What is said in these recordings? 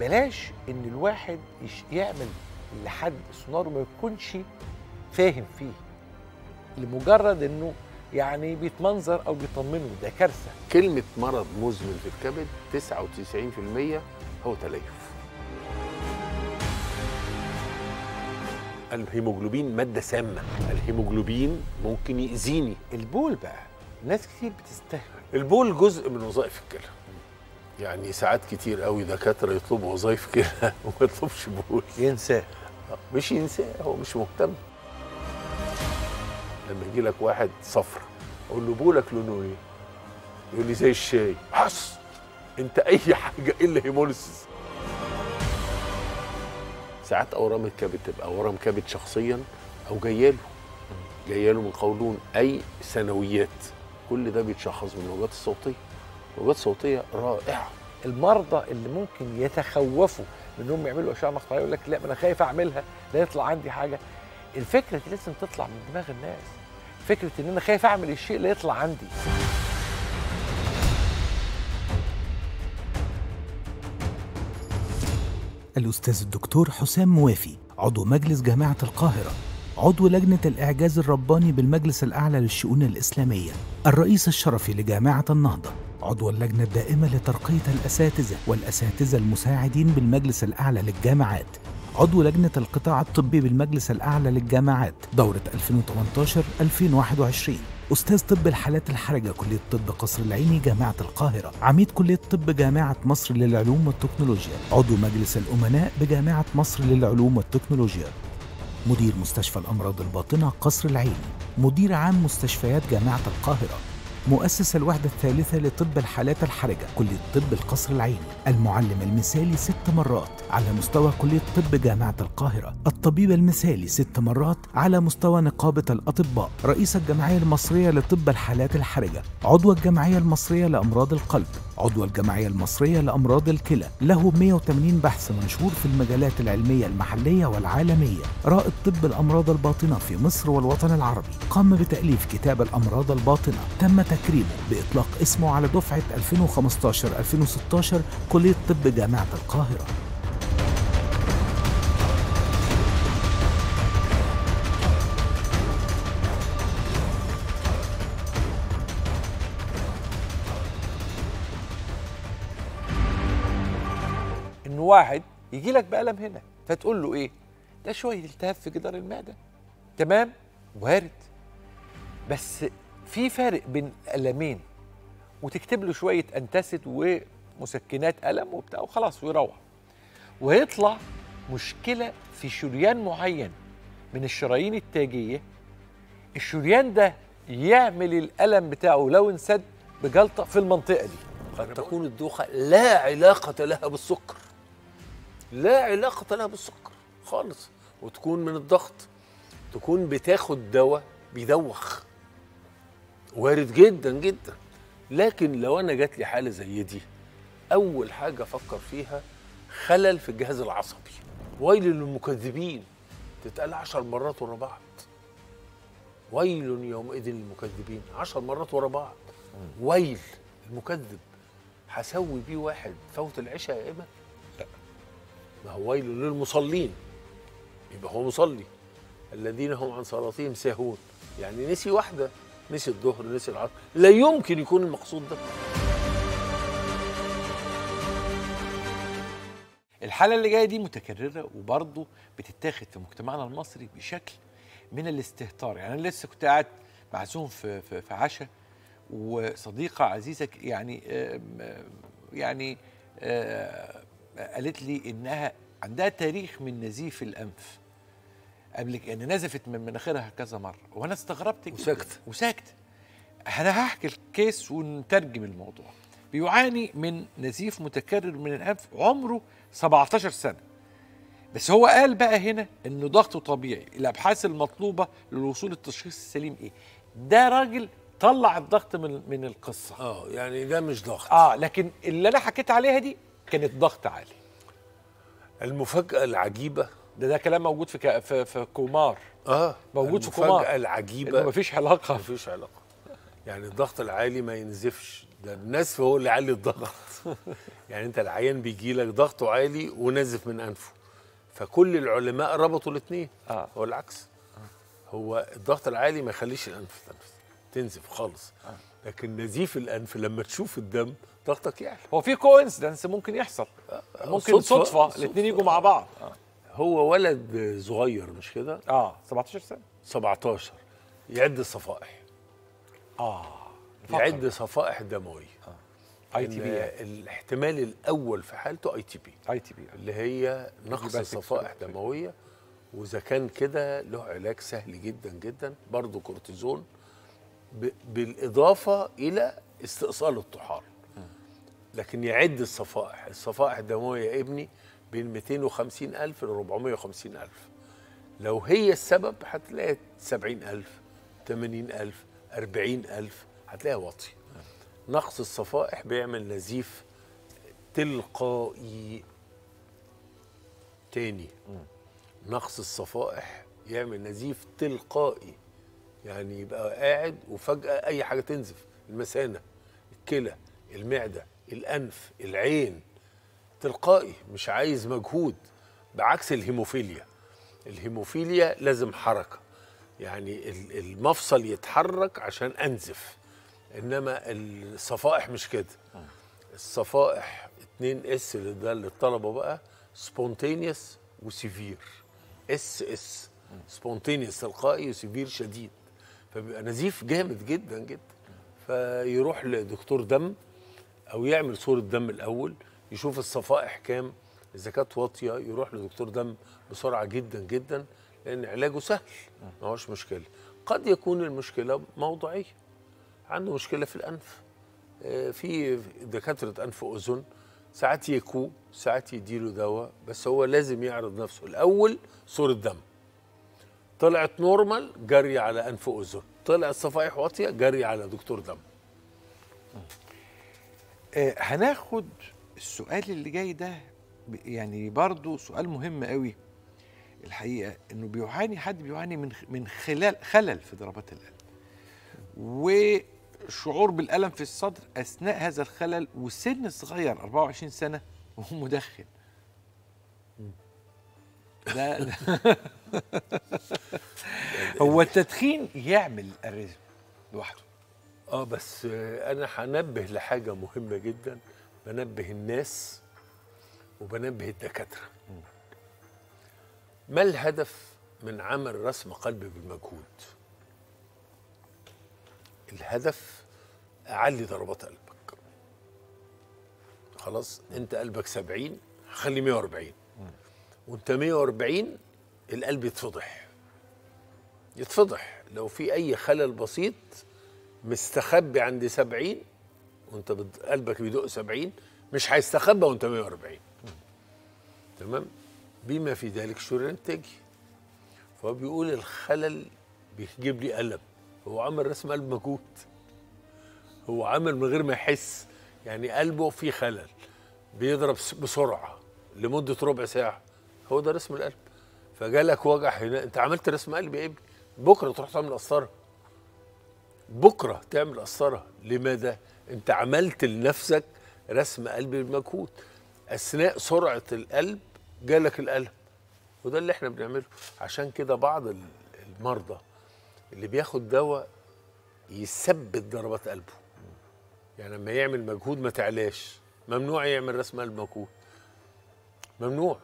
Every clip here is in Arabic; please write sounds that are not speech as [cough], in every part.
بلاش ان الواحد يعمل لحد سوناره ما يكونش فاهم فيه لمجرد انه يعني بيتمنظر او بيطمنه ده كارثه كلمه مرض مزمن في الكبد 99% هو تليف الهيموجلوبين ماده سامه الهيموجلوبين ممكن يأذيني البول بقى ناس كتير بتستهبل البول جزء من وظائف الكلى يعني ساعات كتير قوي دكاتره يطلبوا وظايف كده [laughs] وما يطلبش بول ينساه مش ينساه هو مش مهتم لما يجي لك واحد صفر اقول له بولك لونه ايه؟ يقول لي زي الشاي حص انت اي [laughs] حاجه الا هيموليسيس ساعات اورام الكبد تبقى اورام كبد شخصيا او جايه له جايه له من قولون اي ثانويات كل ده بيتشخص بالموجات الصوتيه موجات صوتيه رائعه المرضى اللي ممكن يتخوفوا من انهم يعملوا اشعه مقطعيه يقول لك لا انا خايف اعملها لا يطلع عندي حاجه الفكره دي لازم تطلع من دماغ الناس فكره ان انا خايف اعمل الشيء لا يطلع عندي الأستاذ الدكتور حسام موافي عضو مجلس جامعة القاهرة عضو لجنة الإعجاز الرباني بالمجلس الأعلى للشؤون الإسلامية الرئيس الشرفي لجامعة النهضة عضو اللجنة الدائمة لترقية الأساتذة والأساتذة المساعدين بالمجلس الأعلى للجامعات عضو لجنة القطاع الطبي بالمجلس الأعلى للجامعات دورة 2018-2021 أستاذ طب الحالات الحرجة كلية طب قصر العيني جامعة القاهرة عميد كلية طب جامعة مصر للعلوم والتكنولوجيا عضو مجلس الأمناء بجامعة مصر للعلوم والتكنولوجيا مدير مستشفى الأمراض الباطنة قصر العيني مدير عام مستشفيات جامعة القاهرة مؤسس الوحدة الثالثة لطب الحالات الحرجة كلية طب القصر العيني المعلم المثالي ست مرات على مستوى كلية طب جامعة القاهرة الطبيب المثالي ست مرات على مستوى نقابة الأطباء رئيس الجمعية المصرية لطب الحالات الحرجة عضو الجمعية المصرية لأمراض القلب عضو الجمعية المصرية لأمراض الكلى له 180 بحث منشور في المجالات العلمية المحلية والعالمية رائد طب الأمراض الباطنة في مصر والوطن العربي قام بتأليف كتاب الأمراض الباطنة تم تكريمه بإطلاق اسمه على دفعة 2015-2016 كلية طب جامعة القاهرة واحد يجي لك بألم هنا فتقول له إيه؟ ده شوية التهاب في جدار المعدة تمام؟ وارد بس في فارق بين ألمين وتكتب له شوية أنتاسيد ومسكنات ألم وبتاع وخلاص ويروح ويطلع مشكلة في شريان معين من الشرايين التاجية الشريان ده يعمل الألم بتاعه لو انسد بجلطة في المنطقة دي قد تكون الدوخة لا علاقة لها بالسكر لا علاقة لها بالسكر خالص وتكون من الضغط تكون بتاخد دواء بيدوخ وارد جدا جدا لكن لو انا جات لي حاله زي دي اول حاجه افكر فيها خلل في الجهاز العصبي ويل للمكذبين تتقال عشر مرات ورا بعض ويل يومئذ للمكذبين عشر مرات ورا بعض ويل المكذب هسوي بيه واحد فوت العشاء يا ايمن ما هو ويل للمصلين يبقى هو مصلي الذين هم عن صلاتهم ساهون يعني نسي واحدة نسي الظهر نسي العصر لا يمكن يكون المقصود ده الحالة اللي جاية دي متكررة وبرضه بتتاخد في مجتمعنا المصري بشكل من الاستهتار يعني أنا لسه كنت قاعد معزوم في, في, في عشاء وصديقة عزيزة يعني يعني آه، قالت لي انها عندها تاريخ من نزيف الانف قبل يعني نزفت من مناخيرها كذا مره وانا استغربت وسكت وسكت انا هحكي الكيس ونترجم الموضوع بيعاني من نزيف متكرر من الانف عمره 17 سنه بس هو قال بقى هنا انه ضغطه طبيعي الابحاث المطلوبه للوصول للتشخيص السليم ايه ده راجل طلع الضغط من من القصه اه يعني ده مش ضغط اه لكن اللي انا حكيت عليها دي كانت ضغط عالي المفاجأة العجيبة ده ده كلام موجود في ك... في, في كومار اه موجود في كومار المفاجأة العجيبة مفيش علاقة مفيش علاقة يعني الضغط العالي ما ينزفش ده النزف هو اللي يعلي الضغط [laughs] يعني انت العيان بيجي لك ضغطه عالي ونزف من انفه فكل العلماء ربطوا الاثنين آه. هو العكس هو الضغط العالي ما يخليش الانف تنزف خالص آه. لكن نزيف الانف لما تشوف الدم ضغطك يعلى هو في كوينسدنس ممكن يحصل آه، ممكن صدفه, صدفة. الاثنين يجوا مع بعض آه. هو ولد صغير مش كده؟ اه 17 سنه 17 يعد الصفائح اه فقر. يعد صفائح آه، دمويه اي تي بي الاحتمال الاول في حالته اي تي بي اي تي بي اللي هي نقص صفائح دمويه واذا كان كده له علاج سهل جدا جدا برضه كورتيزون بالاضافه الى استئصال الطحال لكن يعد الصفائح الصفائح الدمويه يا ابني بين 250 ألف ل 450 ألف لو هي السبب هتلاقي 70 ألف 80 ألف 40 ألف هتلاقيها واطي نقص الصفائح بيعمل نزيف تلقائي تاني نقص الصفائح يعمل نزيف تلقائي يعني يبقى قاعد وفجأة أي حاجة تنزف المثانة الكلى المعدة الأنف العين تلقائي مش عايز مجهود بعكس الهيموفيليا الهيموفيليا لازم حركة يعني المفصل يتحرك عشان أنزف إنما الصفائح مش كده الصفائح 2 اس اللي ده للطلبة بقى سبونتينيوس وسيفير اس اس سبونتينيوس تلقائي وسيفير شديد فبيبقى نزيف جامد جدا جدا فيروح لدكتور دم او يعمل صوره دم الاول يشوف الصفائح كام اذا كانت واطيه يروح لدكتور دم بسرعه جدا جدا لان علاجه سهل ما هوش مشكله قد يكون المشكله موضعيه عنده مشكله في الانف آه، في دكاتره انف واذن ساعات يكو ساعات يديله دواء بس هو لازم يعرض نفسه الاول صوره دم طلعت نورمال جري على انف واذن طلعت صفائح واطيه جري على دكتور دم آه، هناخد السؤال اللي جاي ده يعني برضو سؤال مهم قوي الحقيقه انه بيعاني حد بيعاني من من خلال خلل في ضربات القلب وشعور بالالم في الصدر اثناء هذا الخلل وسن صغير 24 سنه وهو مدخن ده, [laughs] هو التدخين يعمل الريزم لوحده اه بس انا هنبه لحاجه مهمه جدا بنبه الناس وبنبه الدكاتره ما الهدف من عمل رسم قلب بالمجهود الهدف اعلي ضربات قلبك خلاص انت قلبك 70 هخلي 140 وانت 140 القلب يتفضح يتفضح لو في اي خلل بسيط مستخبي عند 70 وانت قلبك بيدق 70 مش هيستخبى وانت 140 تمام بما في ذلك شريان تجي فهو بيقول الخلل بيجيب لي قلب هو عمل رسم قلب مجهود هو عمل من غير ما يحس يعني قلبه فيه خلل بيضرب بسرعه لمده ربع ساعه هو ده رسم القلب فجالك وجع هنا انت عملت رسم قلب يا ابني بكره تروح تعمل قسطره بكره تعمل قسطره لماذا انت عملت لنفسك رسم قلب بالمجهود اثناء سرعه القلب جالك الالم وده اللي احنا بنعمله عشان كده بعض المرضى اللي بياخد دواء يثبت ضربات قلبه يعني لما يعمل مجهود ما تعلاش ممنوع يعمل رسم قلب مجهود ممنوع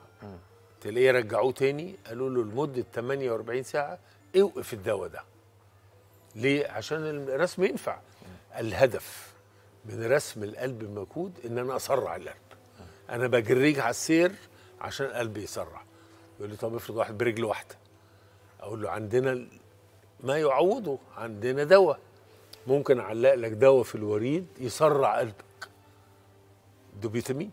تلاقيه رجعوه تاني قالوا له لمده 48 ساعه اوقف الدواء ده ليه؟ عشان الرسم ينفع الهدف من رسم القلب المكود ان انا اسرع القلب انا بجريك على السير عشان قلبي يسرع يقول لي طب افرض واحد برجل واحده اقول له عندنا ما يعوضه عندنا دواء ممكن اعلق لك دواء في الوريد يسرع قلبك دوبيتامين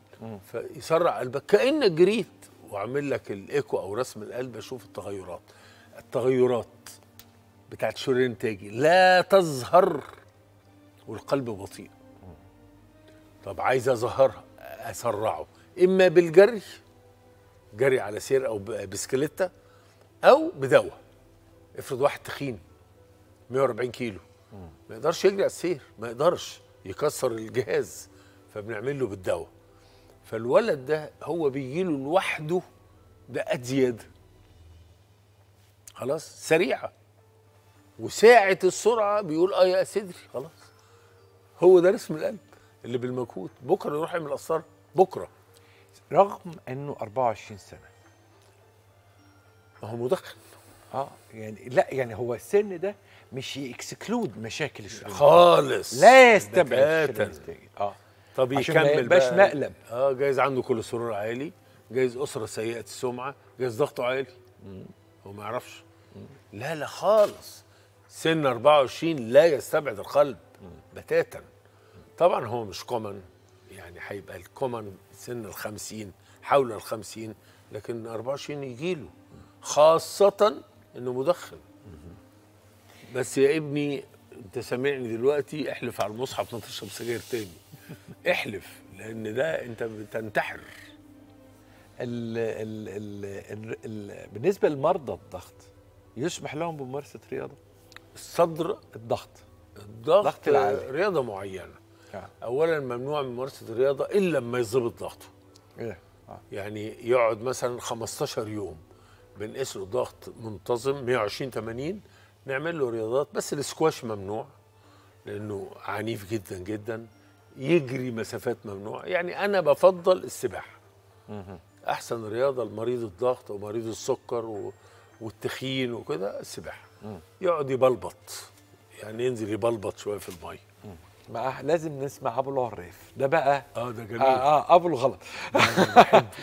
فيسرع قلبك كانك جريت واعمل لك الايكو او رسم القلب اشوف التغيرات التغيرات بتاعت شيرين تاجي لا تظهر والقلب بطيء طب عايز اظهرها اسرعه اما بالجري جري على سير او بسكليته او بدواء افرض واحد تخين 140 كيلو ما يقدرش يجري على السير ما يقدرش يكسر الجهاز فبنعمل له بالدواء فالولد ده هو بيجي له لوحده ده ازيد خلاص سريعه وساعة السرعة بيقول اه يا صدري خلاص هو ده رسم القلب اللي بالمكوت بكره يروح يعمل قصار بكره رغم انه 24 سنة ما هو مدخن اه يعني لا يعني هو السن ده مش يكسكلود مشاكل الشرب خالص لا يستبعد اه طب يكمل بقى مقلب اه جايز عنده كوليسترول عالي جايز اسره سيئه السمعه جايز ضغطه عالي هو ما يعرفش لا لا خالص سن 24 لا يستبعد القلب بتاتا طبعا هو مش كومن يعني هيبقى الكومن سن ال 50 حول ال 50 لكن 24 يجي له خاصة انه مدخن بس يا ابني انت سامعني دلوقتي احلف على المصحف ما تشرب سجاير تاني احلف لان ده انت بتنتحر ال ال ال بالنسبه لمرضى الضغط يسمح لهم بممارسه رياضه الصدر الضغط الضغط ضغط العالي. رياضه معينه نعم. اولا ممنوع من ممارسه الرياضه الا لما يظبط ضغطه إيه؟ آه. يعني يقعد مثلا 15 يوم بنقيس له ضغط منتظم 120 80 نعمل له رياضات بس السكواش ممنوع لانه عنيف جدا جدا يجري مسافات ممنوع يعني انا بفضل السباحه احسن رياضه لمريض الضغط ومريض السكر والتخين وكده السباحه يقعد يبلبط يعني ينزل يبلبط شويه في الميه مع لازم نسمع ابو العريف ده بقى اه ده جميل اه, آه ابو الغلط بحب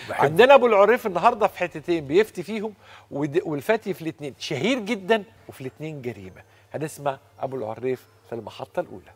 بحب [laughs] عندنا ابو العريف النهارده في حتتين بيفتي فيهم والفتي في الاثنين شهير جدا وفي الاثنين جريمه هنسمع ابو العريف في المحطه الاولى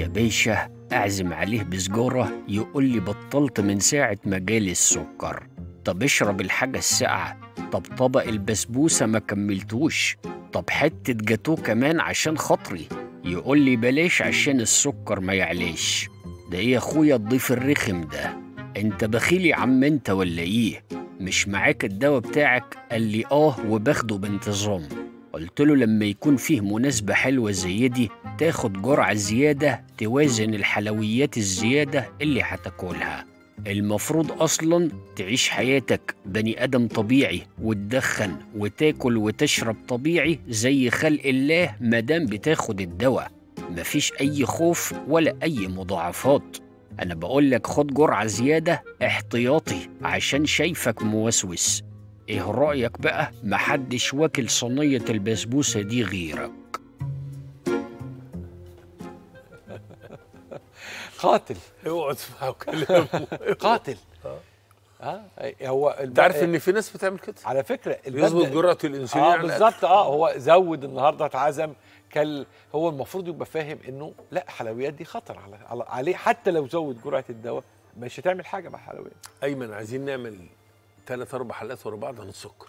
يا باشا اعزم عليه بسجوره يقول لي بطلت من ساعه ما جالي السكر طب اشرب الحاجة الساقعة طب طبق البسبوسة ما كملتوش طب حتة جاتوه كمان عشان خاطري يقول لي بلاش عشان السكر ما يعليش ده ايه يا اخويا الضيف الرخم ده انت بخيل يا عم انت ولا ايه مش معاك الدواء بتاعك قال لي اه وباخده بانتظام قلت له لما يكون فيه مناسبة حلوة زي دي تاخد جرعة زيادة توازن الحلويات الزيادة اللي هتاكلها المفروض اصلا تعيش حياتك بني ادم طبيعي وتدخن وتاكل وتشرب طبيعي زي خلق الله مادام بتاخد الدواء مفيش اي خوف ولا اي مضاعفات انا بقولك خد جرعه زياده احتياطي عشان شايفك موسوس ايه رايك بقى محدش واكل صينيه البسبوسه دي غيرك قاتل اوعوا تسمعوا كلامه [laughs] قاتل اه إيه، هو انت عارف ان إيه، في ناس بتعمل كده على فكره بيظبط جرعه الانسولين اه يعني. بالظبط اه هو زود النهارده اتعزم كل هو المفروض يبقى فاهم انه لا حلويات دي خطر على عليه حتى لو زود جرعه الدواء مش هتعمل حاجه مع الحلويات ايمن عايزين نعمل ثلاث اربع حلقات ورا بعض عن السكر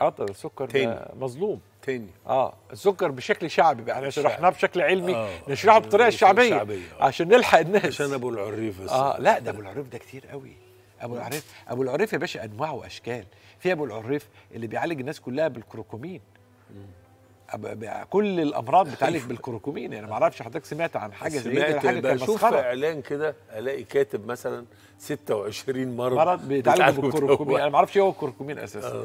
اه السكر تاني. مظلوم تاني اه السكر بشكل شعبي بقى احنا شرحناه بشكل علمي آه. نشرحه بالطريقه الشعبيه شعبية. آه. عشان نلحق الناس عشان ابو العريف بس اه لا ده ابو العريف ده كتير قوي ابو العريف ابو العريف يا باشا انواع واشكال في ابو العريف اللي بيعالج الناس كلها بالكروكومين كل الامراض [laughs] بتعالج بالكروكومين انا يعني ما آه. اعرفش حضرتك سمعت عن حاجه زي كده حاجه بشوف اعلان كده الاقي كاتب مثلا 26 مرض مرض بيتعالج بالكروكومين انا ما اعرفش ايه هو الكركمين اساسا آه.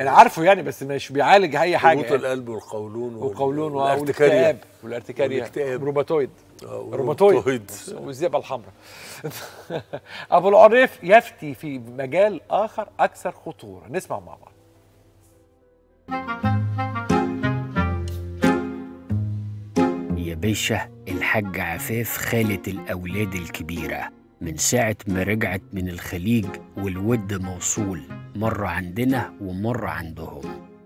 انا عارفه يعني بس مش بيعالج اي حاجه هبوط يعني. القلب والقولون والقولون والاكتئاب والارتكاريا يعني. والاكتئاب روماتويد آه، روماتويد والذئبه الحمراء [laughs] ابو العريف يفتي في مجال اخر اكثر خطوره نسمع مع بعض يا باشا الحاج عفاف خالة الأولاد الكبيرة من ساعة ما رجعت من الخليج والود موصول مرة عندنا ومرة عندهم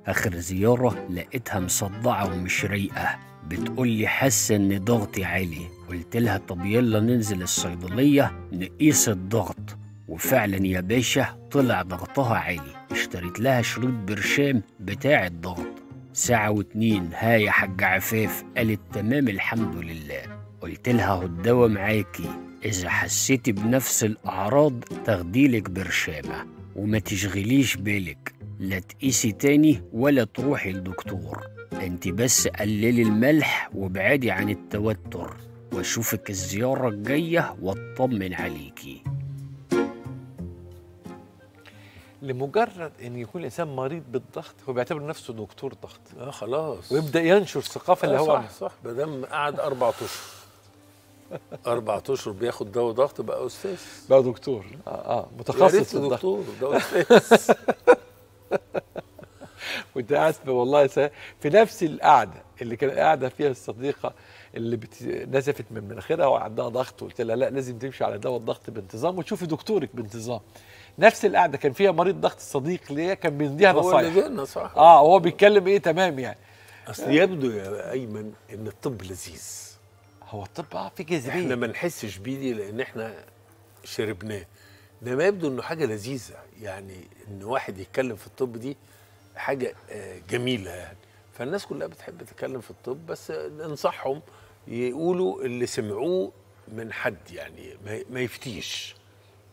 آخر زيارة لقيتها مصدعة ومش رايقة بتقولي حاسة إن ضغطي عالي قلت لها طب يلا ننزل الصيدلية نقيس الضغط وفعلا يا باشا طلع ضغطها عالي اشتريت لها شريط برشام بتاع الضغط ساعة واتنين ها يا حاجة عفاف قالت تمام الحمد لله قلت لها هو معاكي إذا حسيتي بنفس الأعراض تاخديلك برشامة وما تشغليش بالك لا تقيسي تاني ولا تروحي لدكتور انت بس قللي الملح وابعدي عن التوتر واشوفك الزيارة الجاية واطمن عليكي لمجرد ان يكون الانسان مريض بالضغط هو بيعتبر نفسه دكتور ضغط اه خلاص ويبدا ينشر الثقافه اللي آه، هو صح صح ما دام قعد اربع اشهر اربع اشهر بياخد دواء ضغط بقى استاذ بقى دكتور اه, آه متخصص يا دكتور ده [laughs] استاذ وانت قاعد والله في نفس القعده اللي كان قاعده فيها الصديقه اللي بت... نزفت من مناخيرها وعندها ضغط وقلت لها لا لازم تمشي على دواء الضغط بانتظام وتشوفي دكتورك بانتظام نفس القعده كان فيها مريض ضغط صديق ليا كان بينديها نصايح هو اللي صح اه هو بيتكلم ايه تمام يعني اصل يبدو يا ايمن ان الطب لذيذ هو الطب اه في جاذبيه احنا ما نحسش بيه لان احنا شربناه انما يبدو انه حاجه لذيذه يعني ان واحد يتكلم في الطب دي حاجه آه، جميله يعني فالناس كلها بتحب تتكلم في الطب بس ننصحهم يقولوا اللي سمعوه من حد يعني ما يفتيش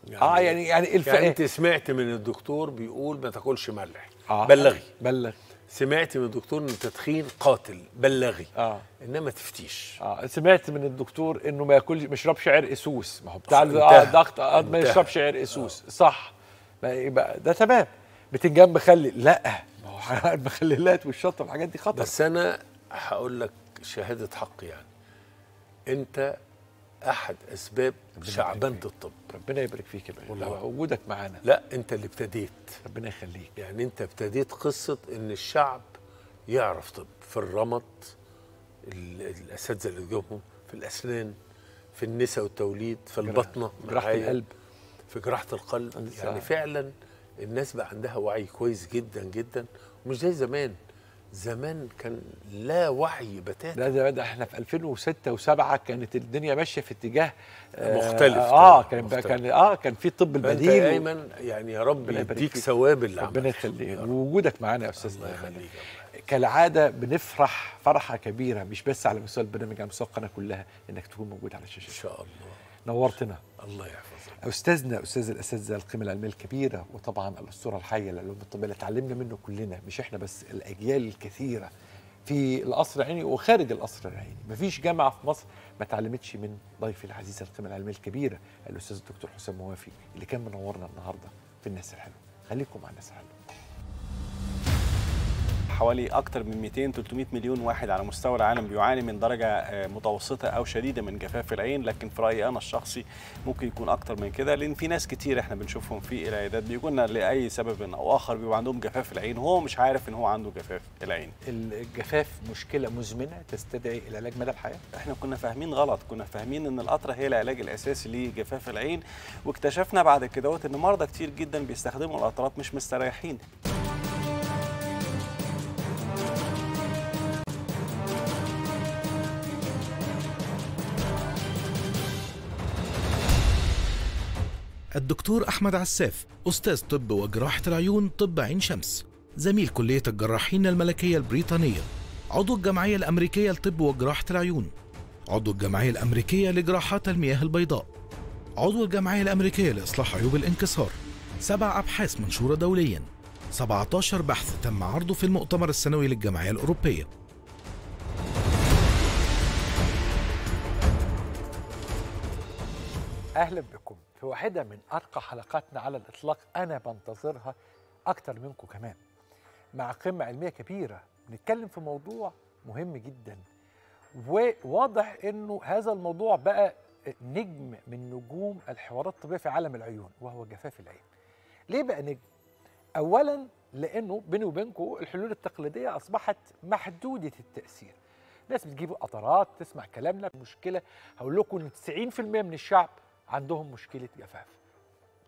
يعني اه يعني يعني, يعني انت سمعت من الدكتور بيقول ما تاكلش ملح آه بلغي بلغي سمعت من الدكتور ان التدخين قاتل بلغي اه انما تفتيش اه سمعت من الدكتور انه ما ياكلش ما يشربش عرق سوس ما هو بتاع الضغط آه، آه، ما يشربش عرق سوس آه. صح ما يبقى ده تمام بتنجان مخلي لا ما هو [laughs] المخللات والشطه والحاجات دي خطر بس انا هقول لك شهاده حق يعني انت احد اسباب شعبان الطب ربنا يبارك فيك يا والله وجودك معانا لا انت اللي ابتديت ربنا يخليك يعني انت ابتديت قصه ان الشعب يعرف طب في الرمط الاساتذه اللي جوهم في الاسنان في النساء والتوليد في البطنه جراحه القلب في جراحه القلب يعني فعلا الناس بقى عندها وعي كويس جدا جدا ومش زي زمان زمان كان لا وعي بتاتا لا ده, ده احنا في 2006 و7 كانت الدنيا ماشيه في اتجاه آه، مختلف اه, كان مختلف. كان اه كان في طب البديل دايما يعني يا رب يديك ثواب اللي ربنا يخليك ووجودك معانا يا استاذ الله يخليك كالعاده بنفرح فرحه كبيره مش بس على مستوى البرنامج على مستوى القناه كلها انك تكون موجود على الشاشه ان شاء الله نورتنا الله يعافيك استاذنا استاذ الاساتذه القيمه العلميه الكبيره وطبعا الاسطوره الحيه للعلوم الطبيه اللي اتعلمنا منه كلنا مش احنا بس الاجيال الكثيره في القصر العيني وخارج القصر العيني مفيش جامعه في مصر ما اتعلمتش من ضيفي العزيز القيمه العلميه الكبيره الاستاذ الدكتور حسام موافي اللي كان منورنا النهارده في الناس الحلوه خليكم مع الناس الحلوه حوالي اكثر من 200 300 مليون واحد على مستوى العالم بيعاني من درجه آه، متوسطه او شديده من جفاف العين لكن في رايي انا الشخصي ممكن يكون اكثر من كده لان في ناس كتير احنا بنشوفهم في العيادات بيجوا لنا لاي سبب او اخر بيبقى عندهم جفاف العين هو مش عارف ان هو عنده جفاف العين الجفاف مشكله مزمنه تستدعي العلاج مدى الحياه احنا كنا فاهمين غلط كنا فاهمين ان القطره هي العلاج الاساسي لجفاف العين واكتشفنا بعد كده ان مرضى كتير جدا بيستخدموا القطرات مش مستريحين الدكتور أحمد عساف أستاذ طب وجراحة العيون طب عين شمس زميل كلية الجراحين الملكية البريطانية عضو الجمعية الأمريكية لطب وجراحة العيون عضو الجمعية الأمريكية لجراحات المياه البيضاء عضو الجمعية الأمريكية لإصلاح عيوب الانكسار سبع أبحاث منشورة دولياً 17 بحث تم عرضه في المؤتمر السنوي للجمعية الأوروبية أهلا بكم في واحدة من أرقى حلقاتنا على الإطلاق أنا بنتظرها أكتر منكم كمان مع قمة علمية كبيرة نتكلم في موضوع مهم جدا وواضح انه هذا الموضوع بقى نجم من نجوم الحوارات الطبيه في عالم العيون وهو جفاف العين ليه بقى نجم اولا لانه بيني وبينكم الحلول التقليديه اصبحت محدوده التاثير ناس بتجيب قطرات تسمع كلامنا مشكله هقول لكم 90% من الشعب عندهم مشكله جفاف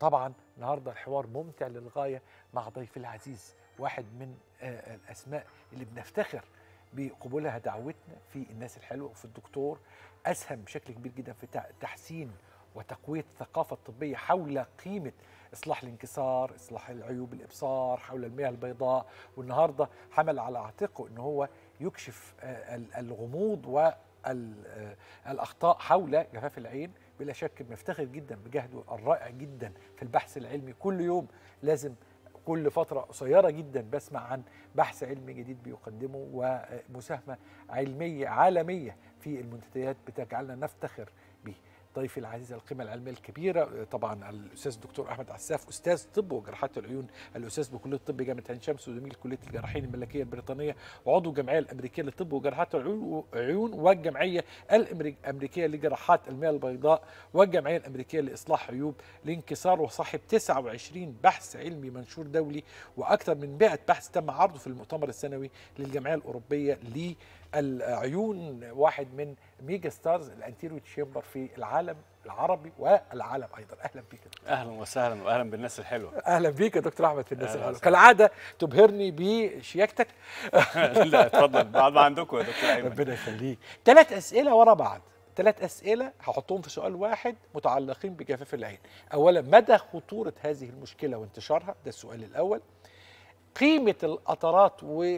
طبعا النهارده الحوار ممتع للغايه مع ضيفي العزيز واحد من آه، الاسماء اللي بنفتخر بقبولها دعوتنا في الناس الحلوه وفي الدكتور اسهم بشكل كبير جدا في تحسين وتقويه الثقافه الطبيه حول قيمه اصلاح الانكسار اصلاح العيوب الابصار حول المياه البيضاء والنهارده حمل على عاتقه ان هو يكشف آه، الغموض والاخطاء آه، حول جفاف العين بلا شك بنفتخر جدا بجهده الرائع جدا في البحث العلمي كل يوم لازم كل فترة قصيرة جدا بسمع عن بحث علمي جديد بيقدمه ومساهمة علمية عالمية في المنتديات بتجعلنا نفتخر ضيفي العزيز القيمه العلميه الكبيره طبعا الاستاذ الدكتور احمد عساف استاذ طب وجراحات العيون الاستاذ بكليه الطب جامعه عين شمس وزميل كليه الجراحين الملكيه البريطانيه وعضو الجمعيه الامريكيه للطب وجراحات العيون والجمعيه الامريكيه لجراحات المياه البيضاء والجمعيه الامريكيه لاصلاح عيوب الانكسار وصاحب 29 بحث علمي منشور دولي واكثر من 100 بحث تم عرضه في المؤتمر السنوي للجمعيه الاوروبيه لي العيون واحد من ميجا ستارز الانتيريو تشامبر في العالم العربي والعالم ايضا اهلا بيك دكتور. اهلا وسهلا واهلا بالناس الحلوه اهلا بيك يا دكتور احمد في الناس الحلوه كالعاده تبهرني بشياكتك [laughs] لا اتفضل بعد ما عندكم يا دكتور ايمن ربنا يخليك ثلاث اسئله ورا بعض ثلاث اسئله هحطهم في سؤال واحد متعلقين بجفاف العين اولا مدى خطوره هذه المشكله وانتشارها ده السؤال الاول قيمه القطرات و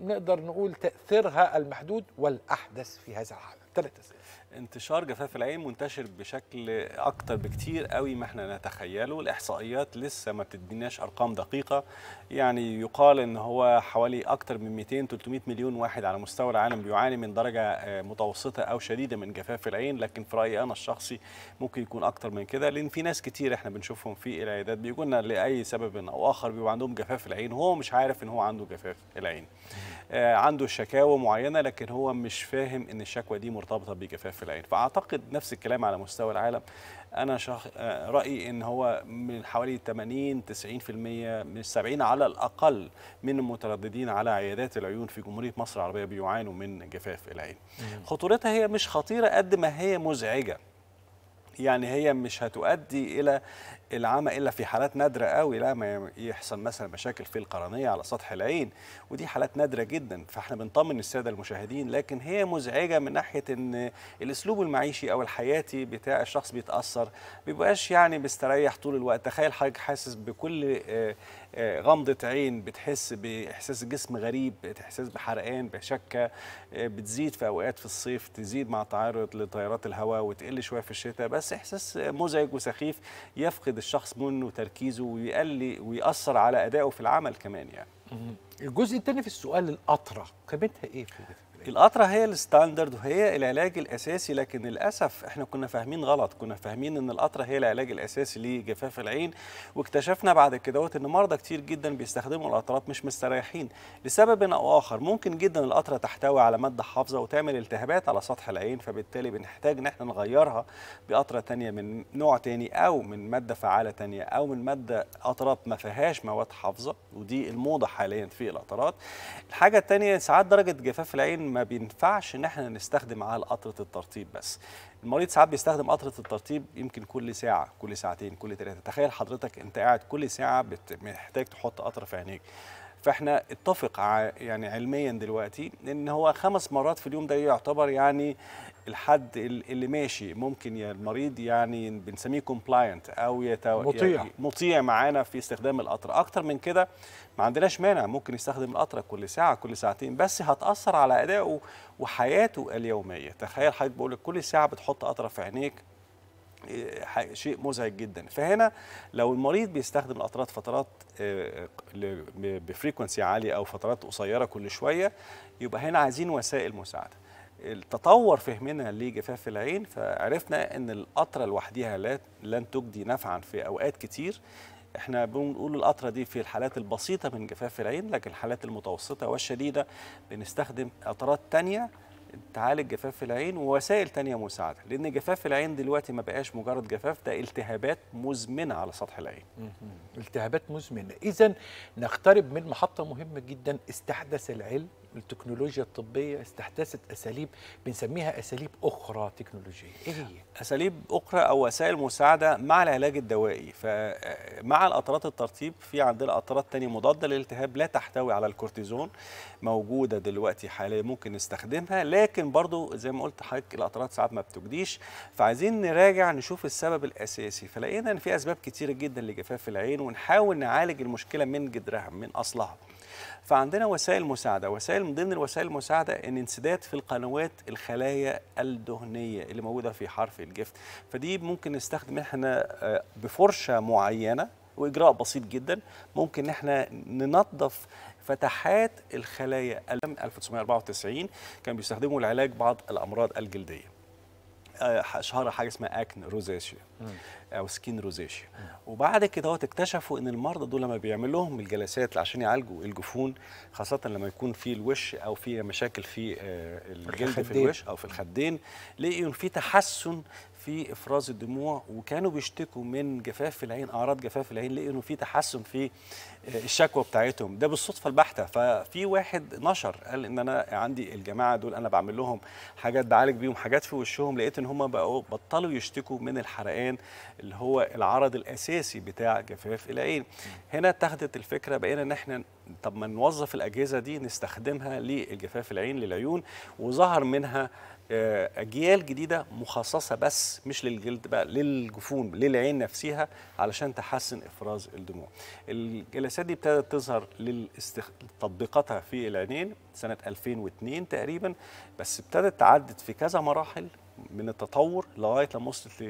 نقدر نقول تاثيرها المحدود والاحدث في هذا العالم ثلاث اسئله انتشار جفاف العين منتشر بشكل اكتر بكتير قوي ما احنا نتخيله الاحصائيات لسه ما بتديناش ارقام دقيقه يعني يقال ان هو حوالي اكتر من 200 300 مليون واحد على مستوى العالم بيعاني من درجه آه، متوسطه او شديده من جفاف العين لكن في رايي انا الشخصي ممكن يكون اكتر من كده لان في ناس كتير احنا بنشوفهم في العيادات بيجوا لنا لاي سبب او اخر بيبقى عندهم جفاف العين وهو مش عارف ان هو عنده جفاف العين آه، عنده شكاوى معينه لكن هو مش فاهم ان الشكوى دي مرتبطه بجفاف العين فاعتقد نفس الكلام على مستوى العالم انا شخ... آه، رايي ان هو من حوالي 80 90% من 70 على الاقل من المترددين على عيادات العيون في جمهوريه مصر العربيه بيعانوا من جفاف العين خطورتها هي مش خطيره قد ما هي مزعجه يعني هي مش هتؤدي الى العمى الا في حالات نادره قوي لما يحصل مثلا مشاكل في القرنيه على سطح العين ودي حالات نادره جدا فاحنا بنطمن الساده المشاهدين لكن هي مزعجه من ناحيه ان الاسلوب المعيشي او الحياتي بتاع الشخص بيتاثر بيبقاش يعني مستريح طول الوقت تخيل حضرتك حاسس بكل آه، آه، غمضه عين بتحس باحساس جسم غريب احساس بحرقان بشكه آه، بتزيد في اوقات في الصيف تزيد مع تعرض لتيارات الهواء وتقل شويه في الشتاء بس احساس مزعج وسخيف يفقد الشخص منه وتركيزه ويقلي ويأثر على أدائه في العمل كمان يعني الجزء الثاني في السؤال الأطرى قيمتها إيه في القطره هي الستاندرد وهي العلاج الاساسي لكن للاسف احنا كنا فاهمين غلط كنا فاهمين ان القطره هي العلاج الاساسي لجفاف العين واكتشفنا بعد كده ان مرضى كتير جدا بيستخدموا القطرات مش مستريحين لسبب او اخر ممكن جدا القطره تحتوي على ماده حافظه وتعمل التهابات على سطح العين فبالتالي بنحتاج ان احنا نغيرها بقطره ثانيه من نوع ثاني او من ماده فعاله ثانيه او من ماده قطرات ما فيهاش مواد حافظه ودي الموضه حاليا في القطرات الحاجه الثانيه ساعات درجه جفاف العين ما بينفعش ان احنا نستخدم على قطره الترطيب بس المريض ساعات بيستخدم قطره الترطيب يمكن كل ساعه كل ساعتين كل ثلاثه تخيل حضرتك انت قاعد كل ساعه محتاج تحط قطره في عينيك فاحنا اتفق يعني علميا دلوقتي ان هو خمس مرات في اليوم ده يعتبر يعني الحد اللي ماشي ممكن يا المريض يعني بنسميه كومبلاينت او يتو... يعني مطيع مطيع معانا في استخدام القطر اكتر من كده ما عندناش مانع ممكن يستخدم القطره كل ساعه كل ساعتين بس هتاثر على ادائه وحياته اليوميه تخيل حضرتك بقول لك كل ساعه بتحط قطره في عينيك إيه، شيء مزعج جدا فهنا لو المريض بيستخدم القطرات فترات آه، بفريكونسي عاليه او فترات قصيره كل شويه يبقى هنا عايزين وسائل مساعده التطور فهمنا لجفاف العين فعرفنا ان القطره لوحدها لن تجدي نفعا في اوقات كتير احنا بنقول القطره دي في الحالات البسيطه من جفاف العين لكن الحالات المتوسطه والشديده بنستخدم قطرات تانية تعالج جفاف العين ووسائل تانية مساعدة لأن جفاف العين دلوقتي ما بقاش مجرد جفاف ده التهابات مزمنة على سطح العين التهابات مزمنة إذا نقترب من محطة مهمة جدا استحدث العلم التكنولوجيا الطبيه استحدثت اساليب بنسميها اساليب اخرى تكنولوجيه ايه هي اساليب اخرى او وسائل مساعده مع العلاج الدوائي فمع القطرات الترطيب في عندنا قطرات تانية مضاده للالتهاب لا تحتوي على الكورتيزون موجوده دلوقتي حاليا ممكن نستخدمها لكن برضو زي ما قلت حضرتك القطرات ساعات ما بتجديش فعايزين نراجع نشوف السبب الاساسي فلقينا ان في اسباب كتيره جدا لجفاف العين ونحاول نعالج المشكله من جذرها من اصلها فعندنا وسائل مساعده وسائل من ضمن الوسائل المساعده ان انسداد في القنوات الخلايا الدهنيه اللي موجوده في حرف الجفت فدي ممكن نستخدم احنا آه، بفرشه معينه واجراء بسيط جدا ممكن احنا ننظف فتحات الخلايا 1994 كان بيستخدموا لعلاج بعض الامراض الجلديه آه، شهر حاجه اسمها اكن روزاشيا او سكين روزاشيا وبعد كده اكتشفوا ان المرضى دول لما بيعمل لهم الجلسات عشان يعالجوا الجفون خاصه لما يكون في الوش او في مشاكل في آه، الجلد في الوش او في الخدين لقيوا في تحسن في افراز الدموع وكانوا بيشتكوا من جفاف في العين اعراض جفاف في العين لقوا في تحسن في آه، الشكوى بتاعتهم ده بالصدفه البحته ففي واحد نشر قال ان انا عندي الجماعه دول انا بعمل لهم حاجات بعالج بيهم حاجات في وشهم لقيت ان هم بقوا بطلوا يشتكوا من الحرقان اللي هو العرض الاساسي بتاع جفاف العين هنا اتخذت الفكره بقينا ان احنا طب ما نوظف الاجهزه دي نستخدمها للجفاف العين للعيون وظهر منها آه، اجيال جديده مخصصه بس مش للجلد بقى للجفون للعين نفسها علشان تحسن افراز الدموع الجلسات دي ابتدت تظهر لتطبيقاتها في العينين سنه 2002 تقريبا بس ابتدت تعدت في كذا مراحل من التطور لغايه لما وصلت ل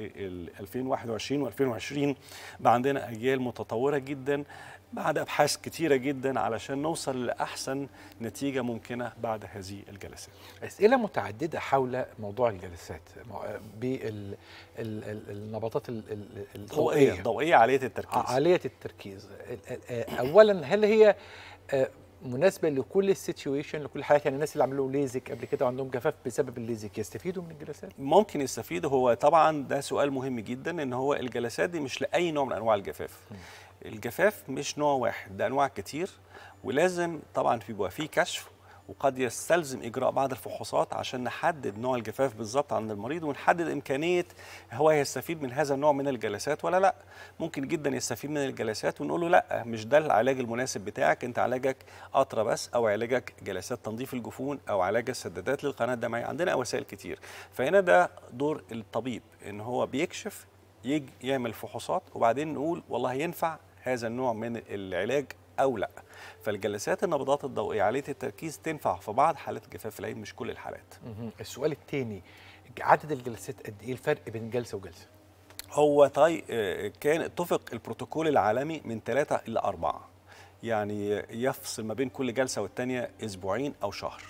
2021 و2020 بقى عندنا اجيال متطوره جدا بعد ابحاث كتيره جدا علشان نوصل لاحسن نتيجه ممكنه بعد هذه الجلسات. اسئله متعدده حول موضوع الجلسات بالنبطات الضوئيه الضوئيه عاليه التركيز آه، عاليه التركيز اولا هل هي آه، مناسبه لكل السيتويشن لكل حاجه يعني الناس اللي عملوا ليزك قبل كده وعندهم جفاف بسبب الليزك يستفيدوا من الجلسات ممكن يستفيدوا هو طبعا ده سؤال مهم جدا ان هو الجلسات دي مش لاي نوع من انواع الجفاف م. الجفاف مش نوع واحد ده انواع كتير ولازم طبعا بيبقى فيه كشف وقد يستلزم اجراء بعض الفحوصات عشان نحدد نوع الجفاف بالظبط عند المريض ونحدد امكانيه هو هيستفيد من هذا النوع من الجلسات ولا لا ممكن جدا يستفيد من الجلسات ونقول له لا مش ده العلاج المناسب بتاعك انت علاجك قطره بس او علاجك جلسات تنظيف الجفون او علاج السدادات للقناه الدمعيه عندنا وسائل كتير فهنا ده دور الطبيب ان هو بيكشف يجي يعمل فحوصات وبعدين نقول والله ينفع هذا النوع من العلاج او لا فالجلسات النبضات الضوئيه عاليه التركيز تنفع في بعض حالات جفاف العين مش كل الحالات السؤال الثاني عدد الجلسات قد ايه الفرق بين جلسه وجلسه هو طي كان اتفق البروتوكول العالمي من ثلاثة إلى أربعة يعني يفصل ما بين كل جلسة والتانية أسبوعين أو شهر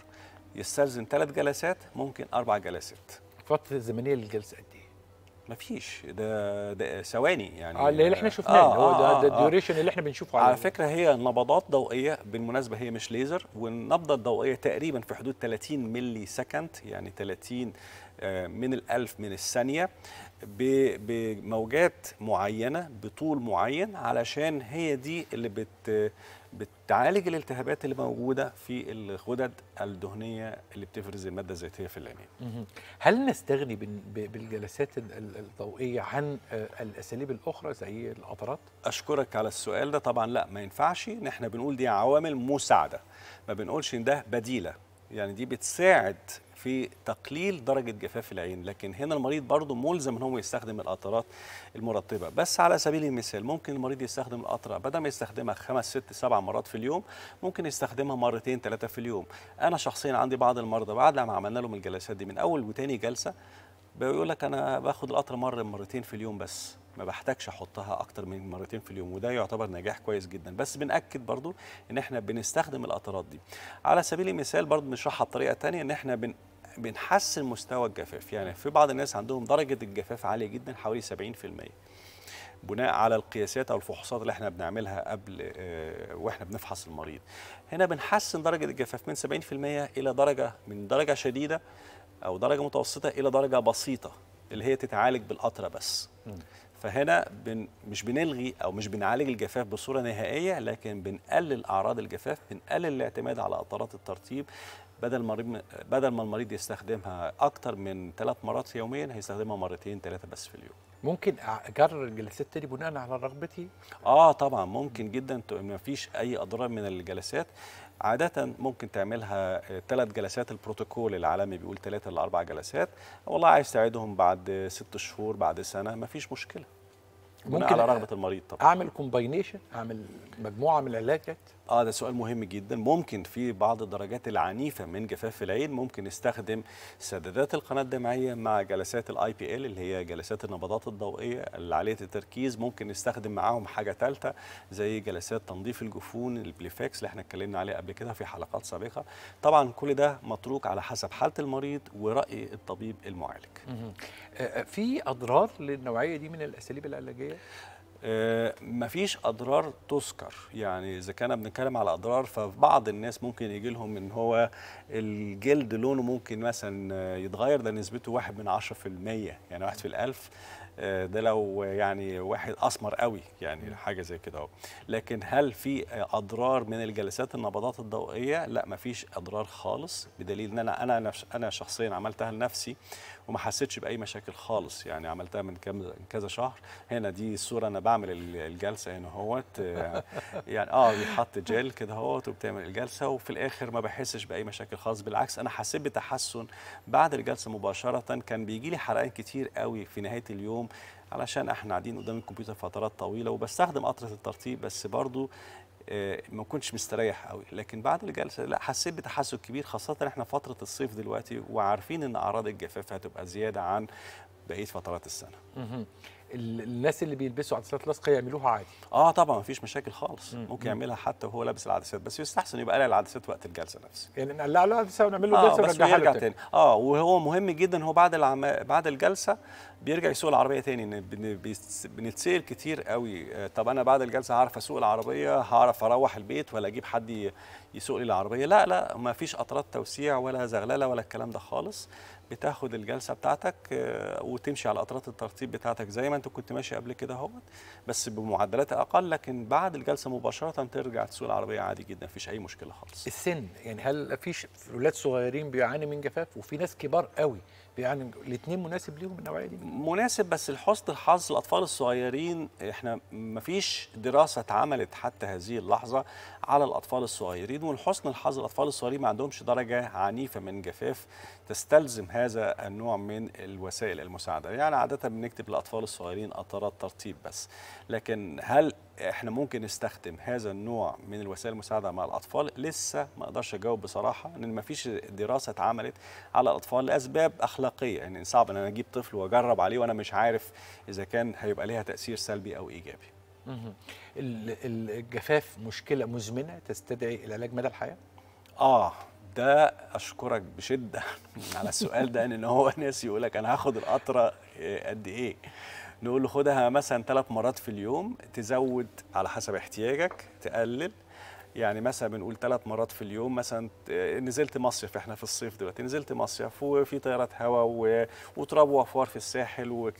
يستلزم ثلاث جلسات ممكن أربع جلسات الفترة الزمنية للجلسة قد مفيش ده, ده ثواني يعني اللي احنا شفناه آه هو آه، ده, آه ده الديوريشن آه اللي احنا بنشوفه على, على فكره هي نبضات ضوئيه بالمناسبه هي مش ليزر والنبضه الضوئيه تقريبا في حدود 30 ملي سكند يعني 30 آه، من الألف من الثانية بموجات معينة بطول معين علشان هي دي اللي بت بتعالج الالتهابات اللي موجودة في الغدد الدهنية اللي بتفرز المادة الزيتية في العينين هل نستغني بالجلسات الضوئية عن الأساليب الأخرى زي القطرات؟ أشكرك على السؤال ده طبعا لا ما ينفعش احنا بنقول دي عوامل مساعدة ما بنقولش ان ده بديلة يعني دي بتساعد في تقليل درجه جفاف العين لكن هنا المريض برضه ملزم ان هو يستخدم القطرات المرطبه بس على سبيل المثال ممكن المريض يستخدم القطره بدل ما يستخدمها خمس ست سبع مرات في اليوم ممكن يستخدمها مرتين ثلاثه في اليوم انا شخصيا عندي بعض المرضى بعد ما عملنا لهم الجلسات دي من اول وتاني جلسه بيقول لك انا باخد القطرة مره مرتين في اليوم بس ما بحتاجش احطها اكتر من مرتين في اليوم وده يعتبر نجاح كويس جدا بس بناكد برضو ان احنا بنستخدم القطرات دي على سبيل المثال برضو بنشرحها بطريقه ثانيه ان احنا بن بنحسن مستوى الجفاف يعني في بعض الناس عندهم درجه الجفاف عاليه جدا حوالي 70% بناء على القياسات او الفحوصات اللي احنا بنعملها قبل آه، واحنا بنفحص المريض هنا بنحسن درجه الجفاف من 70% الى درجه من درجه شديده او درجه متوسطه الى درجه بسيطه اللي هي تتعالج بالقطره بس م. فهنا بن مش بنلغي او مش بنعالج الجفاف بصوره نهائيه لكن بنقلل اعراض الجفاف بنقلل الاعتماد على قطرات الترطيب بدل ما بدل ما المريض يستخدمها اكتر من ثلاث مرات يوميا هيستخدمها مرتين ثلاثه بس في اليوم ممكن اكرر الجلسات تاني بناء على رغبتي اه طبعا ممكن جدا ما فيش اي اضرار من الجلسات عادة ممكن تعملها آه، ثلاث جلسات البروتوكول العالمي بيقول ثلاثة لأربع جلسات والله عايز تعيدهم بعد ست شهور بعد سنة مفيش مشكلة ممكن على رغبة المريض طبعا أعمل كومباينيشن أعمل مجموعة من العلاجات اه ده سؤال مهم جدا ممكن في بعض الدرجات العنيفه من جفاف العين ممكن نستخدم سدادات القناه الدمعيه مع جلسات الاي بي ال اللي هي جلسات النبضات الضوئيه عاليه التركيز ممكن نستخدم معاهم حاجه ثالثه زي جلسات تنظيف الجفون البليفكس اللي احنا اتكلمنا عليه قبل كده في حلقات سابقه طبعا كل ده متروك على حسب حاله المريض وراي الطبيب المعالج آه، آه، في اضرار للنوعيه دي من الاساليب العلاجيه آه، مفيش اضرار تذكر يعني اذا كنا بنتكلم على اضرار فبعض الناس ممكن يجي لهم ان هو الجلد لونه ممكن مثلا يتغير ده نسبته واحد من عشرة في المية يعني واحد في الالف آه، ده لو يعني واحد اسمر قوي يعني حاجه زي كده اهو لكن هل في اضرار من الجلسات النبضات الضوئيه لا مفيش اضرار خالص بدليل ان انا انا انا شخصيا عملتها لنفسي وما حسيتش باي مشاكل خالص يعني عملتها من كم من كذا شهر هنا دي الصوره انا بعمل الجلسه هنا اهوت [laughs] يعني اه بيحط جل كده اهوت وبتعمل الجلسه وفي الاخر ما بحسش باي مشاكل خالص بالعكس انا حسيت بتحسن بعد الجلسه مباشره كان بيجي لي حرقان كتير قوي في نهايه اليوم علشان احنا قاعدين قدام الكمبيوتر فترات طويله وبستخدم قطره الترطيب بس برضو آه، ما كنتش مستريح قوي لكن بعد الجلسه لا حسيت بتحسن كبير خاصه احنا فتره الصيف دلوقتي وعارفين ان اعراض الجفاف هتبقى زياده عن بقيه فترات السنه الناس اللي بيلبسوا عدسات لاصقه يعملوها عادي اه طبعا مفيش مشاكل خالص مم. ممكن يعملها حتى وهو لابس العدسات بس يستحسن يبقى قلع العدسات وقت الجلسه نفسها يعني نقلع له العدسه ونعمل له آه، جلسه آه ونرجعها له تاني اه وهو مهم جدا هو بعد العم... بعد الجلسه بيرجع يسوق العربيه تاني بنتسال كتير قوي آه، طب انا بعد الجلسه هعرف اسوق العربيه هعرف اروح البيت ولا اجيب حد يسوق لي العربيه لا لا مفيش اطراد توسيع ولا زغلله ولا الكلام ده خالص بتاخد الجلسه بتاعتك آه، وتمشي على اطراف الترتيب بتاعتك زي ما انت كنت ماشي قبل كده اهوت بس بمعدلات اقل لكن بعد الجلسه مباشره ترجع تسوق العربيه عادي جدا مفيش اي مشكله خالص السن يعني هل فيش اولاد صغيرين بيعاني من جفاف وفي ناس كبار قوي يعني الاثنين مناسب ليهم النوعيه دي مناسب بس لحسن الحظ الاطفال الصغيرين احنا ما فيش دراسه اتعملت حتى هذه اللحظه على الاطفال الصغيرين ولحسن الحظ الاطفال الصغيرين ما عندهمش درجه عنيفه من جفاف تستلزم هذا النوع من الوسائل المساعده يعني عاده بنكتب للاطفال الصغيرين اطارات ترطيب بس لكن هل احنا ممكن نستخدم هذا النوع من الوسائل المساعده مع الاطفال لسه ما اقدرش اجاوب بصراحه ان ما فيش دراسه اتعملت على الاطفال لاسباب اخلاقيه يعني صعب ان انا اجيب طفل واجرب عليه وانا مش عارف اذا كان هيبقى ليها تاثير سلبي او ايجابي الجفاف مشكله مزمنه تستدعي العلاج مدى الحياه اه ده اشكرك بشده [laughs] على السؤال ده ان هو ناس يقول لك انا هاخد القطره آه، قد ايه نقول له خدها مثلا ثلاث مرات في اليوم تزود على حسب احتياجك تقلل يعني مثلا بنقول ثلاث مرات في اليوم مثلا آه، نزلت مصيف احنا في الصيف دلوقتي نزلت مصيف وفي طيارات هواء وتراب وافوار في الساحل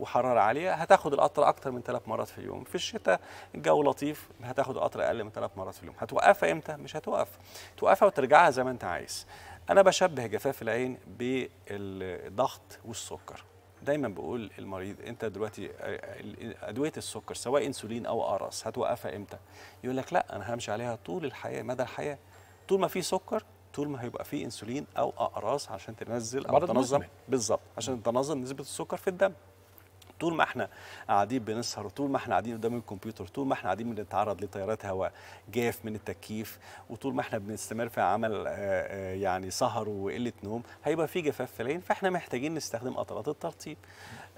وحراره عاليه هتاخد القطر اكتر من ثلاث مرات في اليوم في الشتاء الجو لطيف هتاخد القطر اقل من ثلاث مرات في اليوم هتوقفها امتى مش هتوقف توقفها وترجعها زي ما انت عايز انا بشبه جفاف العين بالضغط والسكر دايما بقول المريض انت دلوقتي ادويه السكر سواء انسولين او ارس هتوقفها امتى يقول لك لا انا همشي عليها طول الحياه مدى الحياه طول ما في سكر طول ما هيبقى في انسولين او اقراص عشان تنزل او تنظم بالظبط عشان تنظم نسبه السكر في الدم طول ما احنا قاعدين بنسهر وطول ما احنا قاعدين قدام الكمبيوتر طول ما احنا قاعدين بنتعرض لتيارات هواء جاف من التكييف وطول ما احنا بنستمر في عمل آه، آه، يعني سهر وقله نوم هيبقى في جفاف في العين فاحنا محتاجين نستخدم قطرات الترطيب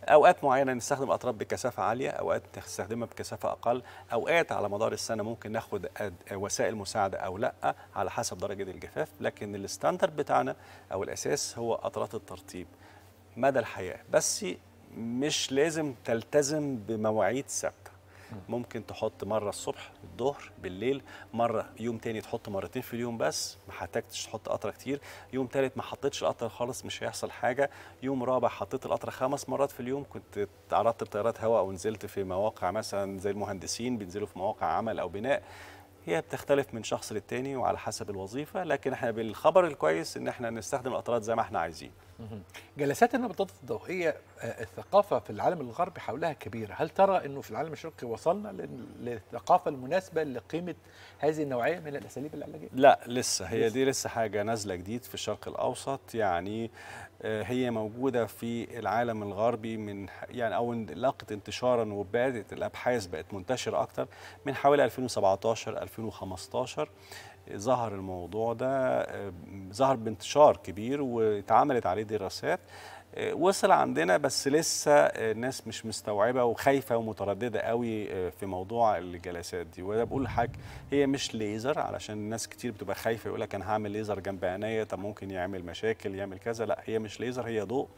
اوقات معينه نستخدم اطراف بكثافه عاليه اوقات نستخدمها بكثافه اقل اوقات على مدار السنه ممكن ناخد وسائل مساعده او لا على حسب درجه الجفاف لكن الستاندرد بتاعنا او الاساس هو قطرات الترطيب مدى الحياه بس مش لازم تلتزم بمواعيد ثابته ممكن تحط مره الصبح الظهر بالليل مره يوم تاني تحط مرتين في اليوم بس ما احتاجتش تحط قطره كتير يوم تالت ما حطيتش القطره خالص مش هيحصل حاجه يوم رابع حطيت القطره خمس مرات في اليوم كنت تعرضت لطيارات هواء او نزلت في مواقع مثلا زي المهندسين بينزلوا في مواقع عمل او بناء هي بتختلف من شخص للتاني وعلى حسب الوظيفه لكن احنا بالخبر الكويس ان احنا نستخدم القطرات زي ما احنا عايزين جلسات النبضات الضوئيه آه، الثقافه في العالم الغربي حولها كبيره، هل ترى انه في العالم الشرقي وصلنا للثقافه المناسبه لقيمه هذه النوعيه من الاساليب العلاجيه؟ لا لسه هي دي لسه حاجه نازله جديد في الشرق الاوسط يعني آه، هي موجوده في العالم الغربي من يعني او لاقت انتشارا وبدات الابحاث بقت منتشره اكتر من حوالي 2017 2015 ظهر الموضوع ده آه، ظهر بانتشار كبير واتعملت عليه دراسات آه، وصل عندنا بس لسه الناس آه، مش مستوعبه وخايفه ومتردده قوي في موضوع الجلسات دي وده بقول لحضرتك هي مش ليزر علشان الناس كتير بتبقى خايفه يقول لك انا هعمل ليزر جنب عينيا طب ممكن يعمل مشاكل يعمل كذا لا هي مش ليزر هي ضوء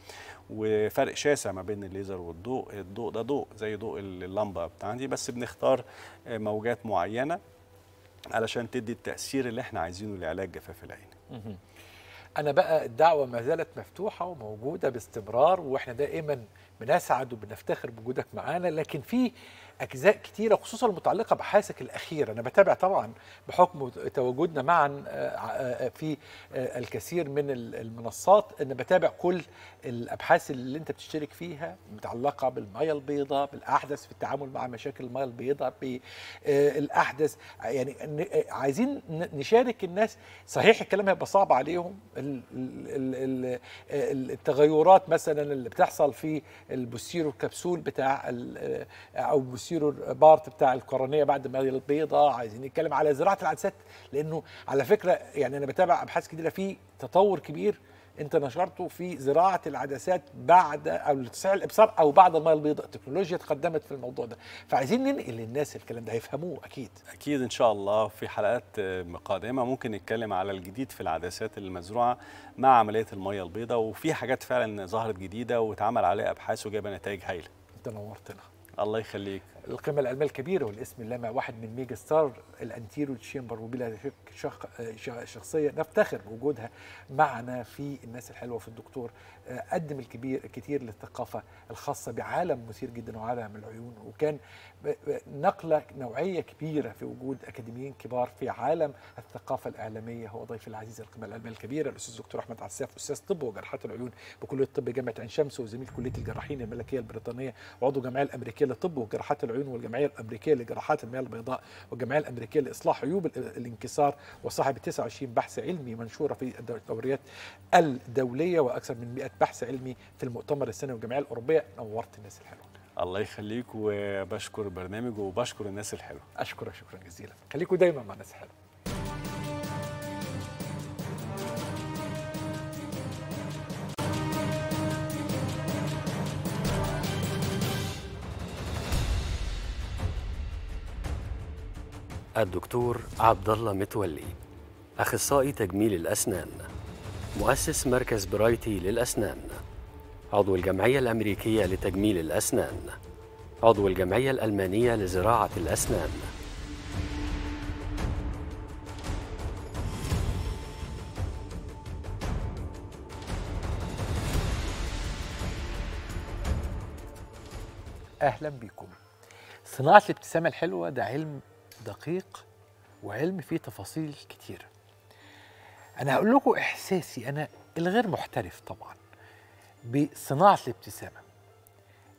وفرق شاسع ما بين الليزر والضوء الضوء ده ضوء زي ضوء اللمبه بتاعتي بس بنختار موجات معينه علشان تدي التاثير اللي احنا عايزينه لعلاج جفاف العين انا بقى الدعوه ما زالت مفتوحه وموجوده باستمرار واحنا دائما بنسعد وبنفتخر بوجودك معانا لكن في اجزاء كتيره خصوصا المتعلقه بحاسك الاخير انا بتابع طبعا بحكم تواجدنا معا آه، آه، آه، في الكثير من المنصات انا بتابع كل الابحاث اللي انت بتشترك فيها متعلقه بالميه البيضاء بالاحدث في التعامل مع مشاكل الميه البيضاء بالاحدث يعني عايزين نشارك الناس صحيح الكلام هيبقى صعب عليهم التغيرات مثلا اللي بتحصل في البوستيرو كبسول بتاع او بوستيرو يصيروا البارت بتاع القرنيه بعد ما البيضه عايزين نتكلم على زراعه العدسات لانه على فكره يعني انا بتابع ابحاث كتيره في تطور كبير انت نشرته في زراعه العدسات بعد او لتصحيح الابصار او بعد الميه البيضاء التكنولوجيا تقدمت في الموضوع ده فعايزين ننقل للناس الكلام ده هيفهموه اكيد اكيد ان شاء الله في حلقات قادمه ممكن نتكلم على الجديد في العدسات المزروعه مع عمليه الميه البيضاء وفي حاجات فعلا ظهرت جديده واتعمل عليها ابحاث وجايبه نتائج هايله انت نورتنا الله يخليك القمه العلمية الكبيرة والاسم اللامع واحد من ميجا ستار الانتيرو تشامبر وبلا شك شخ شخصيه نفتخر بوجودها معنا في الناس الحلوه في الدكتور آه، قدم الكبير كتير للثقافه الخاصه بعالم مثير جدا وعالم العيون وكان نقله نوعيه كبيره في وجود اكاديميين كبار في عالم الثقافه الاعلاميه هو ضيف العزيز القمه العلميه الكبير الاستاذ الدكتور احمد عساف استاذ طب وجراحات العيون بكليه الطب جامعه عين شمس وزميل كليه الجراحين الملكيه البريطانيه وعضو الجمعيه الامريكيه للطب وجراحات العيون والجمعيه الامريكيه لجراحات المياه البيضاء والجمعيه الامريكيه الأمريكية لإصلاح عيوب الانكسار وصاحب 29 بحث علمي منشورة في الدوريات الدولية وأكثر من 100 بحث علمي في المؤتمر السنوي الجمعية الأوروبية نورت الناس الحلوة الله يخليك وبشكر البرنامج وبشكر الناس الحلوة أشكرك شكرا جزيلا خليكوا دايما مع الناس الحلوة الدكتور عبد الله متولي اخصائي تجميل الاسنان مؤسس مركز برايتي للاسنان عضو الجمعيه الامريكيه لتجميل الاسنان عضو الجمعيه الالمانيه لزراعه الاسنان اهلا بيكم صناعه الابتسامه الحلوه ده علم دقيق وعلم فيه تفاصيل كتيرة أنا هقول لكم إحساسي أنا الغير محترف طبعا بصناعة الابتسامة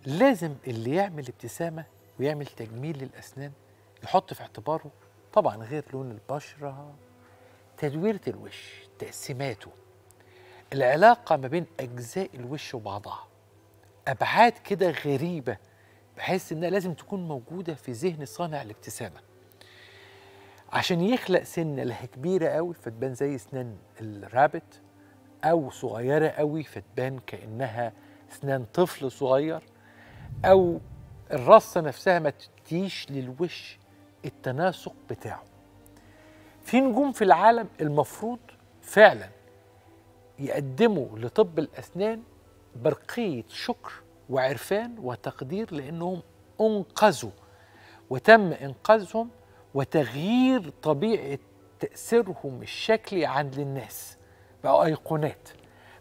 لازم اللي يعمل ابتسامة ويعمل تجميل للأسنان يحط في اعتباره طبعا غير لون البشرة تدويرة الوش تقسيماته العلاقة ما بين أجزاء الوش وبعضها أبعاد كده غريبة بحيث إنها لازم تكون موجودة في ذهن صانع الابتسامة عشان يخلق سنه لها كبيره قوي فتبان زي اسنان الرابت او صغيره قوي فتبان كانها اسنان طفل صغير او الرصه نفسها ما تديش للوش التناسق بتاعه في نجوم في العالم المفروض فعلا يقدموا لطب الاسنان برقيه شكر وعرفان وتقدير لانهم انقذوا وتم انقاذهم وتغيير طبيعه تاثيرهم الشكلي عند الناس بقوا ايقونات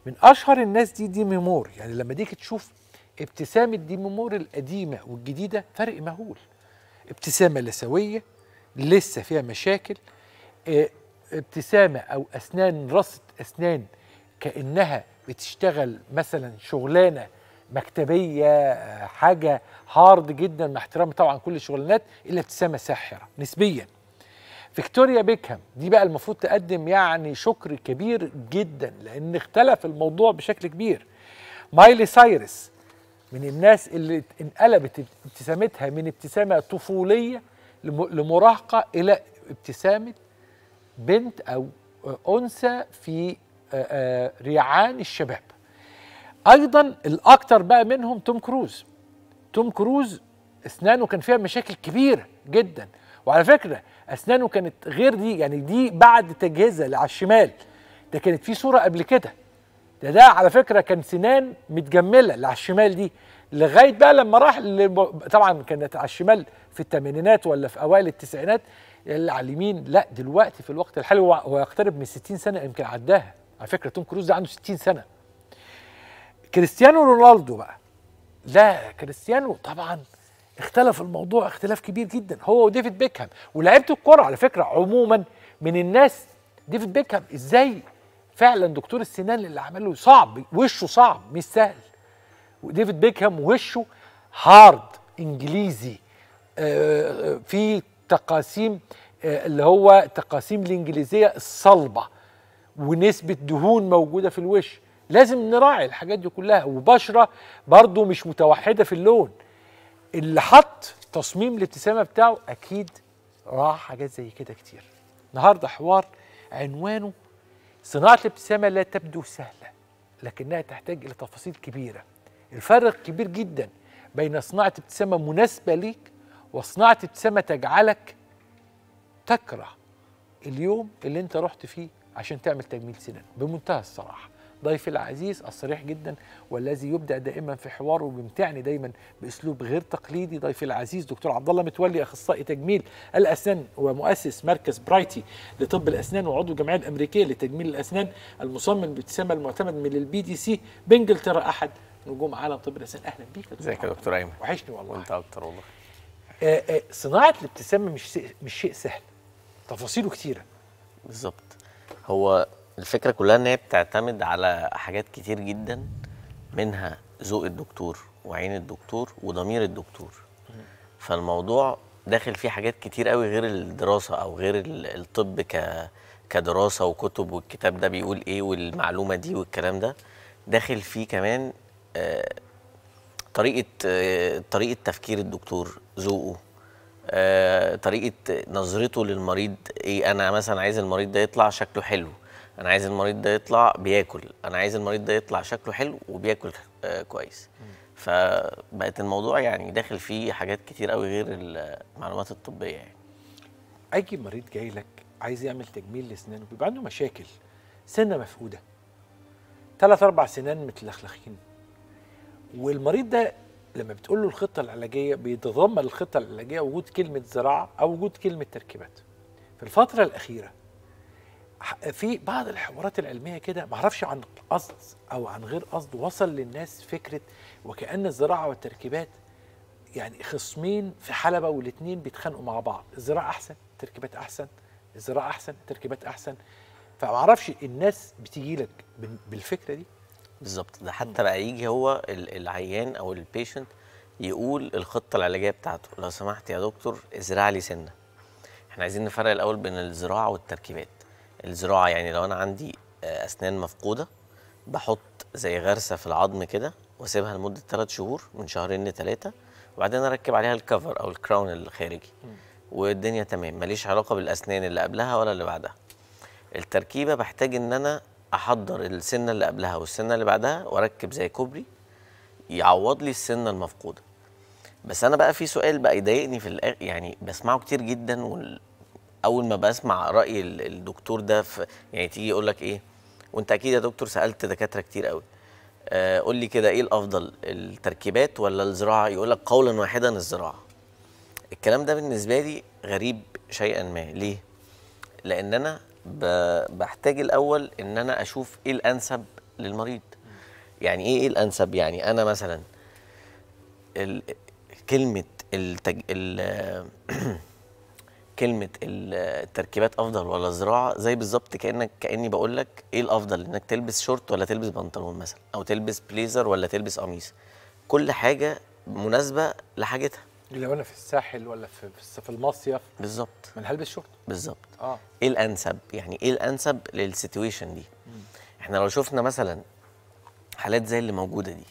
من اشهر الناس دي دي ميمور يعني لما تيجي تشوف ابتسامه دي ميمور القديمه والجديده فرق مهول ابتسامه لا سويه لسه فيها مشاكل آه، ابتسامه او اسنان رصه اسنان كانها بتشتغل مثلا شغلانه مكتبيه آه، حاجه هارد جدا مع احترامي طبعا كل الشغلانات الا ابتسامه ساحره نسبيا فيكتوريا بيكهام دي بقى المفروض تقدم يعني شكر كبير جدا لان اختلف الموضوع بشكل كبير مايلي سايرس من الناس اللي انقلبت ابتسامتها من ابتسامه طفوليه لمراهقه الى ابتسامه بنت او آه، انثى في آه، ريعان الشباب ايضا الاكثر بقى منهم توم كروز توم كروز اسنانه كان فيها مشاكل كبيره جدا وعلى فكره اسنانه كانت غير دي يعني دي بعد تجهيزها على الشمال ده كانت في صوره قبل كده ده ده على فكره كان سنان متجمله اللي على الشمال دي لغايه بقى لما راح طبعا كانت على الشمال في الثمانينات ولا في اوائل التسعينات اللي على اليمين لا دلوقتي في الوقت الحالي هو يقترب من 60 سنه يمكن عداها على فكره توم كروز ده عنده 60 سنه كريستيانو رونالدو بقى لا كريستيانو طبعا اختلف الموضوع اختلاف كبير جدا هو وديفيد بيكهام ولاعيبه الكوره على فكره عموما من الناس ديفيد بيكهام ازاي فعلا دكتور السنان اللي عمله صعب وشه صعب مش سهل وديفيد بيكهام وشه هارد انجليزي آه، آه، في تقاسيم آه، اللي هو تقاسيم الانجليزيه الصلبه ونسبه دهون موجوده في الوش لازم نراعي الحاجات دي كلها وبشرة برضو مش متوحدة في اللون اللي حط تصميم الابتسامة بتاعه أكيد راح حاجات زي كده كتير النهاردة حوار عنوانه صناعة الابتسامة لا تبدو سهلة لكنها تحتاج إلى تفاصيل كبيرة الفرق كبير جدا بين صناعة ابتسامة مناسبة ليك وصناعة ابتسامة تجعلك تكره اليوم اللي انت رحت فيه عشان تعمل تجميل سنان بمنتهى الصراحه ضيفي العزيز الصريح جدا والذي يبدع دائما في حواره وبيمتعني دايما باسلوب غير تقليدي ضيفي العزيز دكتور عبد الله متولي اخصائي تجميل الاسنان ومؤسس مركز برايتي لطب الاسنان وعضو الجمعيه الامريكيه لتجميل الاسنان المصمم بابتسامه المعتمد من البي دي سي بانجلترا احد نجوم عالم طب الاسنان اهلا بيك يا دكتور ازيك يا دكتور ايمن وحشني والله وانت اكتر والله آه، آه، صناعه الابتسامه مش مش شيء سهل تفاصيله كتيره بالظبط هو الفكره كلها ان هي بتعتمد على حاجات كتير جدا منها ذوق الدكتور وعين الدكتور وضمير الدكتور فالموضوع داخل فيه حاجات كتير قوي غير الدراسه او غير الطب ك كدراسه وكتب والكتاب ده بيقول ايه والمعلومه دي والكلام ده داخل فيه كمان آه، طريقه آه، طريقه تفكير الدكتور ذوقه آه، طريقه نظرته للمريض ايه انا مثلا عايز المريض ده يطلع شكله حلو انا عايز المريض ده يطلع بياكل انا عايز المريض ده يطلع شكله حلو وبياكل آه، كويس فبقت الموضوع يعني داخل فيه حاجات كتير قوي غير المعلومات الطبيه يعني اي مريض جاي لك عايز يعمل تجميل لسنانه بيبقى عنده مشاكل سنه مفقوده ثلاث اربع سنان متلخلخين والمريض ده لما بتقول له الخطه العلاجيه بيتضمن الخطه العلاجيه وجود كلمه زراعه او وجود كلمه تركيبات في الفتره الاخيره في بعض الحوارات العلميه كده معرفش عن قصد او عن غير قصد وصل للناس فكره وكان الزراعه والتركيبات يعني خصمين في حلبه والاثنين بيتخانقوا مع بعض الزراعه احسن التركيبات احسن الزراعه احسن التركيبات احسن فمعرفش الناس بتيجي لك بالفكره دي بالظبط ده حتى بقى يجي هو العيان او البيشنت يقول الخطه العلاجيه بتاعته لو سمحت يا دكتور ازرع لي سنه احنا عايزين نفرق الاول بين الزراعه والتركيبات الزراعه يعني لو انا عندي آه، اسنان مفقوده بحط زي غرسه في العظم كده واسيبها لمده 3 شهور من شهرين لثلاثه وبعدين اركب عليها الكفر او الكراون الخارجي والدنيا تمام ماليش علاقه بالاسنان اللي قبلها ولا اللي بعدها التركيبه بحتاج ان انا احضر السنه اللي قبلها والسنه اللي بعدها واركب زي كوبري يعوض لي السنه المفقوده بس انا بقى في سؤال بقى يضايقني في الأ... يعني بسمعه كتير جدا وال... اول ما بسمع راي الدكتور ده في يعني تيجي يقول لك ايه وانت اكيد يا دكتور سالت دكاتره كتير قوي آه، قول لي كده ايه الافضل التركيبات ولا الزراعه يقول لك قولا واحدا الزراعه الكلام ده بالنسبه لي غريب شيئا ما ليه لان انا بحتاج الاول ان انا اشوف ايه الانسب للمريض يعني ايه ايه الانسب يعني انا مثلا كلمه التج... ال [clears throat] كلمه التركيبات افضل ولا الزراعه زي بالظبط كانك كاني بقول لك ايه الافضل انك تلبس شورت ولا تلبس بنطلون مثلا او تلبس بليزر ولا تلبس قميص كل حاجه مناسبه لحاجتها لو انا في الساحل ولا في في المصيف بالظبط ما انا هلبس شورت بالظبط اه ايه الانسب يعني ايه الانسب للسيتويشن دي مم. احنا لو شفنا مثلا حالات زي اللي موجوده دي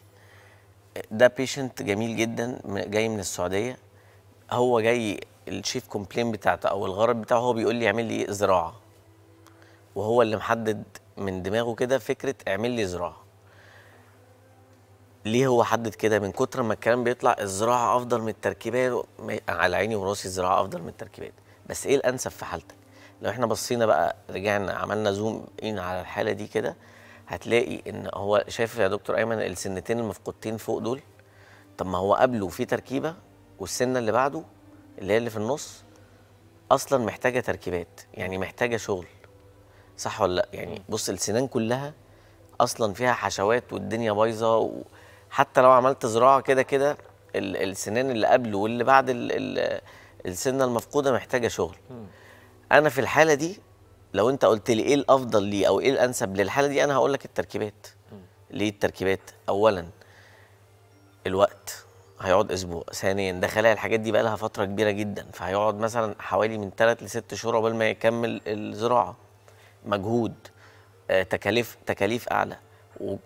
ده بيشنت جميل جدا جاي من السعوديه هو جاي الشيف كومبلين بتاعته او الغرض بتاعه هو بيقول لي اعمل لي زراعه وهو اللي محدد من دماغه كده فكره اعمل لي زراعه ليه هو حدد كده من كتر ما الكلام بيطلع الزراعه افضل من التركيبات على عيني وراسي الزراعه افضل من التركيبات بس ايه الانسب في حالتك لو احنا بصينا بقى رجعنا عملنا زوم ان على الحاله دي كده هتلاقي ان هو شايف يا دكتور ايمن السنتين المفقودتين فوق دول طب ما هو قبله في تركيبه والسنه اللي بعده اللي هي اللي في النص اصلا محتاجه تركيبات يعني محتاجه شغل صح ولا لا يعني بص السنان كلها اصلا فيها حشوات والدنيا بايظه حتى لو عملت زراعه كده كده السنان اللي قبله واللي بعد الـ الـ السنه المفقوده محتاجه شغل انا في الحاله دي لو انت قلت لي ايه الافضل لي او ايه الانسب للحاله دي انا هقول لك التركيبات ليه التركيبات اولا الوقت هيقعد اسبوع ثانيا دخلها الحاجات دي بقى لها فتره كبيره جدا فهيقعد مثلا حوالي من 3 ل 6 شهور قبل ما يكمل الزراعه مجهود آه، تكاليف تكاليف اعلى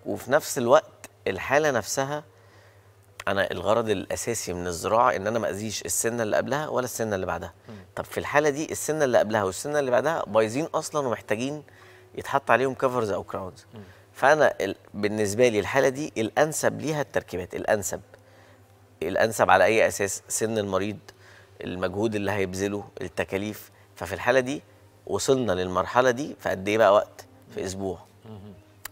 وفي نفس الوقت الحاله نفسها انا الغرض الاساسي من الزراعه ان انا ما اذيش السنه اللي قبلها ولا السنه اللي بعدها طب في الحاله دي السنه اللي قبلها والسنه اللي بعدها بايظين اصلا ومحتاجين يتحط عليهم كفرز او كراونز فانا بالنسبه لي الحاله دي الانسب ليها التركيبات الانسب الانسب على اي اساس سن المريض المجهود اللي هيبذله التكاليف ففي الحاله دي وصلنا للمرحله دي في قد ايه بقى وقت في اسبوع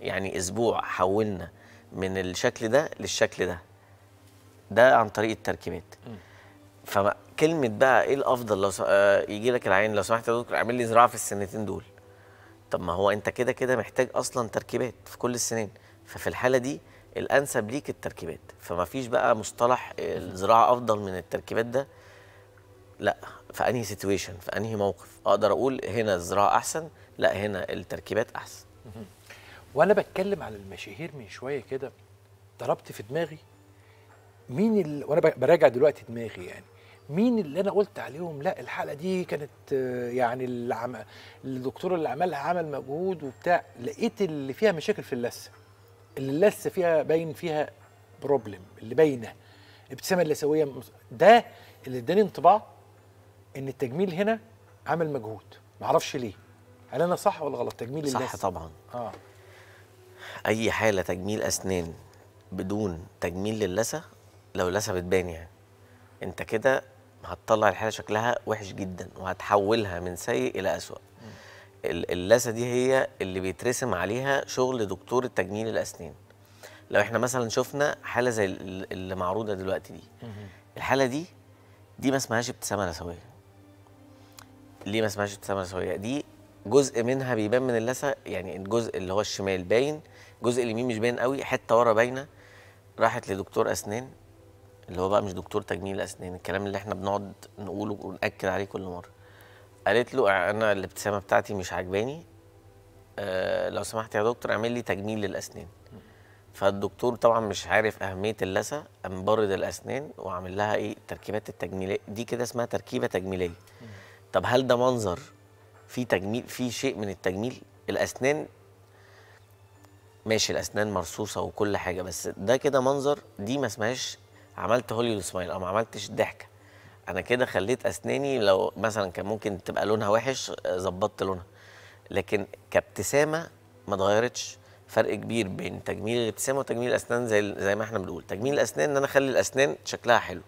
يعني اسبوع حولنا من الشكل ده للشكل ده ده عن طريق التركيبات فكلمه بقى ايه الافضل لو آه، يجي لك العين لو سمحت يا دكتور اعمل لي زراعه في السنتين دول طب ما هو انت كده كده محتاج اصلا تركيبات في كل السنين ففي الحاله دي الانسب ليك التركيبات فما فيش بقى مصطلح الزراعه افضل من التركيبات ده لا في انهي سيتويشن في انهي موقف اقدر اقول هنا الزراعه احسن لا هنا التركيبات احسن وانا بتكلم على المشاهير من شويه كده ضربت في دماغي مين اللي وانا براجع دلوقتي دماغي يعني مين اللي انا قلت عليهم لا الحلقه دي كانت يعني العم... الدكتور اللي عملها عمل مجهود وبتاع لقيت اللي فيها مشاكل في اللثه اللي لسه فيها باين فيها بروبلم اللي باينه الابتسامه اللثويه ده اللي اداني انطباع ان التجميل هنا عمل مجهود معرفش ليه هل انا صح ولا غلط تجميل صح اللثه صح طبعا اه اي حاله تجميل اسنان بدون تجميل للثه لو اللثه بتبان يعني انت كده هتطلع الحاله شكلها وحش جدا وهتحولها من سيء الى اسوأ اللثه دي هي اللي بيترسم عليها شغل دكتور التجميل الاسنان لو احنا مثلا شفنا حاله زي اللي معروضه دلوقتي دي الحاله دي دي ما اسمهاش ابتسامه نسويه ليه ما اسمهاش ابتسامه نسويه دي جزء منها بيبان من اللثه يعني الجزء اللي هو الشمال باين الجزء اليمين مش باين قوي حته ورا باينه راحت لدكتور اسنان اللي هو بقى مش دكتور تجميل اسنان الكلام اللي احنا بنقعد نقوله وناكد عليه كل مره قالت له انا الابتسامه بتاعتي مش عجباني آه لو سمحت يا دكتور اعمل لي تجميل للاسنان فالدكتور طبعا مش عارف اهميه اللثه قام برد الاسنان وعامل لها ايه تركيبات التجميليه دي كده اسمها تركيبه تجميليه طب هل ده منظر في تجميل في شيء من التجميل الاسنان ماشي الاسنان مرصوصه وكل حاجه بس ده كده منظر دي ما اسمهاش عملت هوليود سمايل او ما عملتش ضحكه انا كده خليت اسناني لو مثلا كان ممكن تبقى لونها وحش آه، ظبطت لونها لكن كابتسامه ما اتغيرتش فرق كبير بين تجميل الابتسامه وتجميل الاسنان زي زي ما احنا بنقول تجميل الاسنان ان انا اخلي الاسنان شكلها حلو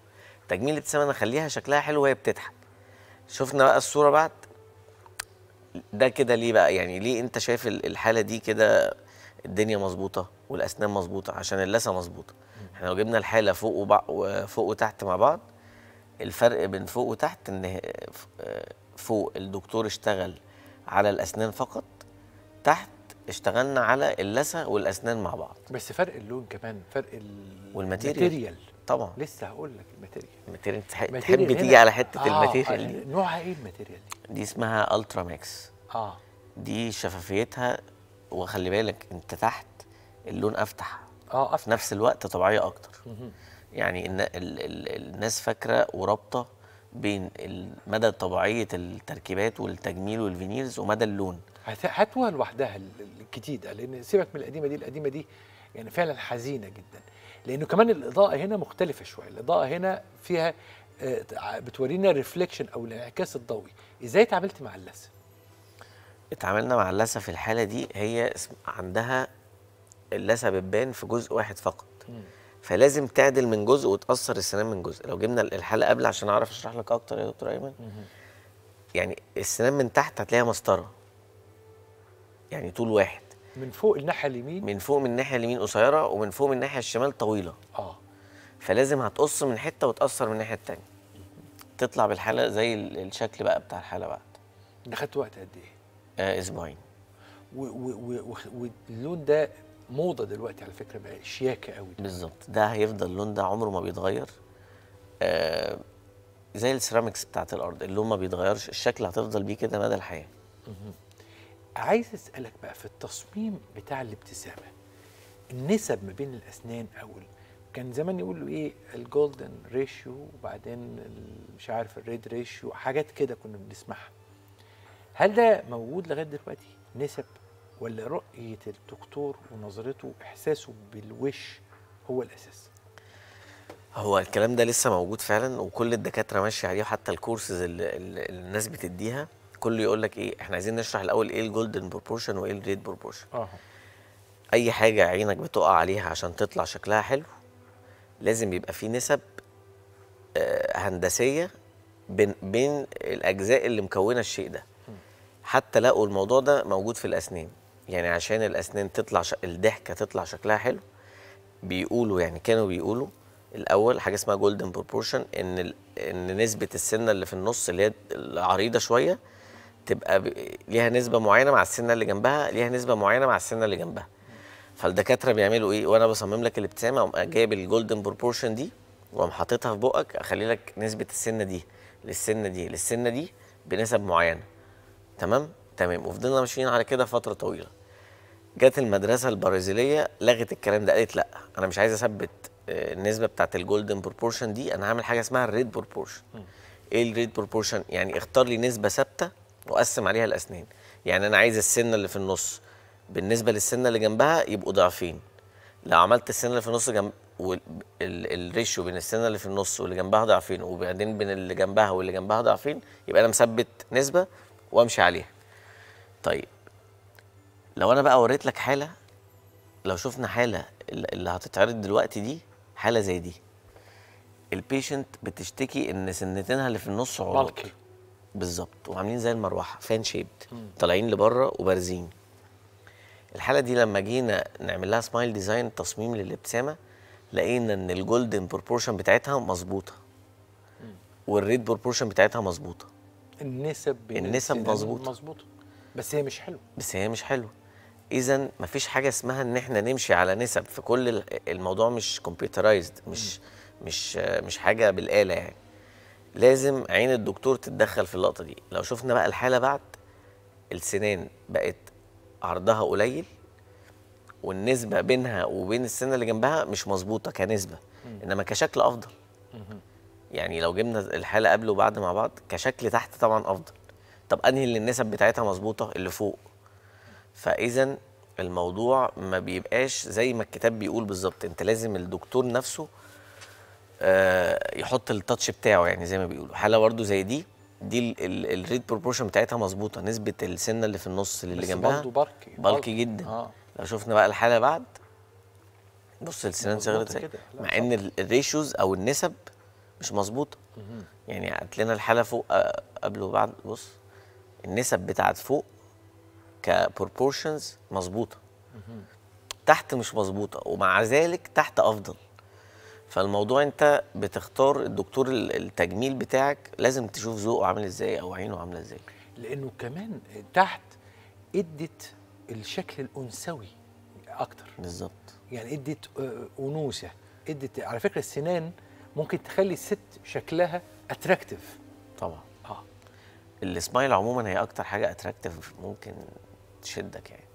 تجميل الابتسامه انا اخليها شكلها حلو وهي بتضحك شفنا بقى الصوره بعد ده كده ليه بقى يعني ليه انت شايف الحاله دي كده الدنيا مظبوطه والاسنان مظبوطه عشان اللثه مظبوطه احنا لو جبنا الحاله فوق وبع... وتحت مع بعض الفرق بين فوق وتحت ان فوق الدكتور اشتغل على الاسنان فقط تحت اشتغلنا على اللثه والاسنان مع بعض بس فرق اللون كمان فرق والماتيريال طبعا لسه هقول لك الماتيريال الماتيريال انت تحب تيجي على حته آه الماتيريال آه، دي نوعها ايه الماتيريال دي؟ دي اسمها الترا ماكس اه دي شفافيتها وخلي بالك انت تحت اللون افتح اه افتح في نفس الوقت طبيعيه اكتر يعني إن ال ال الناس فاكره ورابطه بين مدى طبيعيه التركيبات والتجميل والفينيرز ومدى اللون هاتوها لوحدها الجديده لان سيبك من القديمه دي القديمه دي يعني فعلا حزينه جدا لانه كمان الاضاءه هنا مختلفه شويه الاضاءه هنا فيها آه، بتورينا ريفليكشن او الانعكاس الضوئي ازاي اتعاملت مع اللثه اتعاملنا مع اللثه في الحاله دي هي عندها اللثه بتبان في جزء واحد فقط م. فلازم تعدل من جزء وتاثر السنان من جزء لو جبنا الحلقه قبل عشان اعرف اشرح لك اكتر يا دكتور ايمن يعني السنان من تحت هتلاقيها مسطره يعني طول واحد من فوق الناحيه اليمين من فوق من الناحيه اليمين قصيره ومن فوق من الناحيه الشمال طويله اه فلازم هتقص من حته وتاثر من الناحيه الثانيه تطلع بالحلقه زي الشكل بقى بتاع الحلقه بقى ده خدت وقت قد ايه آه اسبوعين واللون ده موضه دلوقتي على فكره بقى شياكه قوي بالظبط ده هيفضل اللون ده عمره ما بيتغير آه زي السيراميكس بتاعت الارض اللون ما بيتغيرش الشكل هتفضل بيه كده مدى الحياه عايز اسالك بقى في التصميم بتاع الابتسامه النسب ما بين الاسنان او كان زمان يقولوا ايه الجولدن ريشيو وبعدين مش عارف الريد ريشيو حاجات كده كنا بنسمعها هل ده موجود لغايه دلوقتي نسب ولا رؤيه الدكتور ونظرته واحساسه بالوش هو الاساس هو الكلام ده لسه موجود فعلا وكل الدكاتره ماشيه عليه وحتى الكورسز اللي, الناس بتديها كله يقول لك ايه احنا عايزين نشرح الاول ايه الجولدن بروبورشن وايه الريد بروبورشن أه. اي حاجه عينك بتقع عليها عشان تطلع شكلها حلو لازم يبقى في نسب آه، هندسيه بين بين الاجزاء اللي مكونه الشيء ده حتى لقوا الموضوع ده موجود في الاسنان يعني عشان الاسنان تطلع ش... الضحكه تطلع شكلها حلو بيقولوا يعني كانوا بيقولوا الاول حاجه اسمها جولدن بروبورشن ان ال... ان نسبه السنه اللي في النص اللي هي العريضه شويه تبقى ب... ليها نسبه معينه مع السنه اللي جنبها ليها نسبه معينه مع السنه اللي جنبها فالدكاتره بيعملوا ايه وانا بصمم لك الابتسامه اقوم جايب الجولدن بروبورشن دي واقوم حاططها في بقك اخلي لك نسبه السنه دي للسنه دي للسنه دي بنسب معينه تمام تمام وفضلنا ماشيين على كده فتره طويله جت المدرسه البرازيليه لغت الكلام ده قالت لا انا مش عايز اثبت آه، النسبه بتاعه الجولدن بروبورشن دي انا هعمل حاجه اسمها الريد بروبورشن ايه الريد بروبورشن يعني اختار لي نسبه ثابته واقسم عليها الاسنان يعني انا عايز السنه اللي في النص بالنسبه للسنه اللي جنبها يبقوا ضعفين لو عملت السنه اللي في النص جنب والريشيو بين السنه اللي في النص واللي جنبها ضعفين وبعدين بين اللي جنبها واللي جنبها ضعفين يبقى انا مثبت نسبه وامشي عليها طيب لو انا بقى وريت لك حاله لو شفنا حاله اللي هتتعرض دلوقتي دي حاله زي دي البيشنت بتشتكي ان سنتينها اللي في النص عروق بالظبط وعاملين زي المروحه فان شيبد طالعين لبره وبارزين الحاله دي لما جينا نعمل لها سمايل ديزاين تصميم للابتسامه لقينا ان الجولدن بروبورشن بتاعتها مظبوطه والريد بروبورشن بتاعتها مظبوطه النسب النسب مظبوطه مظبوطه بس هي مش حلوه بس هي مش حلوه اذا مفيش حاجه اسمها ان احنا نمشي على نسب في كل الموضوع مش كمبيوترايزد مش م. مش مش حاجه بالاله يعني لازم عين الدكتور تتدخل في اللقطه دي لو شفنا بقى الحاله بعد السنان بقت عرضها قليل والنسبه بينها وبين السنه اللي جنبها مش مظبوطه كنسبه انما كشكل افضل يعني لو جبنا الحاله قبل وبعد مع بعض كشكل تحت طبعا افضل طب انهي اللي النسب بتاعتها مظبوطه اللي فوق فاذا الموضوع ما بيبقاش زي ما الكتاب بيقول بالظبط انت لازم الدكتور نفسه آه، يحط التاتش بتاعه يعني زي ما بيقولوا حاله برده زي دي دي الريد بروبورشن بتاعتها مظبوطه نسبه السنه اللي في النص اللي جنبها برضه بركي بركي جدا آه. لو شفنا بقى الحاله بعد بص السنان صغرت مع ان الريشوز او النسب مش مظبوطه يعني هات لنا الحاله فوق آه، قبل وبعد بص النسب بتاعت فوق كبروبورشنز مظبوطه تحت مش مظبوطه ومع ذلك تحت افضل فالموضوع انت بتختار الدكتور التجميل بتاعك لازم تشوف ذوقه عامل ازاي او عينه عامله ازاي لانه كمان تحت ادت الشكل الانثوي اكتر بالظبط يعني ادت آه، انوثه ادت على فكره السنان ممكن تخلي الست شكلها اتراكتيف طبعا السمايل عموما هي اكتر حاجه اتراكتيف ممكن تشدك يعني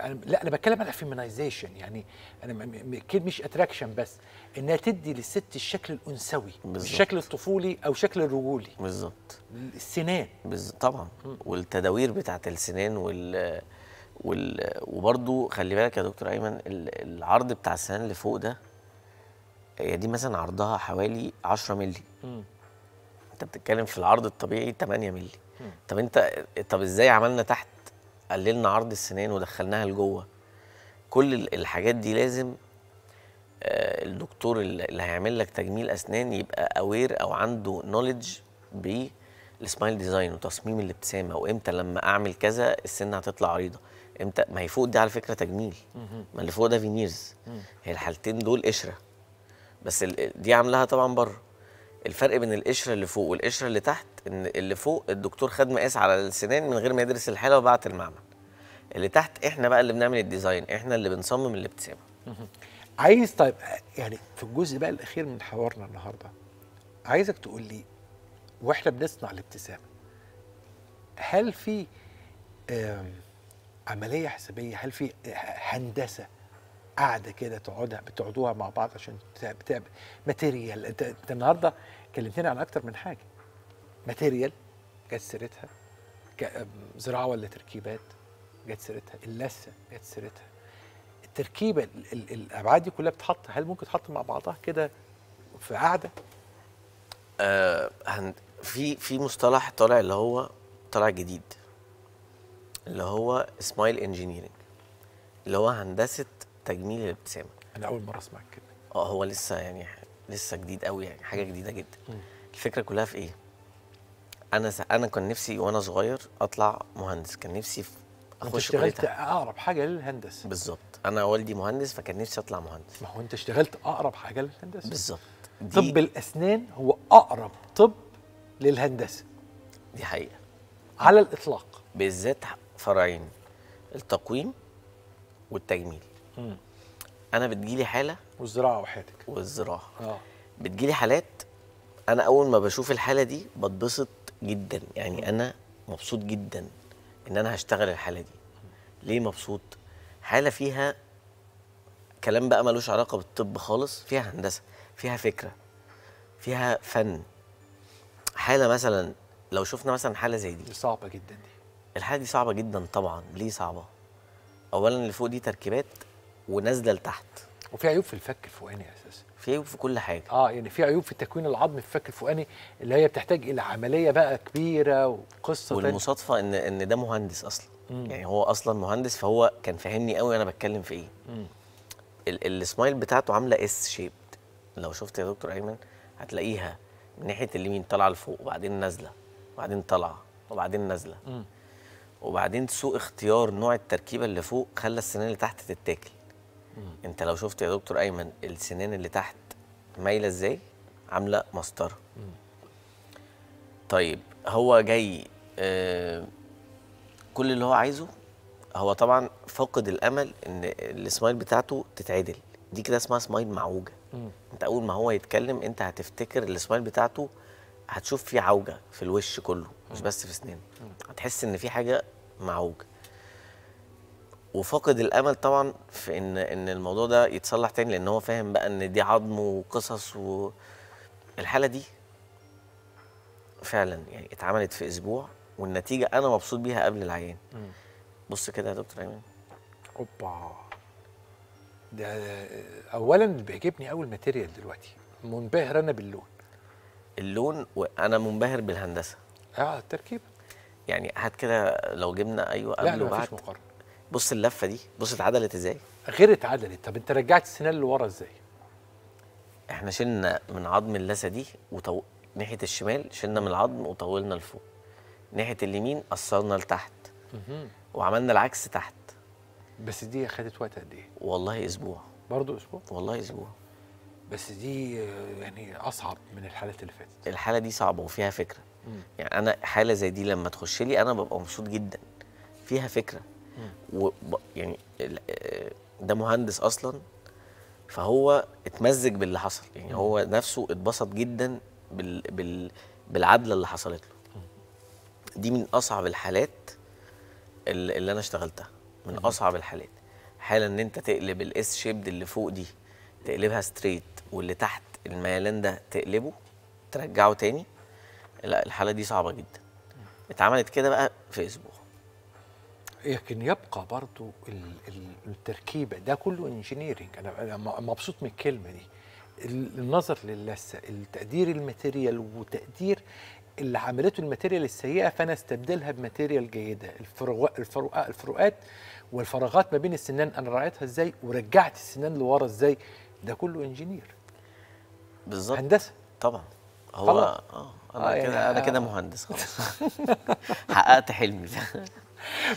أنا لا انا بتكلم على فيمنايزيشن يعني انا كلمه مش اتراكشن بس انها تدي للست الشكل الانثوي الشكل الطفولي او الشكل الرجولي بالظبط السنان بالظبط طبعا م. والتدوير بتاعت السنان وال وال وبرده خلي بالك يا دكتور ايمن العرض بتاع السنان اللي فوق ده هي دي مثلا عرضها حوالي 10 مللي انت بتتكلم في العرض الطبيعي 8 مللي طب انت طب ازاي عملنا تحت قللنا عرض السنان ودخلناها لجوه كل الحاجات دي لازم آه، الدكتور اللي هيعمل لك تجميل اسنان يبقى اوير او عنده نوليدج بالسمايل ديزاين وتصميم الابتسامه وامتى لما اعمل كذا السن هتطلع عريضه امتى ما هي فوق دي على فكره تجميل ما اللي فوق ده فينيرز هي الحالتين دول قشره بس دي عاملاها طبعا بره الفرق بين القشره اللي فوق والقشره اللي تحت ان اللي فوق الدكتور خد مقاس على السنان من غير ما يدرس الحاله وبعت المعمل اللي تحت احنا بقى اللي بنعمل الديزاين احنا اللي بنصمم الابتسامه عايز طيب يعني في الجزء بقى الاخير من حوارنا النهارده عايزك تقول لي واحنا بنصنع الابتسامه هل في عمليه حسابيه هل في آه، هندسه قاعده كده تقعدها بتقعدوها مع بعض عشان بتعمل ماتيريال انت, انت النهارده كلمتني عن اكتر من حاجه ماتيريال جت سيرتها زراعه ولا تركيبات جت سيرتها اللثه جت سيرتها التركيبه الابعاد دي كلها بتتحط هل ممكن تتحط مع بعضها كده في قاعده؟ آه في في مصطلح طالع اللي هو طالع جديد اللي هو سمايل انجينيرنج اللي هو هندسه تجميل الابتسامه انا اول مره اسمعك كده اه هو لسه يعني لسه جديد قوي يعني حاجه جديده جدا الفكره كلها في ايه انا س... انا كان نفسي وانا صغير اطلع مهندس كان نفسي في اخش اشتغلت اقرب حاجه للهندسه بالظبط انا والدي مهندس فكان نفسي اطلع مهندس ما هو انت اشتغلت اقرب حاجه للهندسه بالظبط دي... طب الاسنان هو اقرب طب للهندسه دي حقيقه على الاطلاق بالذات فرعين التقويم والتجميل انا بتجيلي حاله والزراعه وحياتك والزراعه اه بتجيلي حالات انا اول ما بشوف الحاله دي بتبسط جدا يعني انا مبسوط جدا ان انا هشتغل الحاله دي ليه مبسوط حاله فيها كلام بقى ملوش علاقه بالطب خالص فيها هندسه فيها فكره فيها فن حاله مثلا لو شفنا مثلا حاله زي دي صعبه جدا دي الحاله دي صعبه جدا طبعا ليه صعبه اولا اللي فوق دي تركيبات ونازله لتحت وفي عيوب في الفك الفوقاني اساسا في عيوب في كل حاجه اه يعني في عيوب في التكوين العظمي في الفك الفوقاني اللي هي بتحتاج الى عمليه بقى كبيره وقصه والمصادفه ان ان ده مهندس اصلا مم. يعني هو اصلا مهندس فهو كان فاهمني قوي انا بتكلم في ايه السمايل بتاعته عامله اس شيب لو شفت يا دكتور ايمن هتلاقيها من ناحيه اليمين طالعه لفوق وبعدين نازله وبعدين طالعه وبعدين نازله وبعدين سوء اختيار نوع التركيبه اللي فوق خلى السنان اللي تحت تتاكل انت لو شفت يا دكتور ايمن السنين اللي تحت مايله ازاي عامله مسطره طيب هو جاي آه كل اللي هو عايزه هو طبعا فاقد الامل ان السمايل بتاعته تتعدل دي كده اسمها سمايل معوجه مم. انت اول ما هو يتكلم انت هتفتكر السمايل بتاعته هتشوف في عوجه في الوش كله مش بس في اسنانه هتحس ان في حاجه معوجه وفاقد الامل طبعا في ان ان الموضوع ده يتصلح تاني لان هو فاهم بقى ان دي عظم وقصص والحاله دي فعلا يعني اتعملت في اسبوع والنتيجه انا مبسوط بيها قبل العيان بص كده يا دكتور ايمن اوبا ده اولا بيعجبني اول الماتيريال دلوقتي منبهر انا باللون اللون وانا منبهر بالهندسه اه التركيب يعني هات كده لو جبنا ايوه قبل وبعد لا مفيش مقارنه بص اللفه دي بص اتعدلت ازاي غير اتعدلت طب انت رجعت السنان لورا ازاي احنا شلنا من عظم اللثه دي وطو... ناحيه الشمال شلنا من العظم وطولنا لفوق ناحيه اليمين قصرنا لتحت وعملنا العكس تحت بس دي خدت وقت قد ايه والله اسبوع برضه اسبوع والله اسبوع بس دي يعني اصعب من الحالات اللي فاتت الحاله دي صعبه وفيها فكره مم. يعني انا حاله زي دي لما تخش لي انا ببقى مبسوط جدا فيها فكره و يعني آه، ده مهندس اصلا فهو اتمزج باللي حصل يعني هو نفسه اتبسط جدا بال بال بالعدله اللي حصلت له دي من اصعب الحالات اللي انا اشتغلتها من اصعب الحالات حاله ان انت تقلب الاس شيبد اللي فوق دي تقلبها ستريت واللي تحت الميلان ده تقلبه ترجعه تاني لا الحاله دي صعبه جدا اتعملت كده بقى في اسبوع لكن يبقى برضو التركيبه ده كله انجينيرنج انا مبسوط من الكلمه دي النظر للثه التقدير الماتيريال وتقدير اللي عملته الماتيريال السيئه فانا استبدلها بماتيريال جيده الفروقات الفروق الفروقات والفراغات ما بين السنان انا راعيتها ازاي ورجعت السنان لورا ازاي ده كله انجينير بالظبط هندسه طبعا هو اه انا آه يعني كده يعني انا آه. كده مهندس خلاص [laughs] حققت حلمي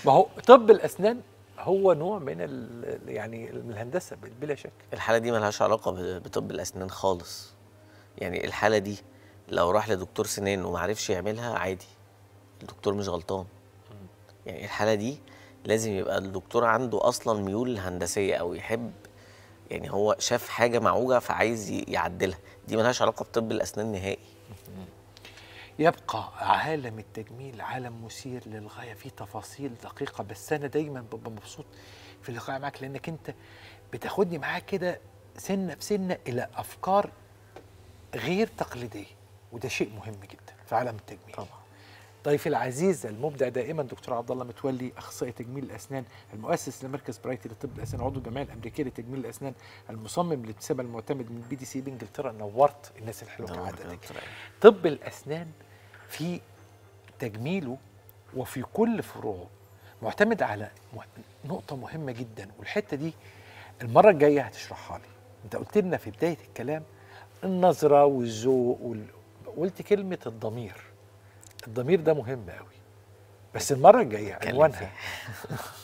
ما هو طب الاسنان هو نوع من يعني من الهندسه بلا شك الحاله دي ملهاش علاقه بطب الاسنان خالص يعني الحاله دي لو راح لدكتور سنان وما عرفش يعملها عادي الدكتور مش غلطان يعني الحاله دي لازم يبقى الدكتور عنده اصلا ميول هندسيه او يحب يعني هو شاف حاجه معوجه فعايز يعدلها دي ملهاش علاقه بطب الاسنان نهائي يبقى عالم التجميل عالم مثير للغايه فيه تفاصيل دقيقه بس انا دايما ببقى مبسوط في اللقاء معاك لانك انت بتاخدني معاك كده سنه بسنه الى افكار غير تقليديه وده شيء مهم جدا في عالم التجميل طبعا ضيفي العزيز المبدع دائما دكتور عبد الله متولي اخصائي تجميل الاسنان المؤسس لمركز برايتي لطب الاسنان عضو الجمعيه الامريكيه لتجميل الاسنان المصمم للابتسامه المعتمد من بي دي سي بانجلترا نورت الناس الحلوه كعادتك طب الاسنان في تجميله وفي كل فروعه معتمد على نقطة مهمة جدا والحتة دي المرة الجاية هتشرحها لي انت قلت لنا في بداية الكلام النظرة والذوق وقلت قلت كلمة الضمير الضمير ده مهم قوي بس المره الجايه عنوانها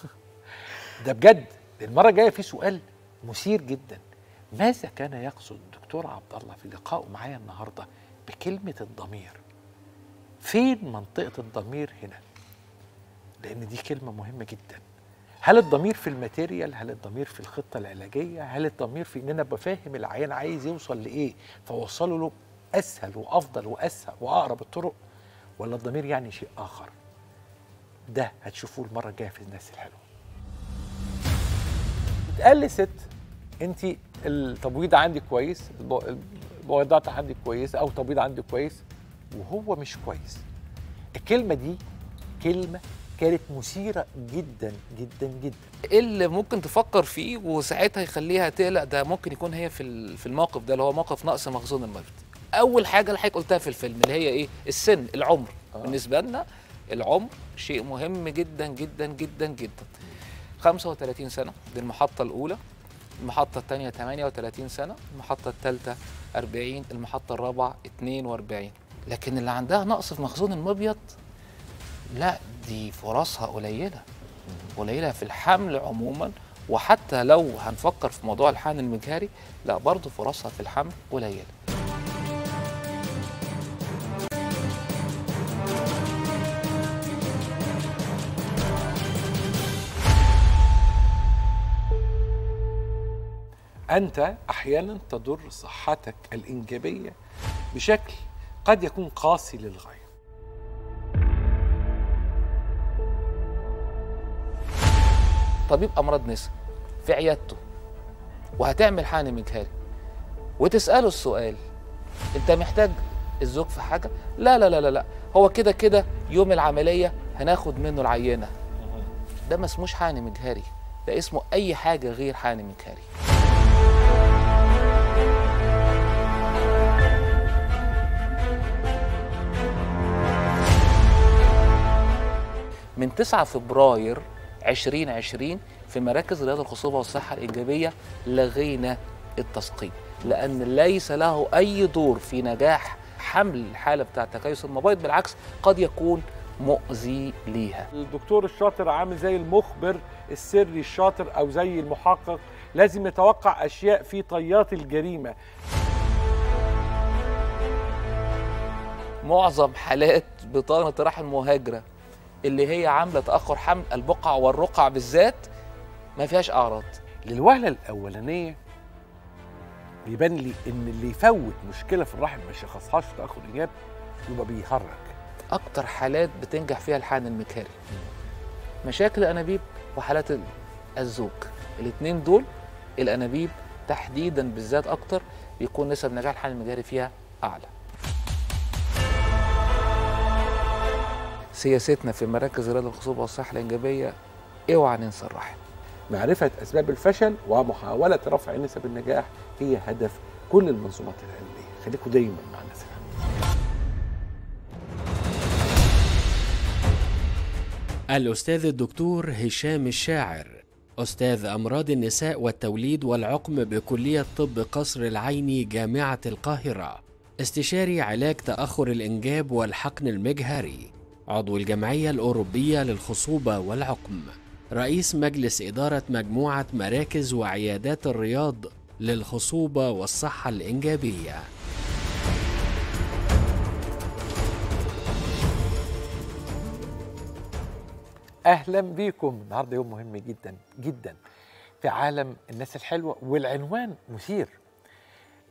[laughs] ده بجد المره الجايه في سؤال مثير جدا ماذا كان يقصد الدكتور عبد الله في لقائه معايا النهارده بكلمه الضمير فين منطقه الضمير هنا لان دي كلمه مهمه جدا هل الضمير في الماتيريال هل الضمير في الخطه العلاجيه هل الضمير في ان انا بفهم العيان عايز يوصل لايه فوصله له اسهل وافضل واسهل واقرب الطرق ولا الضمير يعني شيء آخر ده هتشوفوه المرة الجاية في الناس الحلوة ست انت التبويض عندي كويس البويضات عندي كويس او التبويض عندي كويس وهو مش كويس الكلمه دي كلمه كانت مثيرة جدا جدا جدا ايه اللي ممكن تفكر فيه وساعتها يخليها تقلق ده ممكن يكون هي في في الموقف ده اللي هو موقف نقص مخزون المرض اول حاجه اللي حضرتك قلتها في الفيلم اللي هي ايه السن العمر آه. بالنسبه لنا العمر شيء مهم جدا جدا جدا جدا 35 سنه دي المحطه الاولى المحطة الثانية 38 سنة، المحطة الثالثة 40، المحطة الرابعة 42 لكن اللي عندها نقص في مخزون المبيض لا دي فرصها قليلة قليلة في الحمل عموما وحتى لو هنفكر في موضوع الحان المجهري لا برضه فرصها في الحمل قليله أنت أحيانا تضر صحتك الإنجابية بشكل قد يكون قاسي للغاية طبيب أمراض نساء في عيادته وهتعمل حقن مجهري وتسأله السؤال أنت محتاج الزوج في حاجة؟ لا لا لا لا, لا. هو كده كده يوم العملية هناخد منه العينة ده ما اسموش حقن مجهري ده اسمه أي حاجة غير حقن مجهري من 9 فبراير 2020 في مراكز رياض الخصوبة والصحة الإيجابية لغينا التسقيم لأن ليس له أي دور في نجاح حمل الحالة بتاع تكيس المبايض بالعكس قد يكون مؤذي ليها الدكتور الشاطر عامل زي المخبر السري الشاطر أو زي المحقق لازم يتوقع أشياء في طيات الجريمة معظم حالات بطانة رحم مهاجرة اللي هي عامله تاخر حمل البقع والرقع بالذات ما فيهاش اعراض للوهله الاولانيه بيبان لي ان اللي يفوت مشكله في الرحم ما يشخصهاش تاخر ايجابي يبقى بيهرج اكتر حالات بتنجح فيها الحقن المكاري مشاكل الانابيب وحالات الزوج الاثنين دول الانابيب تحديدا بالذات اكتر بيكون نسب نجاح الحقن المكاري فيها اعلى سياستنا في مراكز رياضة الخصوبه والصحه الانجابيه اوعى ننسى الرحم. معرفه اسباب الفشل ومحاوله رفع نسب النجاح هي هدف كل المنظومات العلميه، خليكم دايما معنا الناس الأستاذ الدكتور هشام الشاعر أستاذ أمراض النساء والتوليد والعقم بكلية طب قصر العيني جامعة القاهرة استشاري علاج تأخر الإنجاب والحقن المجهري عضو الجمعية الأوروبية للخصوبة والعقم رئيس مجلس إدارة مجموعة مراكز وعيادات الرياض للخصوبة والصحة الإنجابية أهلا بيكم النهاردة يوم مهم جدا جدا في عالم الناس الحلوة والعنوان مثير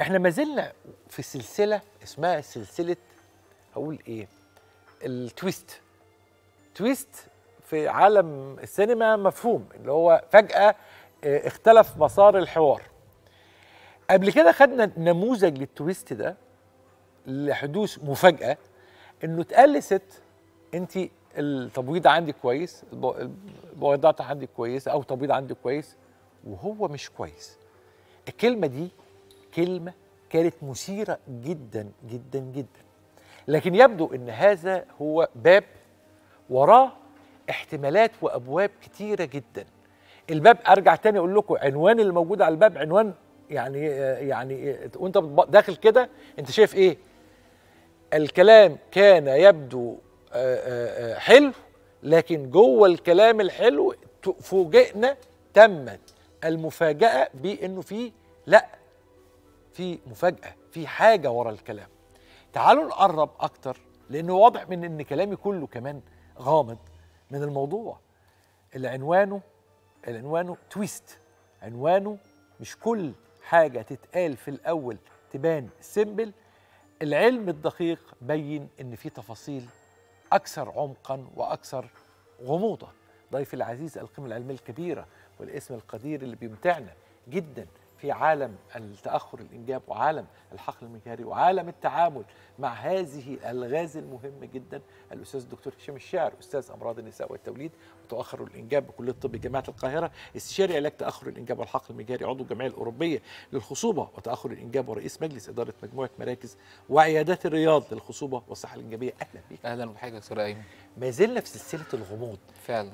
احنا ما زلنا في سلسلة اسمها سلسلة هقول ايه التويست تويست في عالم السينما مفهوم اللي هو فجأة آه، اختلف مسار الحوار قبل كده خدنا نموذج للتويست ده لحدوث مفاجأة انه اتقال لست انت التبويض عندي كويس البويضات عندي كويسة او تبويض عندي كويس وهو مش كويس الكلمة دي كلمة كانت مثيرة جدا جدا جدا لكن يبدو ان هذا هو باب وراه احتمالات وابواب كتيره جدا الباب ارجع تاني اقول لكم عنوان اللي موجود على الباب عنوان يعني يعني وانت داخل كده انت شايف ايه الكلام كان يبدو آه، آه، آه، حلو لكن جوه الكلام الحلو فوجئنا تمت المفاجاه بانه في لا في مفاجاه في حاجه ورا الكلام تعالوا نقرب اكتر لانه واضح من ان كلامي كله كمان غامض من الموضوع اللي عنوانه اللي عنوانه تويست عنوانه مش كل حاجه تتقال في الاول تبان سيمبل العلم الدقيق بين ان في تفاصيل اكثر عمقا واكثر غموضا ضيفي العزيز القيمه العلميه الكبيره والاسم القدير اللي بيمتعنا جدا في عالم التاخر الانجاب وعالم الحقل المجهري وعالم التعامل مع هذه الغاز المهم جدا الاستاذ الدكتور هشام الشاعر استاذ امراض النساء والتوليد وتاخر الانجاب بكليه الطب جامعه القاهره استشاري علاج تاخر الانجاب والحقل المجهري عضو الجمعيه الاوروبيه للخصوبه وتاخر الانجاب ورئيس مجلس اداره مجموعه مراكز وعيادات الرياض للخصوبه والصحه الانجابيه اهلا بك اهلا بحضرتك يا دكتور ايمن ما زلنا في سلسله الغموض فعلا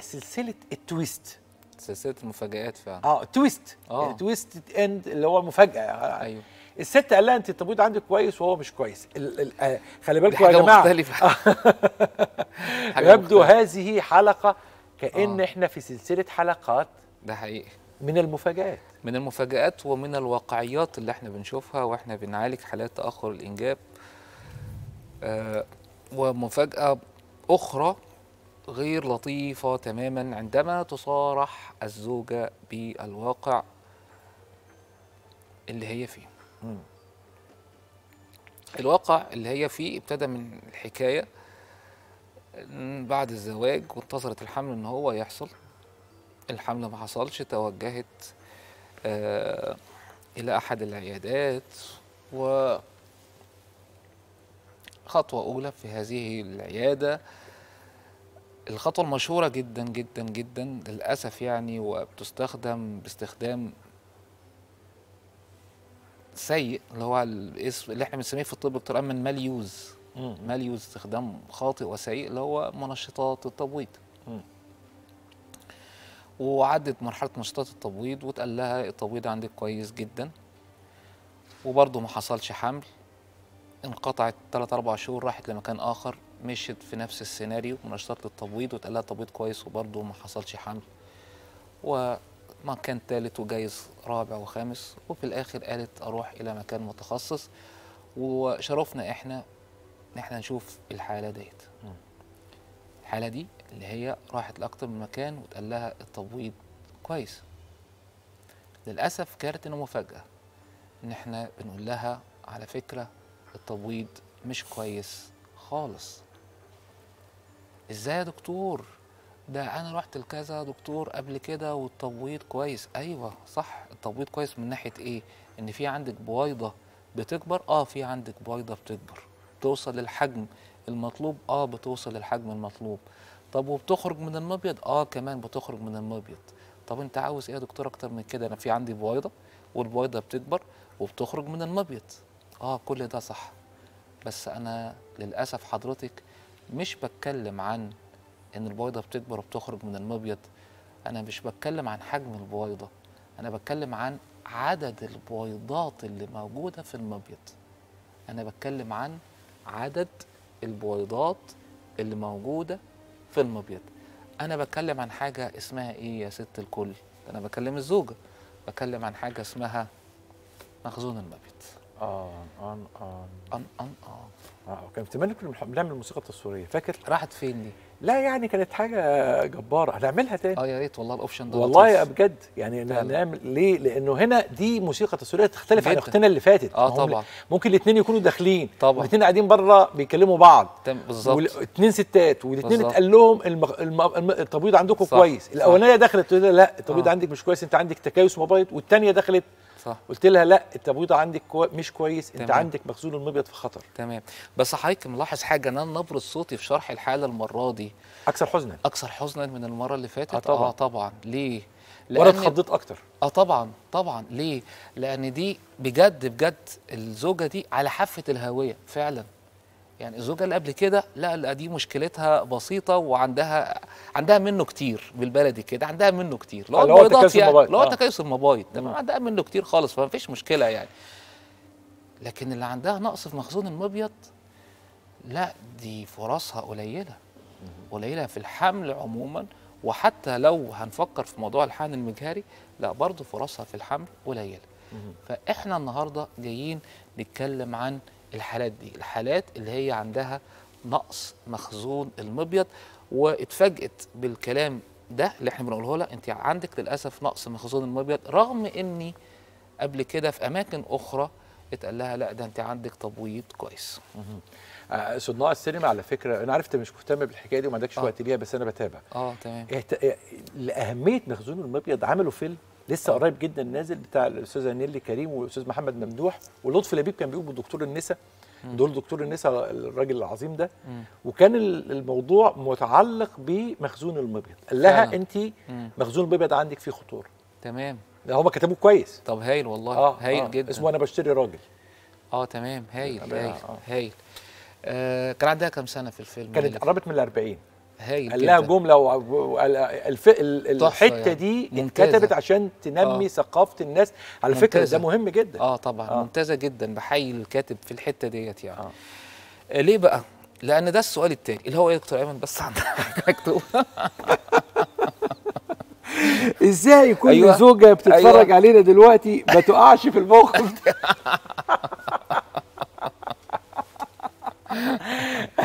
سلسله التويست سلسله المفاجآت فعلا اه تويست اه تويست اند اللي هو مفاجاه ايوه الست قال لها انت التبويض عندك كويس وهو مش كويس آه، خلي بالكم يا جماعه مختلفة. [laughs] يبدو مختلفة. هذه حلقه كان آه. احنا في سلسله حلقات ده حقيقي من المفاجآت من المفاجآت ومن الواقعيات اللي احنا بنشوفها واحنا بنعالج حالات تأخر الإنجاب آه ومفاجأة أخرى غير لطيفة تماما عندما تصارح الزوجة بالواقع اللي هي فيه مم. الواقع اللي هي فيه ابتدى من الحكاية بعد الزواج وانتظرت الحمل ان هو يحصل الحمل ما حصلش توجهت آه الى احد العيادات و خطوة أولى في هذه العيادة الخطوة المشهورة جدا جدا جدا للأسف يعني وبتستخدم باستخدام سيء اللي هو الاسم اللي احنا بنسميه في الطب بطريقه من ماليوز ماليوز استخدام خاطئ وسيء اللي هو منشطات التبويض وعدت مرحله منشطات التبويض واتقال لها التبويض عندك كويس جدا وبرضه ما حصلش حمل انقطعت 3 4 شهور راحت لمكان اخر مشيت في نفس السيناريو ونشرت للتبويض واتقال لها تبويض كويس وبرضه ما حصلش حمل ومكان كان ثالث وجايز رابع وخامس وفي الاخر قالت اروح الى مكان متخصص وشرفنا احنا ان احنا نشوف الحاله ديت الحاله دي اللي هي راحت لاكتر من مكان واتقال لها التبويض كويس للاسف كانت مفاجاه ان احنا بنقول لها على فكره التبويض مش كويس خالص ازاي يا دكتور ده انا رحت لكذا دكتور قبل كده والتبويض كويس ايوه صح التبويض كويس من ناحيه ايه ان في عندك بويضه بتكبر اه في عندك بويضه بتكبر توصل للحجم المطلوب اه بتوصل للحجم المطلوب طب وبتخرج من المبيض اه كمان بتخرج من المبيض طب انت عاوز ايه يا دكتور اكتر من كده انا في عندي بويضه والبويضه بتكبر وبتخرج من المبيض اه كل ده صح بس انا للاسف حضرتك مش بتكلم عن ان البويضه بتكبر وبتخرج من المبيض انا مش بتكلم عن حجم البويضه انا بتكلم عن عدد البويضات اللي موجوده في المبيض انا بتكلم عن عدد البويضات اللي موجوده في المبيض انا بتكلم عن حاجه اسمها ايه يا ست الكل انا بكلم الزوجه بكلم عن حاجه اسمها مخزون المبيض آه آن آن آن آن آه, كان في بتعمل بنعمل الموسيقى التصويرية فاكر؟ راحت فين دي؟ لا يعني كانت حاجة جبارة هنعملها تاني اه يا ريت والله الأوبشن ده والله بجد يعني هنعمل ليه؟ لأنه هنا دي موسيقى تصويرية تختلف عن أختنا اللي فاتت اه طبعا ممكن الاثنين يكونوا داخلين طبعا الاثنين قاعدين بره بيكلموا بعض بالظبط والاثنين ستات والاثنين اتقال لهم المغ... الم... التبويض عندكم كويس الأولانية دخلت تقول لا التبويض آه. عندك مش كويس أنت عندك تكيس مبيض والثانية دخلت صح قلت لها لا التبويض عندك كو... مش كويس تمام. انت عندك مخزون المبيض في خطر تمام بس حضرتك ملاحظ حاجه ان انا نبره صوتي في شرح الحاله المره دي اكثر حزنا اكثر حزنا من المره اللي فاتت اه طبعا, آه طبعا. ليه لأن... وانا اتخضيت اكتر اه طبعا طبعا ليه لان دي بجد بجد الزوجه دي على حافه الهاويه فعلا يعني الزوجه اللي قبل كده لا لا دي مشكلتها بسيطه وعندها عندها منه كتير بالبلدي كده عندها منه كتير لو هو تكيس المبايض يعني لو تكيس المبايض تمام عندها منه كتير خالص فما فيش مشكله يعني لكن اللي عندها نقص في مخزون المبيض لا دي فرصها قليله قليله في الحمل عموما وحتى لو هنفكر في موضوع الحان المجهري لا برضه فرصها في الحمل قليله فاحنا النهارده جايين نتكلم عن الحالات دي الحالات اللي هي عندها نقص مخزون المبيض واتفاجئت بالكلام ده اللي احنا بنقوله لها انت عندك للاسف نقص مخزون المبيض رغم اني قبل كده في اماكن اخرى اتقال لها لا ده انت عندك تبويض كويس آه، صناع السينما على فكره انا عرفت مش مهتم بالحكايه دي وما عندكش آه. وقت ليها بس انا بتابع اه تمام آه، لاهميه مخزون المبيض عملوا فيلم لسه أوه. قريب جدا نازل بتاع الاستاذه نيلي كريم والاستاذ محمد ممدوح ولطفي لبيب كان بيقول بدكتور النساء دول دكتور النساء الراجل العظيم ده مم. وكان الموضوع متعلق بمخزون المبيض قال لها انت مخزون المبيض عندك فيه خطوره تمام هم كتبوه كويس طب هايل والله آه هايل آه جدا اسمه انا بشتري راجل اه تمام هايل آه، آه. هايل آه. هايل آه كان عندها كام سنه في الفيلم كانت قربت من ال 40 هايل قال لها جمله و... الف... الحته يعني. دي اتكتبت عشان تنمي آه. ثقافه الناس على فكره ده مهم جدا اه طبعا آه. ممتازه جدا بحيي الكاتب في الحته ديت يعني آه. آه، ليه بقى؟ لان ده السؤال الثاني اللي هو ايه يا دكتور ايمن بس عندك حاجه [laughs] ازاي كل أيوة. زوجه بتتفرج أيوة. علينا دلوقتي ما تقعش في الموقف ده [laughs]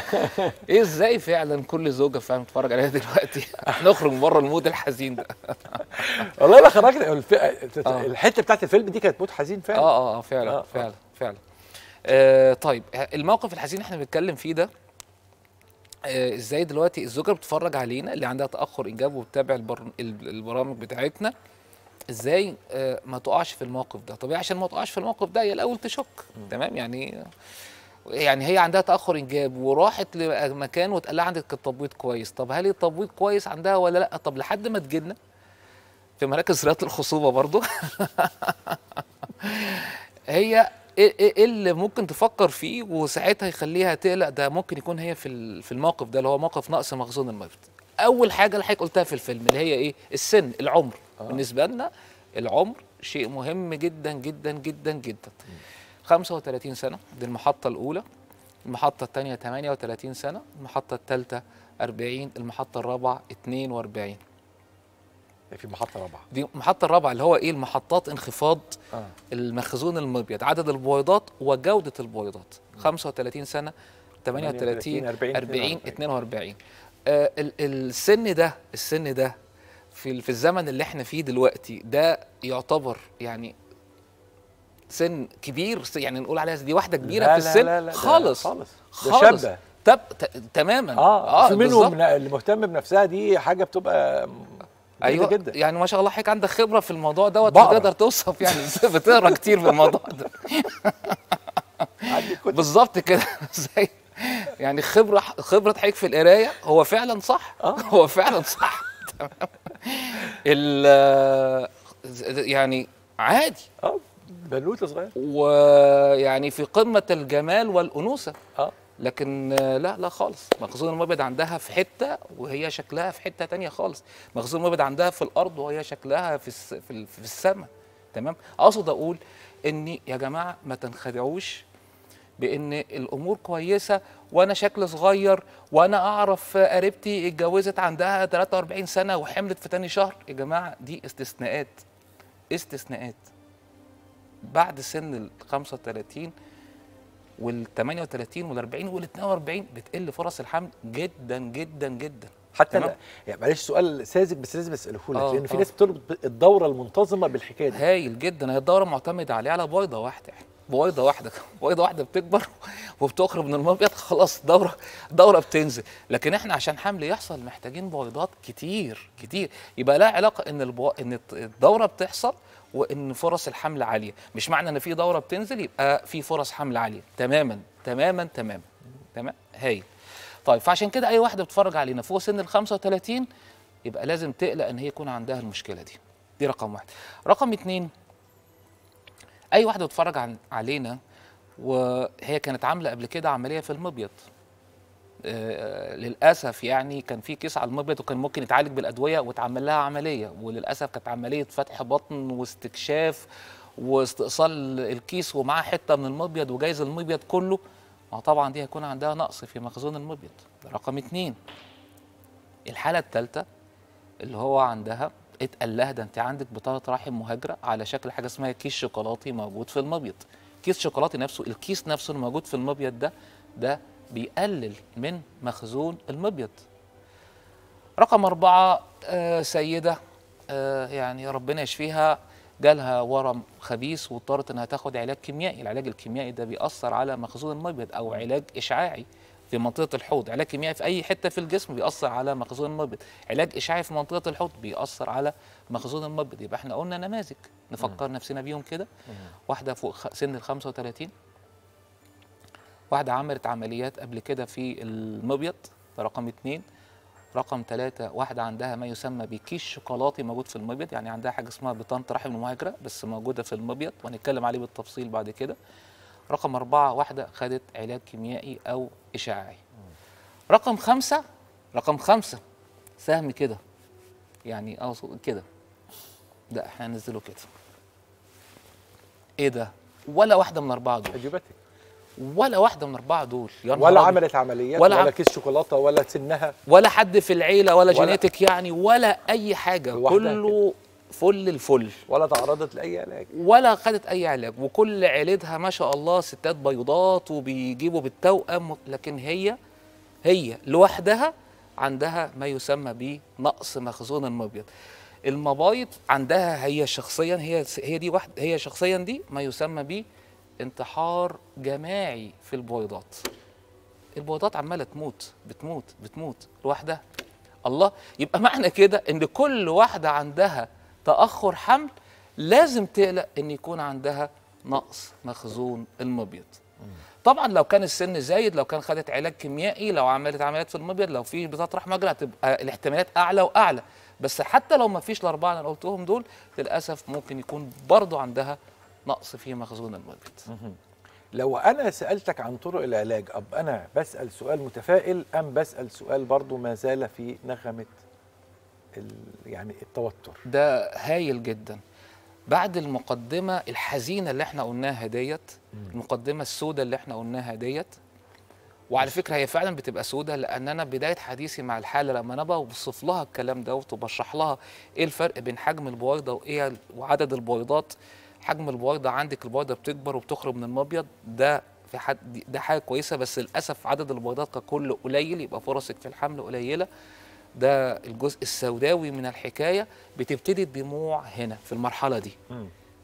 ايه ازاي فعلا كل زوجه فعلا بتتفرج عليها دلوقتي هنخرج بره المود الحزين ده والله انا خرجت الف... آه. الحته بتاعت الفيلم دي كانت مود حزين فعلا اه اه, آه، فعلا آه، فعلا فعلا آه طيب الموقف الحزين احنا بنتكلم فيه ده آه ازاي دلوقتي الزوجه بتتفرج علينا اللي عندها تاخر انجاب وبتتابع البر... البرامج بتاعتنا ازاي آه ما تقعش في الموقف ده طبيعي عشان ما تقعش في الموقف ده هي الاول تشك تمام يعني يعني هي عندها تاخر انجاب وراحت لمكان واتقال لها عندك التبويض كويس طب هل التبويض كويس عندها ولا لا طب لحد ما تجدنا في مراكز رياضه الخصوبه برضو [laughs] هي إيه, إيه, ايه اللي ممكن تفكر فيه وساعتها يخليها تقلق ده ممكن يكون هي في في الموقف ده اللي هو موقف نقص مخزون المبت اول حاجه اللي قلتها في الفيلم اللي هي ايه السن العمر آه. بالنسبه لنا العمر شيء مهم جدا جدا جدا جدا م. 35 سنة دي المحطة الأولى المحطة الثانية 38 سنة المحطة الثالثة 40 المحطة الرابعة 42 يعني في محطة رابعة دي المحطة الرابعة اللي هو ايه المحطات انخفاض آه. المخزون المبيض عدد البويضات وجودة البويضات 35 سنة 38, 38 40 42 آه السن ده السن ده في في الزمن اللي احنا فيه دلوقتي ده يعتبر يعني سن كبير يعني نقول عليها دي واحده كبيره لا في السن لا لا لا خالص خالص شابه تب... تماما اه, آه في منهم اللي مهتم بنفسها دي حاجه بتبقى ايوه جدا يعني ما شاء الله حضرتك عندك خبره في الموضوع دوت تقدر توصف يعني [laughs] بتقرا كتير في الموضوع ده بالظبط كده [laughs] زي يعني خبره خبره حضرتك في القرايه هو فعلا صح آه. هو فعلا صح تمام [laughs] يعني عادي آه. بنوته صغير ويعني في قمه الجمال والانوثه اه لكن آه، لا لا خالص مخزون المبيض عندها في حته وهي شكلها في حته تانية خالص مخزون المبيض عندها في الارض وهي شكلها في في السماء تمام اقصد اقول ان يا جماعه ما تنخدعوش بان الامور كويسه وانا شكل صغير وانا اعرف قريبتي اتجوزت عندها 43 سنه وحملت في تاني شهر يا جماعه دي استثناءات استثناءات بعد سن ال 35 وال 38 وال 40 وال 42 بتقل فرص الحمل جدا جدا جدا حتى انا يعني معلش سؤال ساذج بس لازم اساله لك آه لان في آه. ناس بتربط الدوره المنتظمه بالحكايه دي هايل جدا هي الدوره معتمده عليها على بويضه واحده يعني بويضه واحده [laughs] بويضه واحده بتكبر [laughs] وبتخرج من المبيض خلاص دوره دوره بتنزل لكن احنا عشان حمل يحصل محتاجين بويضات كتير كتير يبقى لها علاقه ان البو... ان الدوره بتحصل وان فرص الحمل عاليه مش معنى ان في دوره بتنزل يبقى في فرص حمل عاليه تماما تماما تماما تمام هايل طيب فعشان كده اي واحده بتتفرج علينا فوق سن ال 35 يبقى لازم تقلق ان هي يكون عندها المشكله دي دي رقم واحد رقم اتنين اي واحده بتتفرج علينا وهي كانت عامله قبل كده عمليه في المبيض آه، للاسف يعني كان في كيس على المبيض وكان ممكن يتعالج بالادويه واتعمل لها عمليه وللاسف كانت عمليه فتح بطن واستكشاف واستئصال الكيس ومعاه حته من المبيض وجايز المبيض كله ما طبعا دي هيكون عندها نقص في مخزون المبيض رقم اتنين الحاله الثالثه اللي هو عندها اتقال لها ده انت عندك بطانه رحم مهاجره على شكل حاجه اسمها كيس شوكولاتي موجود في المبيض كيس شوكولاتي نفسه الكيس نفسه الموجود في المبيض ده ده بيقلل من مخزون المبيض رقم أربعة آه، سيدة آه، يعني ربنا يشفيها جالها ورم خبيث واضطرت انها تاخد علاج كيميائي، العلاج الكيميائي ده بيأثر على مخزون المبيض او علاج اشعاعي في منطقه الحوض، علاج كيميائي في اي حته في الجسم بيأثر على مخزون المبيض، علاج اشعاعي في منطقه الحوض بيأثر على مخزون المبيض، يبقى احنا قلنا نماذج نفكر نفسنا بيهم كده واحده فوق سن ال 35 واحدة عملت عمليات قبل كده في المبيض ده رقم اتنين رقم ثلاثة واحدة عندها ما يسمى بكيش شوكولاتي موجود في المبيض يعني عندها حاجة اسمها بطانة رحم المهاجرة بس موجودة في المبيض وهنتكلم عليه بالتفصيل بعد كده رقم أربعة واحدة خدت علاج كيميائي أو إشعاعي رقم خمسة رقم خمسة سهم كده يعني أقصد كده ده احنا هننزله كده ايه ده ولا واحده من اربعه دول اجوبتك ولا واحده من اربعه دول يا ولا ربي. عملت عمليات ولا, ولا كيس شوكولاته ولا سنها ولا حد في العيله ولا, ولا جينيتك يعني ولا اي حاجه كله فل الفل ولا تعرضت لاي علاج ولا خدت اي علاج وكل عيلتها ما شاء الله ستات بيضات وبيجيبوا بالتوأم لكن هي هي لوحدها عندها ما يسمى بنقص مخزون المبيض المبايض عندها هي شخصيا هي هي دي واحد هي شخصيا دي ما يسمى بيه انتحار جماعي في البويضات البويضات عماله تموت بتموت بتموت لوحدها الله يبقى معنى كده ان كل واحده عندها تاخر حمل لازم تقلق ان يكون عندها نقص مخزون المبيض طبعا لو كان السن زايد لو كان خدت علاج كيميائي لو عملت عمليات في المبيض لو في بتطرح مجرى هتبقى الاحتمالات اعلى واعلى بس حتى لو ما فيش الاربعه اللي انا قلتهم دول للاسف ممكن يكون برضه عندها نقص في مخزون المبيض لو انا سالتك عن طرق العلاج اب انا بسال سؤال متفائل ام بسال سؤال برضو ما زال في نغمه يعني التوتر ده هايل جدا بعد المقدمه الحزينه اللي احنا قلناها ديت المقدمه السوداء اللي احنا قلناها ديت وعلى فكره هي فعلا بتبقى سوداء لان انا بدايه حديثي مع الحاله لما انا بوصف لها الكلام دوت وبشرح لها ايه الفرق بين حجم البويضه وايه وعدد البويضات حجم البويضه عندك البويضه بتكبر وبتخرج من المبيض ده في حد ده حاجه كويسه بس للاسف عدد البويضات ككل قليل يبقى فرصك في الحمل قليله ده الجزء السوداوي من الحكايه بتبتدي الدموع هنا في المرحله دي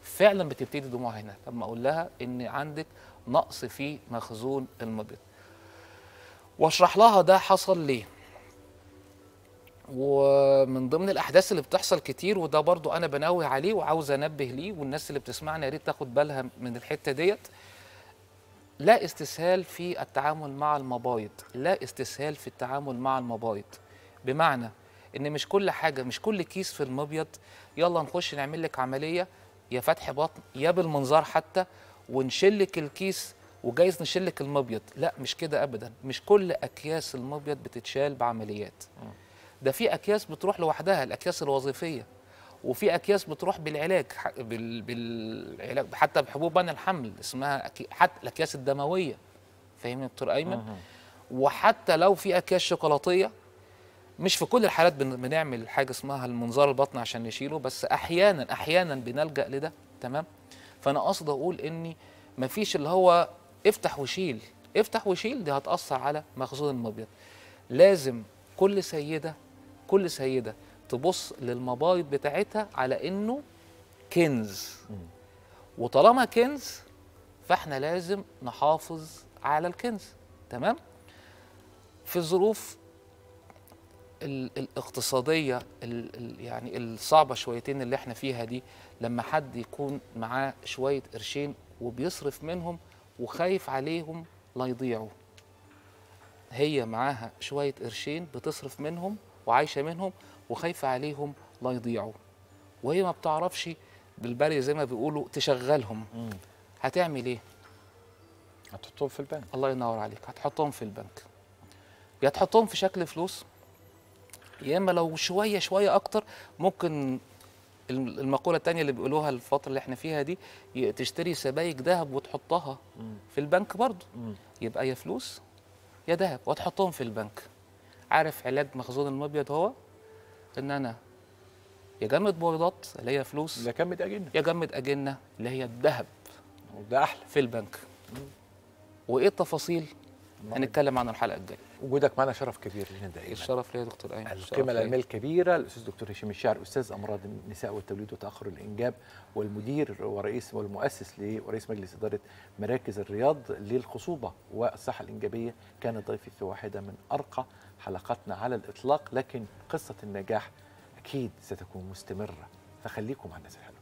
فعلا بتبتدي الدموع هنا لما اقول لها ان عندك نقص في مخزون المبيض واشرح لها ده حصل ليه ومن ضمن الاحداث اللي بتحصل كتير وده برضو انا بنوه عليه وعاوز انبه ليه والناس اللي بتسمعنا يا ريت تاخد بالها من الحته ديت لا استسهال في التعامل مع المبايض لا استسهال في التعامل مع المبايض بمعنى ان مش كل حاجه مش كل كيس في المبيض يلا نخش نعمل لك عمليه يا فتح بطن يا بالمنظار حتى ونشلك الكيس وجايز نشلك المبيض لا مش كده ابدا مش كل اكياس المبيض بتتشال بعمليات ده في اكياس بتروح لوحدها الاكياس الوظيفيه وفي اكياس بتروح بالعلاج بالعلاج حتى بحبوب بني الحمل اسمها حتى الاكياس الدمويه فاهمني دكتور ايمن وحتى لو في اكياس شوكولاتيه مش في كل الحالات بنعمل حاجه اسمها المنظار البطن عشان نشيله بس احيانا احيانا بنلجا لده تمام فانا قصدي اقول اني مفيش اللي هو افتح وشيل افتح وشيل دي هتاثر على مخزون المبيض لازم كل سيده كل سيده تبص للمبايض بتاعتها على انه كنز وطالما كنز فاحنا لازم نحافظ على الكنز تمام في الظروف الاقتصاديه يعني الصعبه شويتين اللي احنا فيها دي لما حد يكون معاه شويه قرشين وبيصرف منهم وخايف عليهم لا يضيعوا هي معاها شويه قرشين بتصرف منهم وعايشه منهم وخايفه عليهم لا يضيعوا وهي ما بتعرفش بالبري زي ما بيقولوا تشغلهم هتعمل ايه هتحطهم في البنك الله ينور عليك هتحطهم في البنك يا تحطهم في شكل فلوس يا اما لو شويه شويه اكتر ممكن المقوله الثانيه اللي بيقولوها الفتره اللي احنا فيها دي تشتري سبايك ذهب وتحطها في البنك برضه يبقى يا فلوس يا ذهب وتحطهم في البنك عارف علاج مخزون المبيض هو ان انا يا جمد بويضات اللي هي فلوس يا جمد اجنه يا جمد اجنه اللي هي الذهب وده احلى في البنك وايه التفاصيل هنتكلم عنه الحلقه الجايه وجودك معنا شرف كبير لنا دائما الشرف ليا دكتور ايمن القيمه العلميه الكبيره الاستاذ دكتور هشام الشاعر استاذ امراض النساء والتوليد وتاخر الانجاب والمدير ورئيس والمؤسس ورئيس مجلس اداره مراكز الرياض للخصوبه والصحه الانجابيه كان ضيفي في واحده من ارقى حلقاتنا على الإطلاق لكن قصة النجاح أكيد ستكون مستمرة فخليكم على الناس الحلوة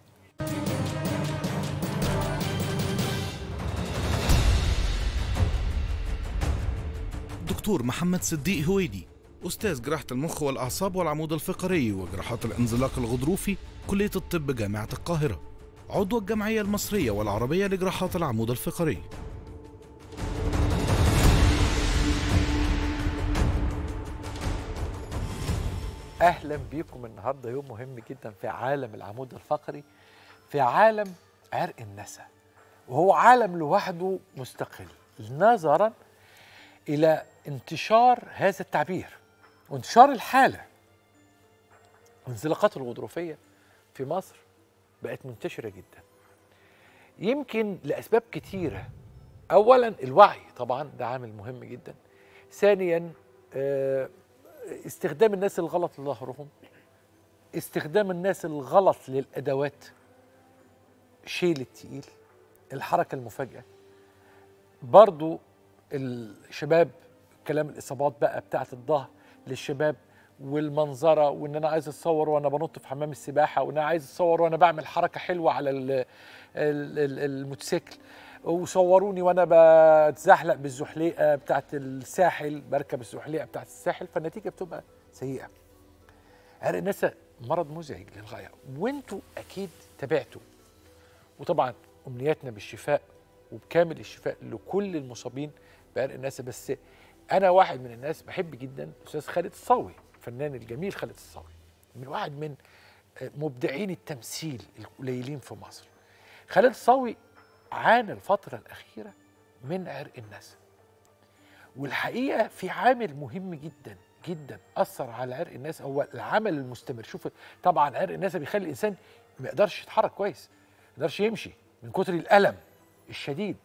دكتور محمد صديق هويدي أستاذ جراحة المخ والأعصاب والعمود الفقري وجراحات الانزلاق الغضروفي كلية الطب جامعة القاهرة عضو الجمعية المصرية والعربية لجراحات العمود الفقري اهلا بيكم النهارده يوم مهم جدا في عالم العمود الفقري في عالم عرق النسا وهو عالم لوحده مستقل نظرا الى انتشار هذا التعبير وانتشار الحاله انزلاقات الغضروفيه في مصر بقت منتشره جدا يمكن لاسباب كتيره اولا الوعي طبعا ده عامل مهم جدا ثانيا آه استخدام الناس الغلط لظهرهم استخدام الناس الغلط للادوات شيل التقيل الحركه المفاجئه برضو الشباب كلام الاصابات بقى بتاعه الظهر للشباب والمنظره وان انا عايز اتصور وانا بنط في حمام السباحه وان انا عايز اتصور وانا بعمل حركه حلوه على الموتوسيكل وصوروني وانا بتزحلق بالزحليقه بتاعت الساحل بركب الزحليقه بتاعت الساحل فالنتيجه بتبقى سيئه عرق النسا مرض مزعج للغايه وانتوا اكيد تابعتوا وطبعا امنياتنا بالشفاء وبكامل الشفاء لكل المصابين بعرق النسا بس انا واحد من الناس بحب جدا استاذ خالد الصاوي الفنان الجميل خالد الصاوي من واحد من مبدعين التمثيل القليلين في مصر خالد الصاوي عانى الفترة الأخيرة من عرق النسل والحقيقة في عامل مهم جدا جدا أثر على عرق الناس هو العمل المستمر شوف طبعا عرق الناس بيخلي الإنسان ما يقدرش يتحرك كويس ما يقدرش يمشي من كتر الألم الشديد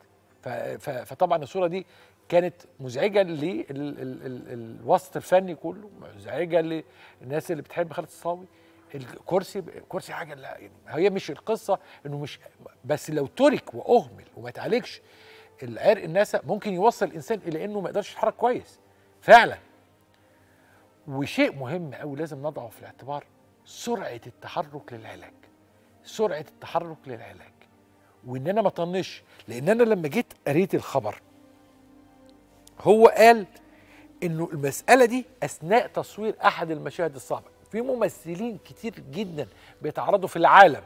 فطبعا الصورة دي كانت مزعجة للوسط الفني كله مزعجة للناس اللي بتحب خالد الصاوي الكرسي الكرسي حاجه لا يعني هي مش القصه انه مش بس لو ترك واهمل وما اتعالجش العرق النسا ممكن يوصل الانسان الى انه ما يقدرش يتحرك كويس فعلا وشيء مهم قوي لازم نضعه في الاعتبار سرعه التحرك للعلاج سرعه التحرك للعلاج وان انا ما طنش لان انا لما جيت قريت الخبر هو قال انه المساله دي اثناء تصوير احد المشاهد الصعبه في ممثلين كتير جدا بيتعرضوا في العالم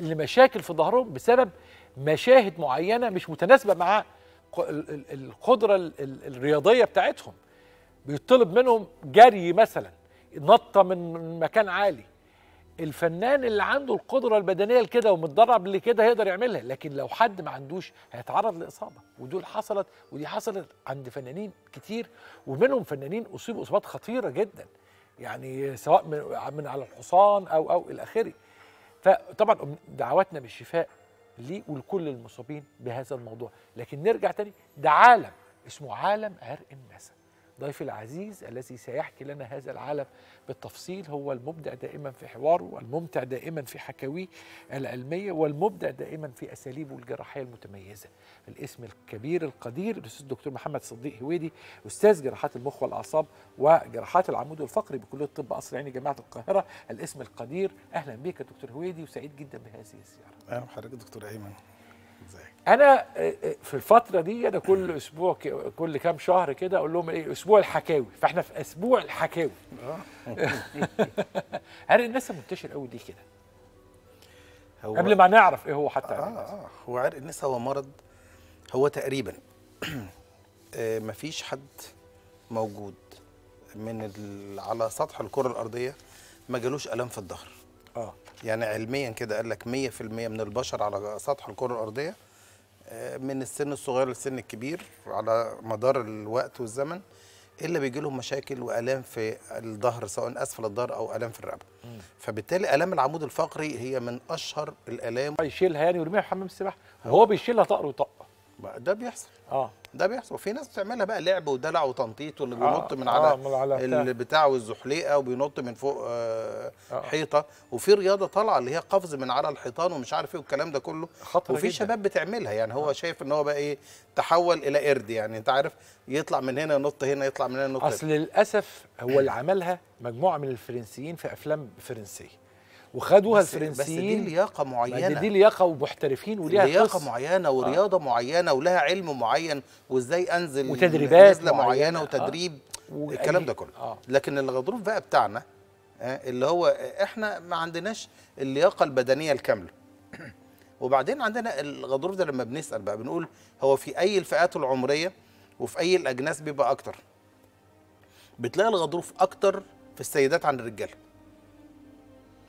لمشاكل في ظهرهم بسبب مشاهد معينه مش متناسبه مع القدره الرياضيه بتاعتهم بيطلب منهم جري مثلا نطه من مكان عالي الفنان اللي عنده القدره البدنيه لكده ومتدرب لكده هيقدر يعملها لكن لو حد ما عندوش هيتعرض لاصابه ودول حصلت ودي حصلت عند فنانين كتير ومنهم فنانين اصيبوا اصابات خطيره جدا يعني سواء من على الحصان او او الى اخره فطبعا دعواتنا بالشفاء لي ولكل المصابين بهذا الموضوع لكن نرجع تاني ده عالم اسمه عالم عرق النسب ضيفي العزيز الذي سيحكي لنا هذا العالم بالتفصيل هو المبدع دائما في حواره والممتع دائما في حكاويه العلمية والمبدع دائما في أساليبه الجراحية المتميزة الاسم الكبير القدير الأستاذ الدكتور محمد صديق هويدي أستاذ جراحات المخ والأعصاب وجراحات العمود الفقري بكلية الطب قصر عيني جامعة القاهرة الاسم القدير أهلا بك يا دكتور هويدي وسعيد جدا بهذه الزيارة أهلا بحضرتك دكتور أيمن انا آه، آه، في الفتره دي انا كل [laughs] اسبوع كل كام شهر كده اقول لهم ايه اسبوع الحكاوي فاحنا في اسبوع الحكاوي اه عرق [laughs] النسا منتشر قوي ليه كده هو قبل ما نعرف ايه هو حتى آه يعني. آه،, آه هو عرق النسا هو مرض هو تقريبا [clears throat] مفيش حد موجود من على سطح الكره الارضيه ما جالوش الام في الظهر اه يعني علميا كده قال لك 100% من البشر على سطح الكره الارضيه آه، من السن الصغير للسن الكبير على مدار الوقت والزمن الا بيجي لهم مشاكل والام في الظهر سواء اسفل الظهر او الام في الرقبه فبالتالي الام العمود الفقري هي من اشهر الالام يشيلها يعني ويرميها في حمام السباحه وهو بيشيلها طقر وطقر ده بيحصل اه ده بيحصل وفي ناس بتعملها بقى لعب ودلع وتنطيط واللي آه. بينط آه من على, آه البتاع والزحليقه وبينط من فوق آه آه حيطه وفي رياضه طالعه اللي هي قفز من على الحيطان ومش عارف ايه والكلام ده كله خطر وفي جدا. شباب بتعملها يعني هو آه شايف ان هو بقى ايه تحول الى قرد يعني انت عارف يطلع من هنا ينط هنا يطلع من هنا ينط اصل للاسف هو اللي عملها مجموعه من الفرنسيين في افلام فرنسيه وخدوها بس الفرنسيين بس دي لياقه معينه دي لياقه ومحترفين وليها لياقه معينه آه. ورياضه آه. معينه ولها علم معين وازاي انزل وتدريبات نزله معينه, معينة آه. وتدريب آه. الكلام ده كله آه. لكن الغضروف بقى بتاعنا آه، اللي هو احنا ما عندناش اللياقه البدنيه الكامله [clears throat] وبعدين عندنا الغضروف ده لما بنسال بقى بنقول هو في اي الفئات العمريه وفي اي الاجناس بيبقى اكتر بتلاقي الغضروف اكتر في السيدات عن الرجاله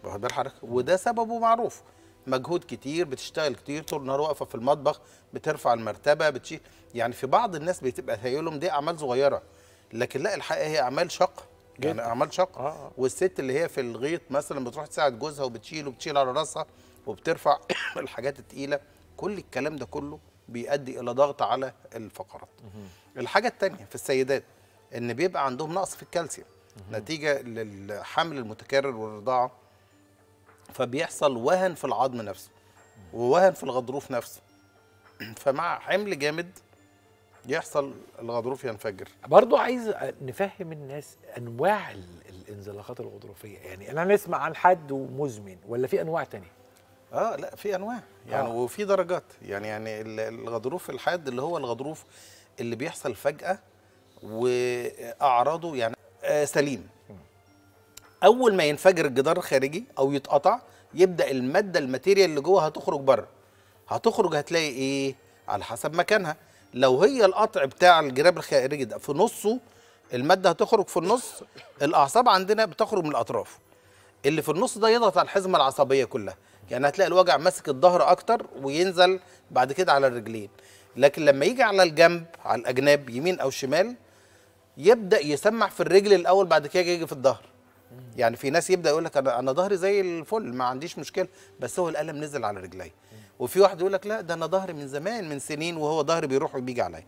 واخد حضرتك وده سببه معروف مجهود كتير بتشتغل كتير طول النهار واقفه في المطبخ بترفع المرتبه بتشيل يعني في بعض الناس بتبقى تهيلهم دي اعمال صغيره لكن لا الحقيقه هي اعمال شق يعني اعمال شق آه،, آه. والست اللي هي في الغيط مثلا بتروح تساعد جوزها وبتشيل وبتشيل على راسها وبترفع [coughs] الحاجات التقيله كل الكلام ده كله بيؤدي الى ضغط على الفقرات الحاجه الثانيه في السيدات ان بيبقى عندهم نقص في الكالسيوم نتيجه للحمل المتكرر والرضاعه فبيحصل وهن في العظم نفسه ووهن في الغضروف نفسه [clears throat] فمع حمل جامد يحصل الغضروف ينفجر برضو عايز نفهم الناس انواع الانزلاقات الغضروفيه يعني انا نسمع عن حد ومزمن ولا في انواع تانية اه لا في انواع يعني آه. وفي درجات يعني يعني الغضروف الحاد اللي هو الغضروف اللي بيحصل فجاه واعراضه يعني آه سليم اول ما ينفجر الجدار الخارجي او يتقطع يبدا الماده الماتيريال اللي جوه هتخرج بره هتخرج هتلاقي ايه على حسب مكانها لو هي القطع بتاع الجراب الخارجي ده في نصه الماده هتخرج في النص الاعصاب عندنا بتخرج من الاطراف اللي في النص ده يضغط على الحزمه العصبيه كلها يعني هتلاقي الوجع ماسك الظهر اكتر وينزل بعد كده على الرجلين لكن لما يجي على الجنب على الاجناب يمين او شمال يبدا يسمع في الرجل الاول بعد كده يجي في الظهر يعني في ناس يبدا يقول لك انا انا ظهري زي الفل ما عنديش مشكله بس هو الالم نزل على رجلي وفي واحد يقول لك لا ده انا ظهري من زمان من سنين وهو ظهري بيروح وبيجي عليا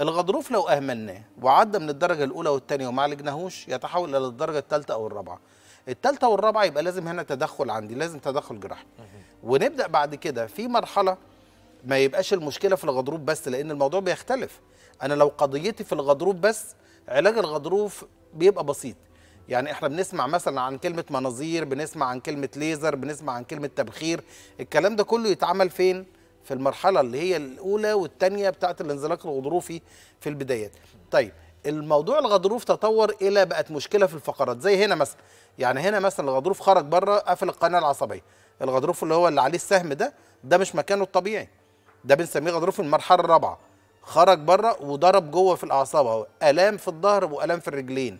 الغضروف لو اهملناه وعدى من الدرجه الاولى والثانيه وما عالجناهوش يتحول الى الدرجه الثالثه او الرابعه الثالثه والرابعه يبقى لازم هنا تدخل عندي لازم تدخل جراحي ونبدا بعد كده في مرحله ما يبقاش المشكله في الغضروف بس لان الموضوع بيختلف انا لو قضيتي في الغضروف بس علاج الغضروف بيبقى بسيط يعني احنا بنسمع مثلا عن كلمه مناظير بنسمع عن كلمه ليزر بنسمع عن كلمه تبخير الكلام ده كله يتعمل فين في المرحله اللي هي الاولى والثانيه بتاعه الانزلاق الغضروفي في البدايات طيب الموضوع الغضروف تطور الى بقت مشكله في الفقرات زي هنا مثلا يعني هنا مثلا الغضروف خرج بره قفل القناه العصبيه الغضروف اللي هو اللي عليه السهم ده ده مش مكانه الطبيعي ده بنسميه غضروف المرحله الرابعه خرج بره وضرب جوه في الاعصاب اهو الام في الظهر والام في الرجلين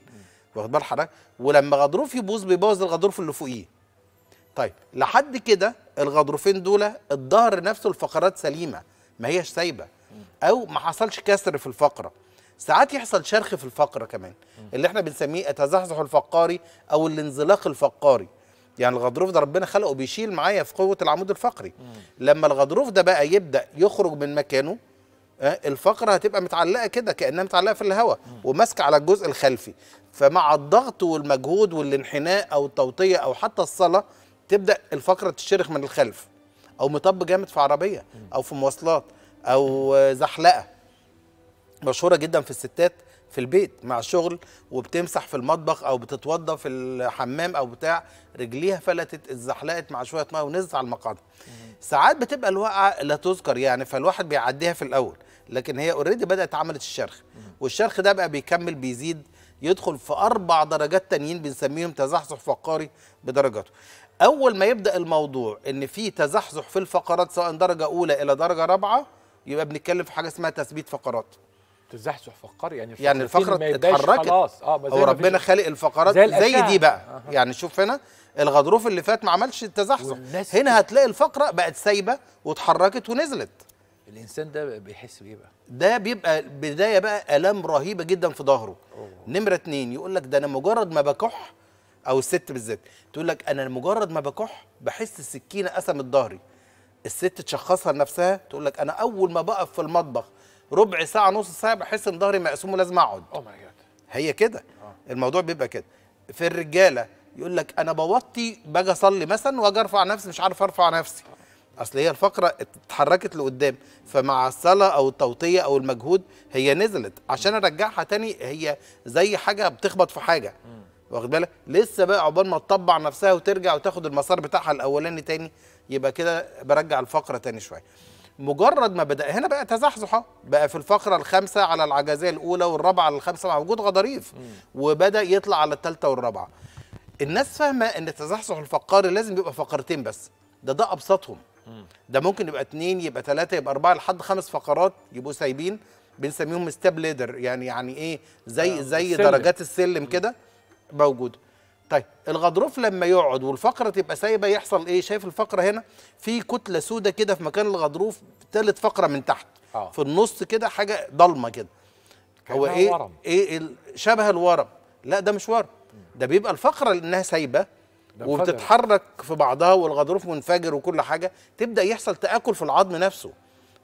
واخد بال حضرتك ولما غضروف يبوظ بيبوظ الغضروف اللي فوقيه طيب لحد كده الغضروفين دول الظهر نفسه الفقرات سليمه ما هيش سايبه او ما حصلش كسر في الفقره ساعات يحصل شرخ في الفقره كمان اللي احنا بنسميه التزحزح الفقاري او الانزلاق الفقاري يعني الغضروف ده ربنا خلقه بيشيل معايا في قوه العمود الفقري لما الغضروف ده بقى يبدا يخرج من مكانه آه، الفقره هتبقى متعلقه كده كانها متعلقه في الهواء وماسكه على الجزء الخلفي فمع الضغط والمجهود والانحناء او التوطيه او حتى الصلاه تبدا الفقره تشرخ من الخلف او مطب جامد في عربيه او في مواصلات او زحلقه مشهوره جدا في الستات في البيت مع الشغل وبتمسح في المطبخ او بتتوضى في الحمام او بتاع رجليها فلتت اتزحلقت مع شويه ميه ونزلت على المقعد ساعات بتبقى الوقعه لا تذكر يعني فالواحد بيعديها في الاول لكن هي اوريدي بدات عملت الشرخ والشرخ ده بقى بيكمل بيزيد يدخل في اربع درجات تانيين بنسميهم تزحزح فقاري بدرجاته اول ما يبدا الموضوع ان في تزحزح في الفقرات سواء درجه اولى الى درجه رابعه يبقى بنتكلم في حاجه اسمها تثبيت فقرات تزحزح فقاري يعني, يعني الفقرة يعني الفقره اتحركت خلاص اه هو ربنا خالق الفقرات زي, زي دي بقى آه. يعني شوف هنا الغضروف اللي فات ما عملش التزحزح هنا هتلاقي الفقره بقت سايبه واتحركت ونزلت الانسان ده بيحس بايه بقى؟ ده بيبقى بدايه بقى الام رهيبه جدا في ظهره نمره اتنين يقول لك ده انا مجرد ما بكح او الست بالذات تقول لك انا مجرد ما بكح بحس السكينه قسمت ظهري الست تشخصها لنفسها تقول لك انا اول ما بقف في المطبخ ربع ساعه نص ساعه بحس ان ظهري مقسوم ولازم اقعد اوه ماي جاد. هي كده آه. الموضوع بيبقى كده في الرجاله يقول لك انا بوطي باجي اصلي مثلا واجي ارفع نفسي مش عارف ارفع نفسي اصل هي الفقره اتحركت لقدام فمع الصلاه او التوطيه او المجهود هي نزلت عشان ارجعها تاني هي زي حاجه بتخبط في حاجه واخد بالك لسه بقى عقبال ما تطبع نفسها وترجع وتاخد المسار بتاعها الاولاني تاني يبقى كده برجع الفقره تاني شويه مجرد ما بدا هنا بقى تزحزح بقى في الفقره الخامسه على العجزيه الاولى والرابعه على الخامسه مع وجود غضاريف وبدا يطلع على الثالثه والرابعه الناس فاهمه ان التزحزح الفقاري لازم يبقى فقرتين بس ده ده ابسطهم ده ممكن يبقى اثنين يبقى ثلاثه يبقى اربعه لحد خمس فقرات يبقوا سايبين بنسميهم ستيب ليدر يعني يعني ايه زي آه، زي السلم. درجات السلم كده موجوده طيب الغضروف لما يقعد والفقره تبقى سايبه يحصل ايه شايف الفقره هنا في كتله سودة كده في مكان الغضروف ثالث فقره من تحت آه. في النص كده حاجه ضلمه كده هو ايه ورم. ايه شبه الورم لا ده مش ورم ده بيبقى الفقره لانها سايبه وبتتحرك في بعضها والغضروف منفجر وكل حاجه تبدا يحصل تاكل في العظم نفسه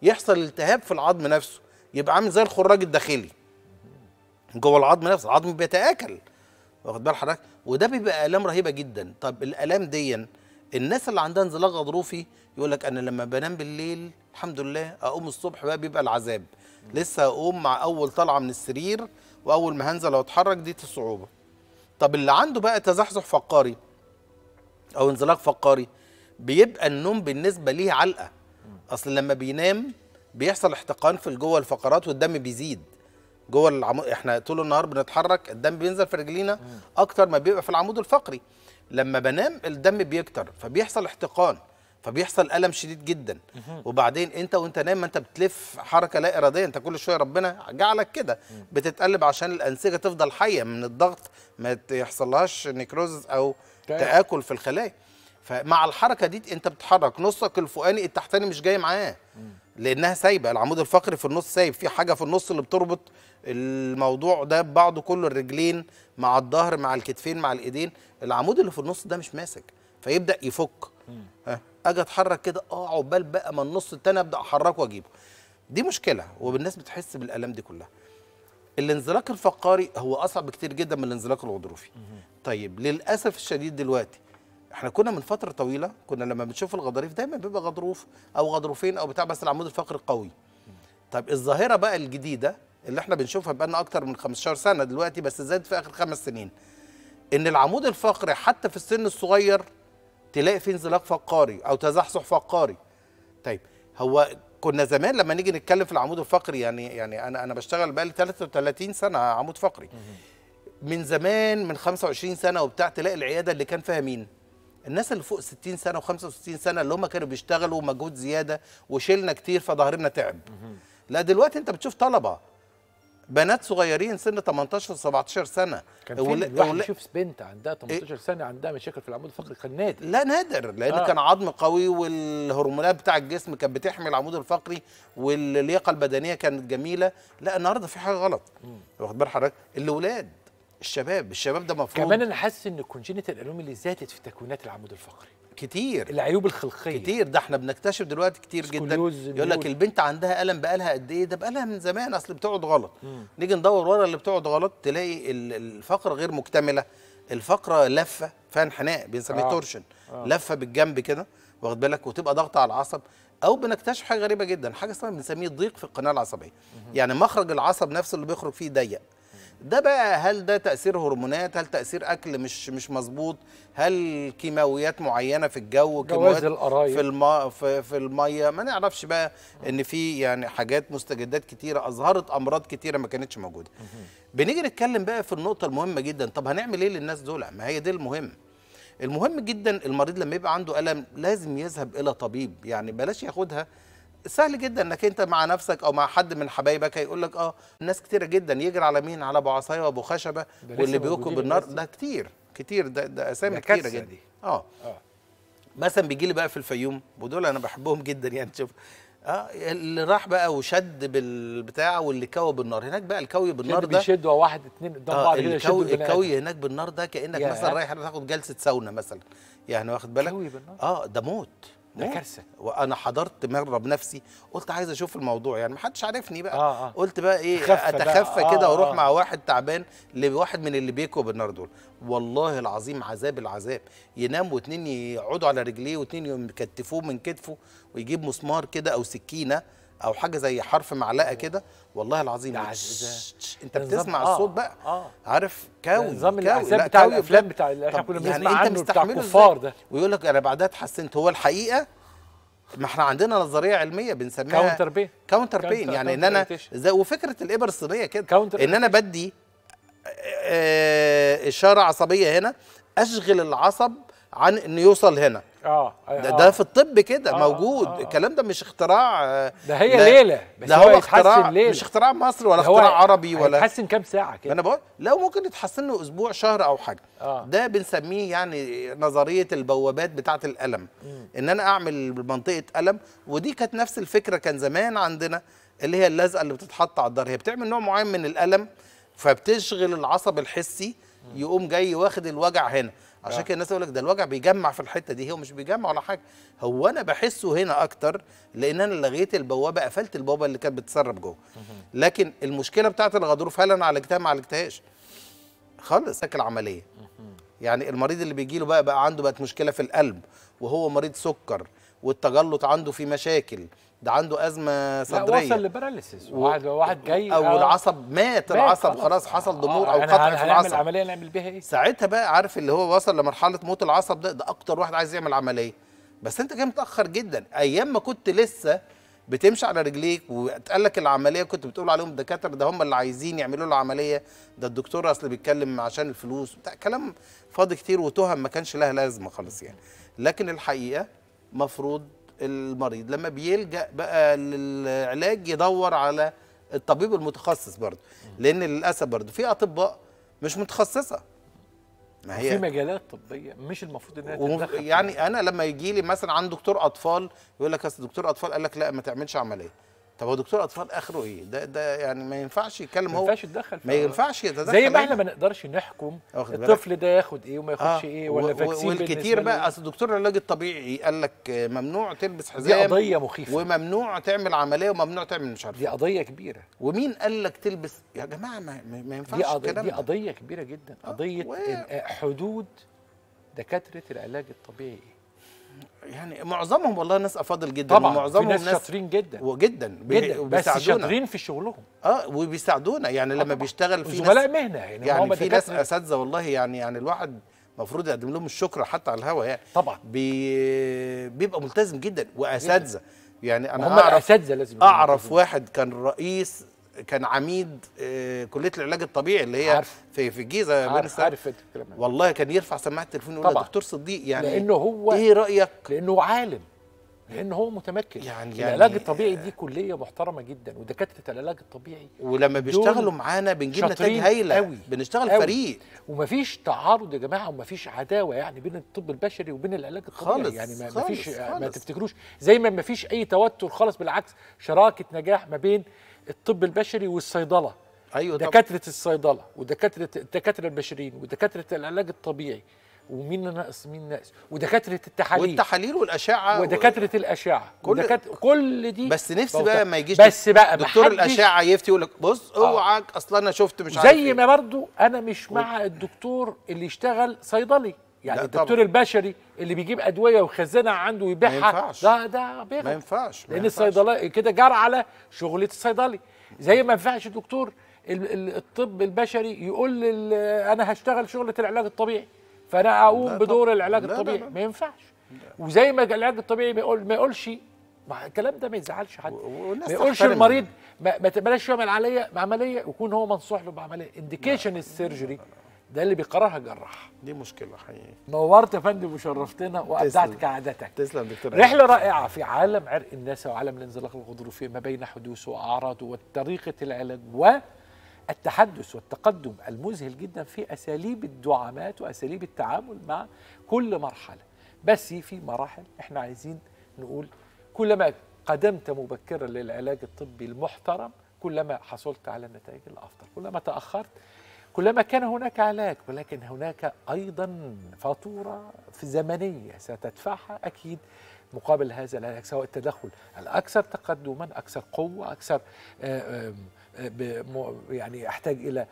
يحصل التهاب في العظم نفسه يبقى عامل زي الخراج الداخلي جوه العظم نفسه العظم بيتاكل واخد بال حضرتك وده بيبقى الام رهيبه جدا طب الالام دي الناس اللي عندها انزلاق غضروفي يقول لك انا لما بنام بالليل الحمد لله اقوم الصبح بقى بيبقى العذاب لسه اقوم مع اول طلعه من السرير واول ما هنزل واتحرك دي الصعوبه طب اللي عنده بقى تزحزح فقاري او انزلاق فقاري بيبقى النوم بالنسبه ليه علقه اصل لما بينام بيحصل احتقان في جوه الفقرات والدم بيزيد جوه العمود احنا طول النهار بنتحرك الدم بينزل في رجلينا اكتر ما بيبقى في العمود الفقري لما بنام الدم بيكتر فبيحصل احتقان فبيحصل الم شديد جدا وبعدين انت وانت نايم ما انت بتلف حركه لا اراديه انت كل شويه ربنا جعلك كده بتتقلب عشان الانسجه تفضل حيه من الضغط ما يحصلهاش نيكروز او تاكل في الخلايا فمع الحركه دي انت بتحرك نصك الفوقاني التحتاني مش جاي معاه لانها سايبه العمود الفقري في النص سايب في حاجه في النص اللي بتربط الموضوع ده ببعضه كله الرجلين مع الظهر مع الكتفين مع الايدين العمود اللي في النص ده مش ماسك فيبدا يفك اجي اتحرك كده اه عقبال بقى ما النص التاني ابدا احركه واجيبه دي مشكله والناس بتحس بالالام دي كلها الانزلاق الفقاري هو اصعب بكتير جدا من الانزلاق الغضروفي طيب للاسف الشديد دلوقتي احنا كنا من فتره طويله كنا لما بنشوف الغضاريف دايما بيبقى غضروف او غضروفين او بتاع بس العمود الفقري قوي طيب الظاهره بقى الجديده اللي احنا بنشوفها لنا اكتر من 15 سنه دلوقتي بس زادت في اخر خمس سنين ان العمود الفقري حتى في السن الصغير تلاقي فيه انزلاق فقاري او تزحزح فقاري طيب هو كنا زمان لما نيجي نتكلم في العمود الفقري يعني يعني انا انا بشتغل بقى لي 33 سنه عمود فقري من زمان من 25 سنه وبتاع تلاقي العياده اللي كان فيها مين؟ الناس اللي فوق 60 سنه و65 سنه اللي هم كانوا بيشتغلوا مجهود زياده وشيلنا كتير فظهرنا تعب لا دلوقتي انت بتشوف طلبه بنات صغيرين سن 18 17 سنه كان في ول... الواحد شوف بنت عندها 18 إيه؟ سنه عندها مشاكل في العمود الفقري كان نادر لا نادر لان آه. كان عظم قوي والهرمونات بتاع الجسم كانت بتحمي العمود الفقري واللياقه البدنيه كانت جميله لا النهارده في حاجه غلط واخد بال حضرتك الاولاد الشباب الشباب ده مفروض كمان انا حاسس ان الكونجينيتال اللي زادت في تكوينات العمود الفقري كتير العيوب الخلقيه كتير ده احنا بنكتشف دلوقتي كتير جدا يقول لك البنت عندها الم بقالها قد ايه ده بقالها من زمان اصل بتقعد غلط مم. نيجي ندور ورا اللي بتقعد غلط تلاقي الفقره غير مكتمله الفقره لفه فيها انحناء بنسميه آه. تورشن آه. لفه بالجنب كده واخد بالك وتبقى ضغط على العصب او بنكتشف حاجه غريبه جدا حاجه اسمها بنسميه ضيق في القناه العصبيه مم. يعني مخرج العصب نفسه اللي بيخرج فيه ضيق ده بقى هل ده تاثير هرمونات هل تاثير اكل مش مش مظبوط هل كيماويات معينه في الجو كيماويات في الماء في, في الميه ما نعرفش بقى ان في يعني حاجات مستجدات كتيره اظهرت امراض كتيره ما كانتش موجوده بنيجي نتكلم بقى في النقطه المهمه جدا طب هنعمل ايه للناس دول ما هي دي المهم المهم جدا المريض لما يبقى عنده الم لازم يذهب الى طبيب يعني بلاش ياخدها سهل جدا انك انت مع نفسك او مع حد من حبايبك هيقول لك اه الناس كتيره جدا يجري على مين على ابو عصايه وابو خشبه واللي بيوكوا بالنار ده كتير كتير ده, ده اسامي كتيره جدا دي. اه اه مثلا بيجي لي بقى في الفيوم ودول انا بحبهم جدا يعني شوف اه اللي راح بقى وشد بالبتاع واللي كوى بالنار هناك بقى الكوي بالنار ده بيشدوا واحد اتنين قدام آه بعض كده الكوي, الكوي هناك بالنار ده كانك مثلا رايح تاخد جلسه ساونا مثلا يعني واخد بالك بالنار. اه ده موت ده كارثه وانا حضرت مره بنفسي قلت عايز اشوف الموضوع يعني ما حدش عارفني بقى آه آه. قلت بقى ايه اتخفى آه كده واروح آه مع واحد تعبان لواحد من اللي بيكوا بالنار دول والله العظيم عذاب العذاب ينام واتنين يقعدوا على رجليه واتنين يكتفوه من كتفه ويجيب مسمار كده او سكينه او حاجه زي حرف معلقه أيوة. كده والله العظيم انت بتسمع آه الصوت بقى آه عارف كاوي نظام الاعزاب بتاع الافلام بتاع اللي احنا كنا يعني بنسمع يعني عنه بتاع الكفار ده ويقول لك انا بعدها اتحسنت هو الحقيقه ما احنا عندنا نظريه علميه بنسميها كاونتر بين كاونتر بين يعني ان انا وفكره الابر الصينيه كده ان انا بدي آه، آه، اشاره عصبيه هنا اشغل العصب عن انه يوصل هنا اه ده, آه. ده في الطب كده آه موجود آه آه الكلام ده مش اختراع آه، ده هي ده ليله بس ده هو, اختراع ليلة. مش اختراع مصري ولا اختراع عربي ولا هيتحسن كام ساعه كده انا بقول لو ممكن يتحسن له اسبوع شهر او حاجه آه ده بنسميه يعني نظريه البوابات بتاعه الالم ان انا اعمل منطقه الم ودي كانت نفس الفكره كان زمان عندنا اللي هي اللزقه اللي بتتحط على الضهر هي بتعمل نوع معين من الالم فبتشغل العصب الحسي يقوم جاي واخد الوجع هنا عشان آه. كده الناس تقول لك ده الوجع بيجمع في الحته دي هو مش بيجمع ولا حاجه هو انا بحسه هنا اكتر لان انا لغيت البوابه قفلت البوابه اللي كانت بتسرب جوه لكن المشكله بتاعت الغضروف هل انا عالجتها ما عالجتهاش خالص هيك العمليه يعني المريض اللي بيجي له بقى بقى عنده بقت مشكله في القلب وهو مريض سكر والتجلط عنده في مشاكل ده عنده ازمه صدريه لا وصل لباراليسيس واحد واحد جاي او, آه. العصب مات العصب خلاص حصل آه، ضمور او يعني قطع في العصب عمليه نعمل بيها ايه ساعتها بقى عارف اللي هو وصل لمرحله موت العصب ده ده اكتر واحد عايز يعمل عمليه بس انت جاي متاخر جدا ايام ما كنت لسه بتمشي على رجليك واتقال لك العمليه كنت بتقول عليهم الدكاتره ده هم اللي عايزين يعملوا له عمليه ده الدكتور اصل بيتكلم عشان الفلوس بتاع كلام فاضي كتير وتهم ما كانش لها لازمه خالص يعني لكن الحقيقه مفروض المريض لما بيلجا بقى للعلاج يدور على الطبيب المتخصص برضه لان للاسف برضه في اطباء مش متخصصه ما هي في مجالات طبيه مش المفروض انها و... يعني انا لما يجي لي مثلا عند دكتور اطفال يقول لك اصل دكتور اطفال قال لك لا ما تعملش عمليه طب هو دكتور اطفال اخره ايه؟ ده ده يعني ما ينفعش يتكلم هو ما ينفعش يتدخل ما ينفعش يتدخل زي ما احنا ما نقدرش نحكم الطفل ده ياخد ايه وما ياخدش آه ايه ولا فاكسين والكتير بقى اصل دكتور العلاج الطبيعي قال لك ممنوع تلبس حزام دي قضيه مخيفه وممنوع تعمل عمليه وممنوع تعمل مش عارف دي إيه. قضيه كبيره ومين قال لك تلبس يا جماعه ما, ما ينفعش دي قضية, دي قضيه كبيره جدا آه، قضيه آه حدود دكاتره العلاج الطبيعي يعني معظمهم والله ناس افاضل جدا طبعا معظمهم ناس شاطرين جدا وجدا جدا بس شاطرين في شغلهم اه وبيساعدونا يعني لما بيشتغل في زملاء مهنه يعني, يعني في ناس اساتذه والله يعني يعني الواحد المفروض يقدم لهم الشكر حتى على الهواء يعني طبعا بي... بيبقى ملتزم جدا واساتذه يعني انا هم اعرف اساتذه لازم اعرف واحد كان رئيس كان عميد آه، كليه العلاج الطبيعي اللي هي عارف. في في الجيزه عارف, عارف والله كان يرفع سماعه التليفون يقول دكتور صديق يعني لانه هو ايه رايك لانه عالم لان هو متمكن يعني العلاج يعني آه، الطبيعي دي كليه محترمه جدا ودكاتره العلاج الطبيعي ولما بيشتغلوا معانا بنجيب نتائج هايله قوي بنشتغل قوي فريق ومفيش تعارض يا جماعه ومفيش عداوه يعني بين الطب البشري وبين العلاج الطبيعي خالص يعني ما خالص مفيش خالص ما تفتكروش زي ما مفيش اي توتر خالص بالعكس شراكه نجاح ما بين الطب البشري والصيدله ايوه دكاتره الصيدله ودكاتره الدكاتره البشريين ودكاتره العلاج الطبيعي ومين ناقص مين ناقص ودكاتره التحاليل والتحاليل والاشعه ودكاتره و... الاشعه كل ودكات... كل دي بس نفسي بقى, ما يجيش بس بقى دكتور الاشعه يفتي يقول لك بص آه. اوعك اصل انا شفت مش عارف زي إيه. ما برضو انا مش مع الدكتور اللي يشتغل صيدلي يعني الدكتور طبعا. البشري اللي بيجيب ادويه ويخزنها عنده ويبيعها ده ده بيغلط ما ينفعش ما لان الصيدلي كده جار على شغلة الصيدلي زي ما ينفعش الدكتور الطب البشري يقول انا هشتغل شغله العلاج الطبيعي فانا اقوم بدور العلاج لا الطبيعي لا لا. ما ينفعش وزي ما العلاج الطبيعي ما يقول ما يقولش ما الكلام ده ما يزعلش حد ما يقولش المريض ما, ما تبلاش يعمل عمليه عمليه ويكون هو منصوح له بعمليه اندكيشن السيرجري ده اللي بيقررها الجراح دي مشكله حقيقيه نورت يا فندم وشرفتنا وابدعت كعادتك تسلم دكتور رحله رائعه في عالم عرق الناس وعالم الانزلاق الغضروفي ما بين حدوثه واعراضه وطريقه العلاج والتحدث والتقدم المذهل جدا في اساليب الدعامات واساليب التعامل مع كل مرحله بس في مراحل احنا عايزين نقول كلما قدمت مبكرا للعلاج الطبي المحترم كلما حصلت على النتائج الافضل كلما تاخرت كلما كان هناك علاج ولكن هناك أيضا فاتورة في زمنية ستدفعها أكيد مقابل هذا العلاج سواء التدخل الأكثر تقدما أكثر قوة أكثر آه، آه، يعني احتاج إلى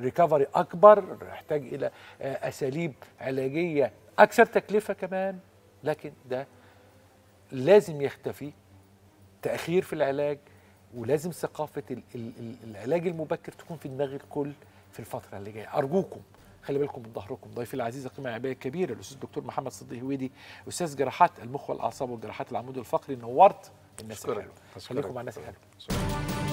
ريكفري آه، أكبر احتاج إلى أساليب علاجية أكثر تكلفة كمان لكن ده لازم يختفي تأخير في العلاج ولازم ثقافه العلاج المبكر تكون في دماغ الكل في الفتره اللي جايه ارجوكم خلي بالكم من ظهركم ضيفي العزيز القيمه عباية الكبيره الاستاذ الدكتور محمد صدي هويدي استاذ جراحات المخ والاعصاب وجراحات العمود الفقري نورت الناس الحلوه خليكم مع الناس الحلوه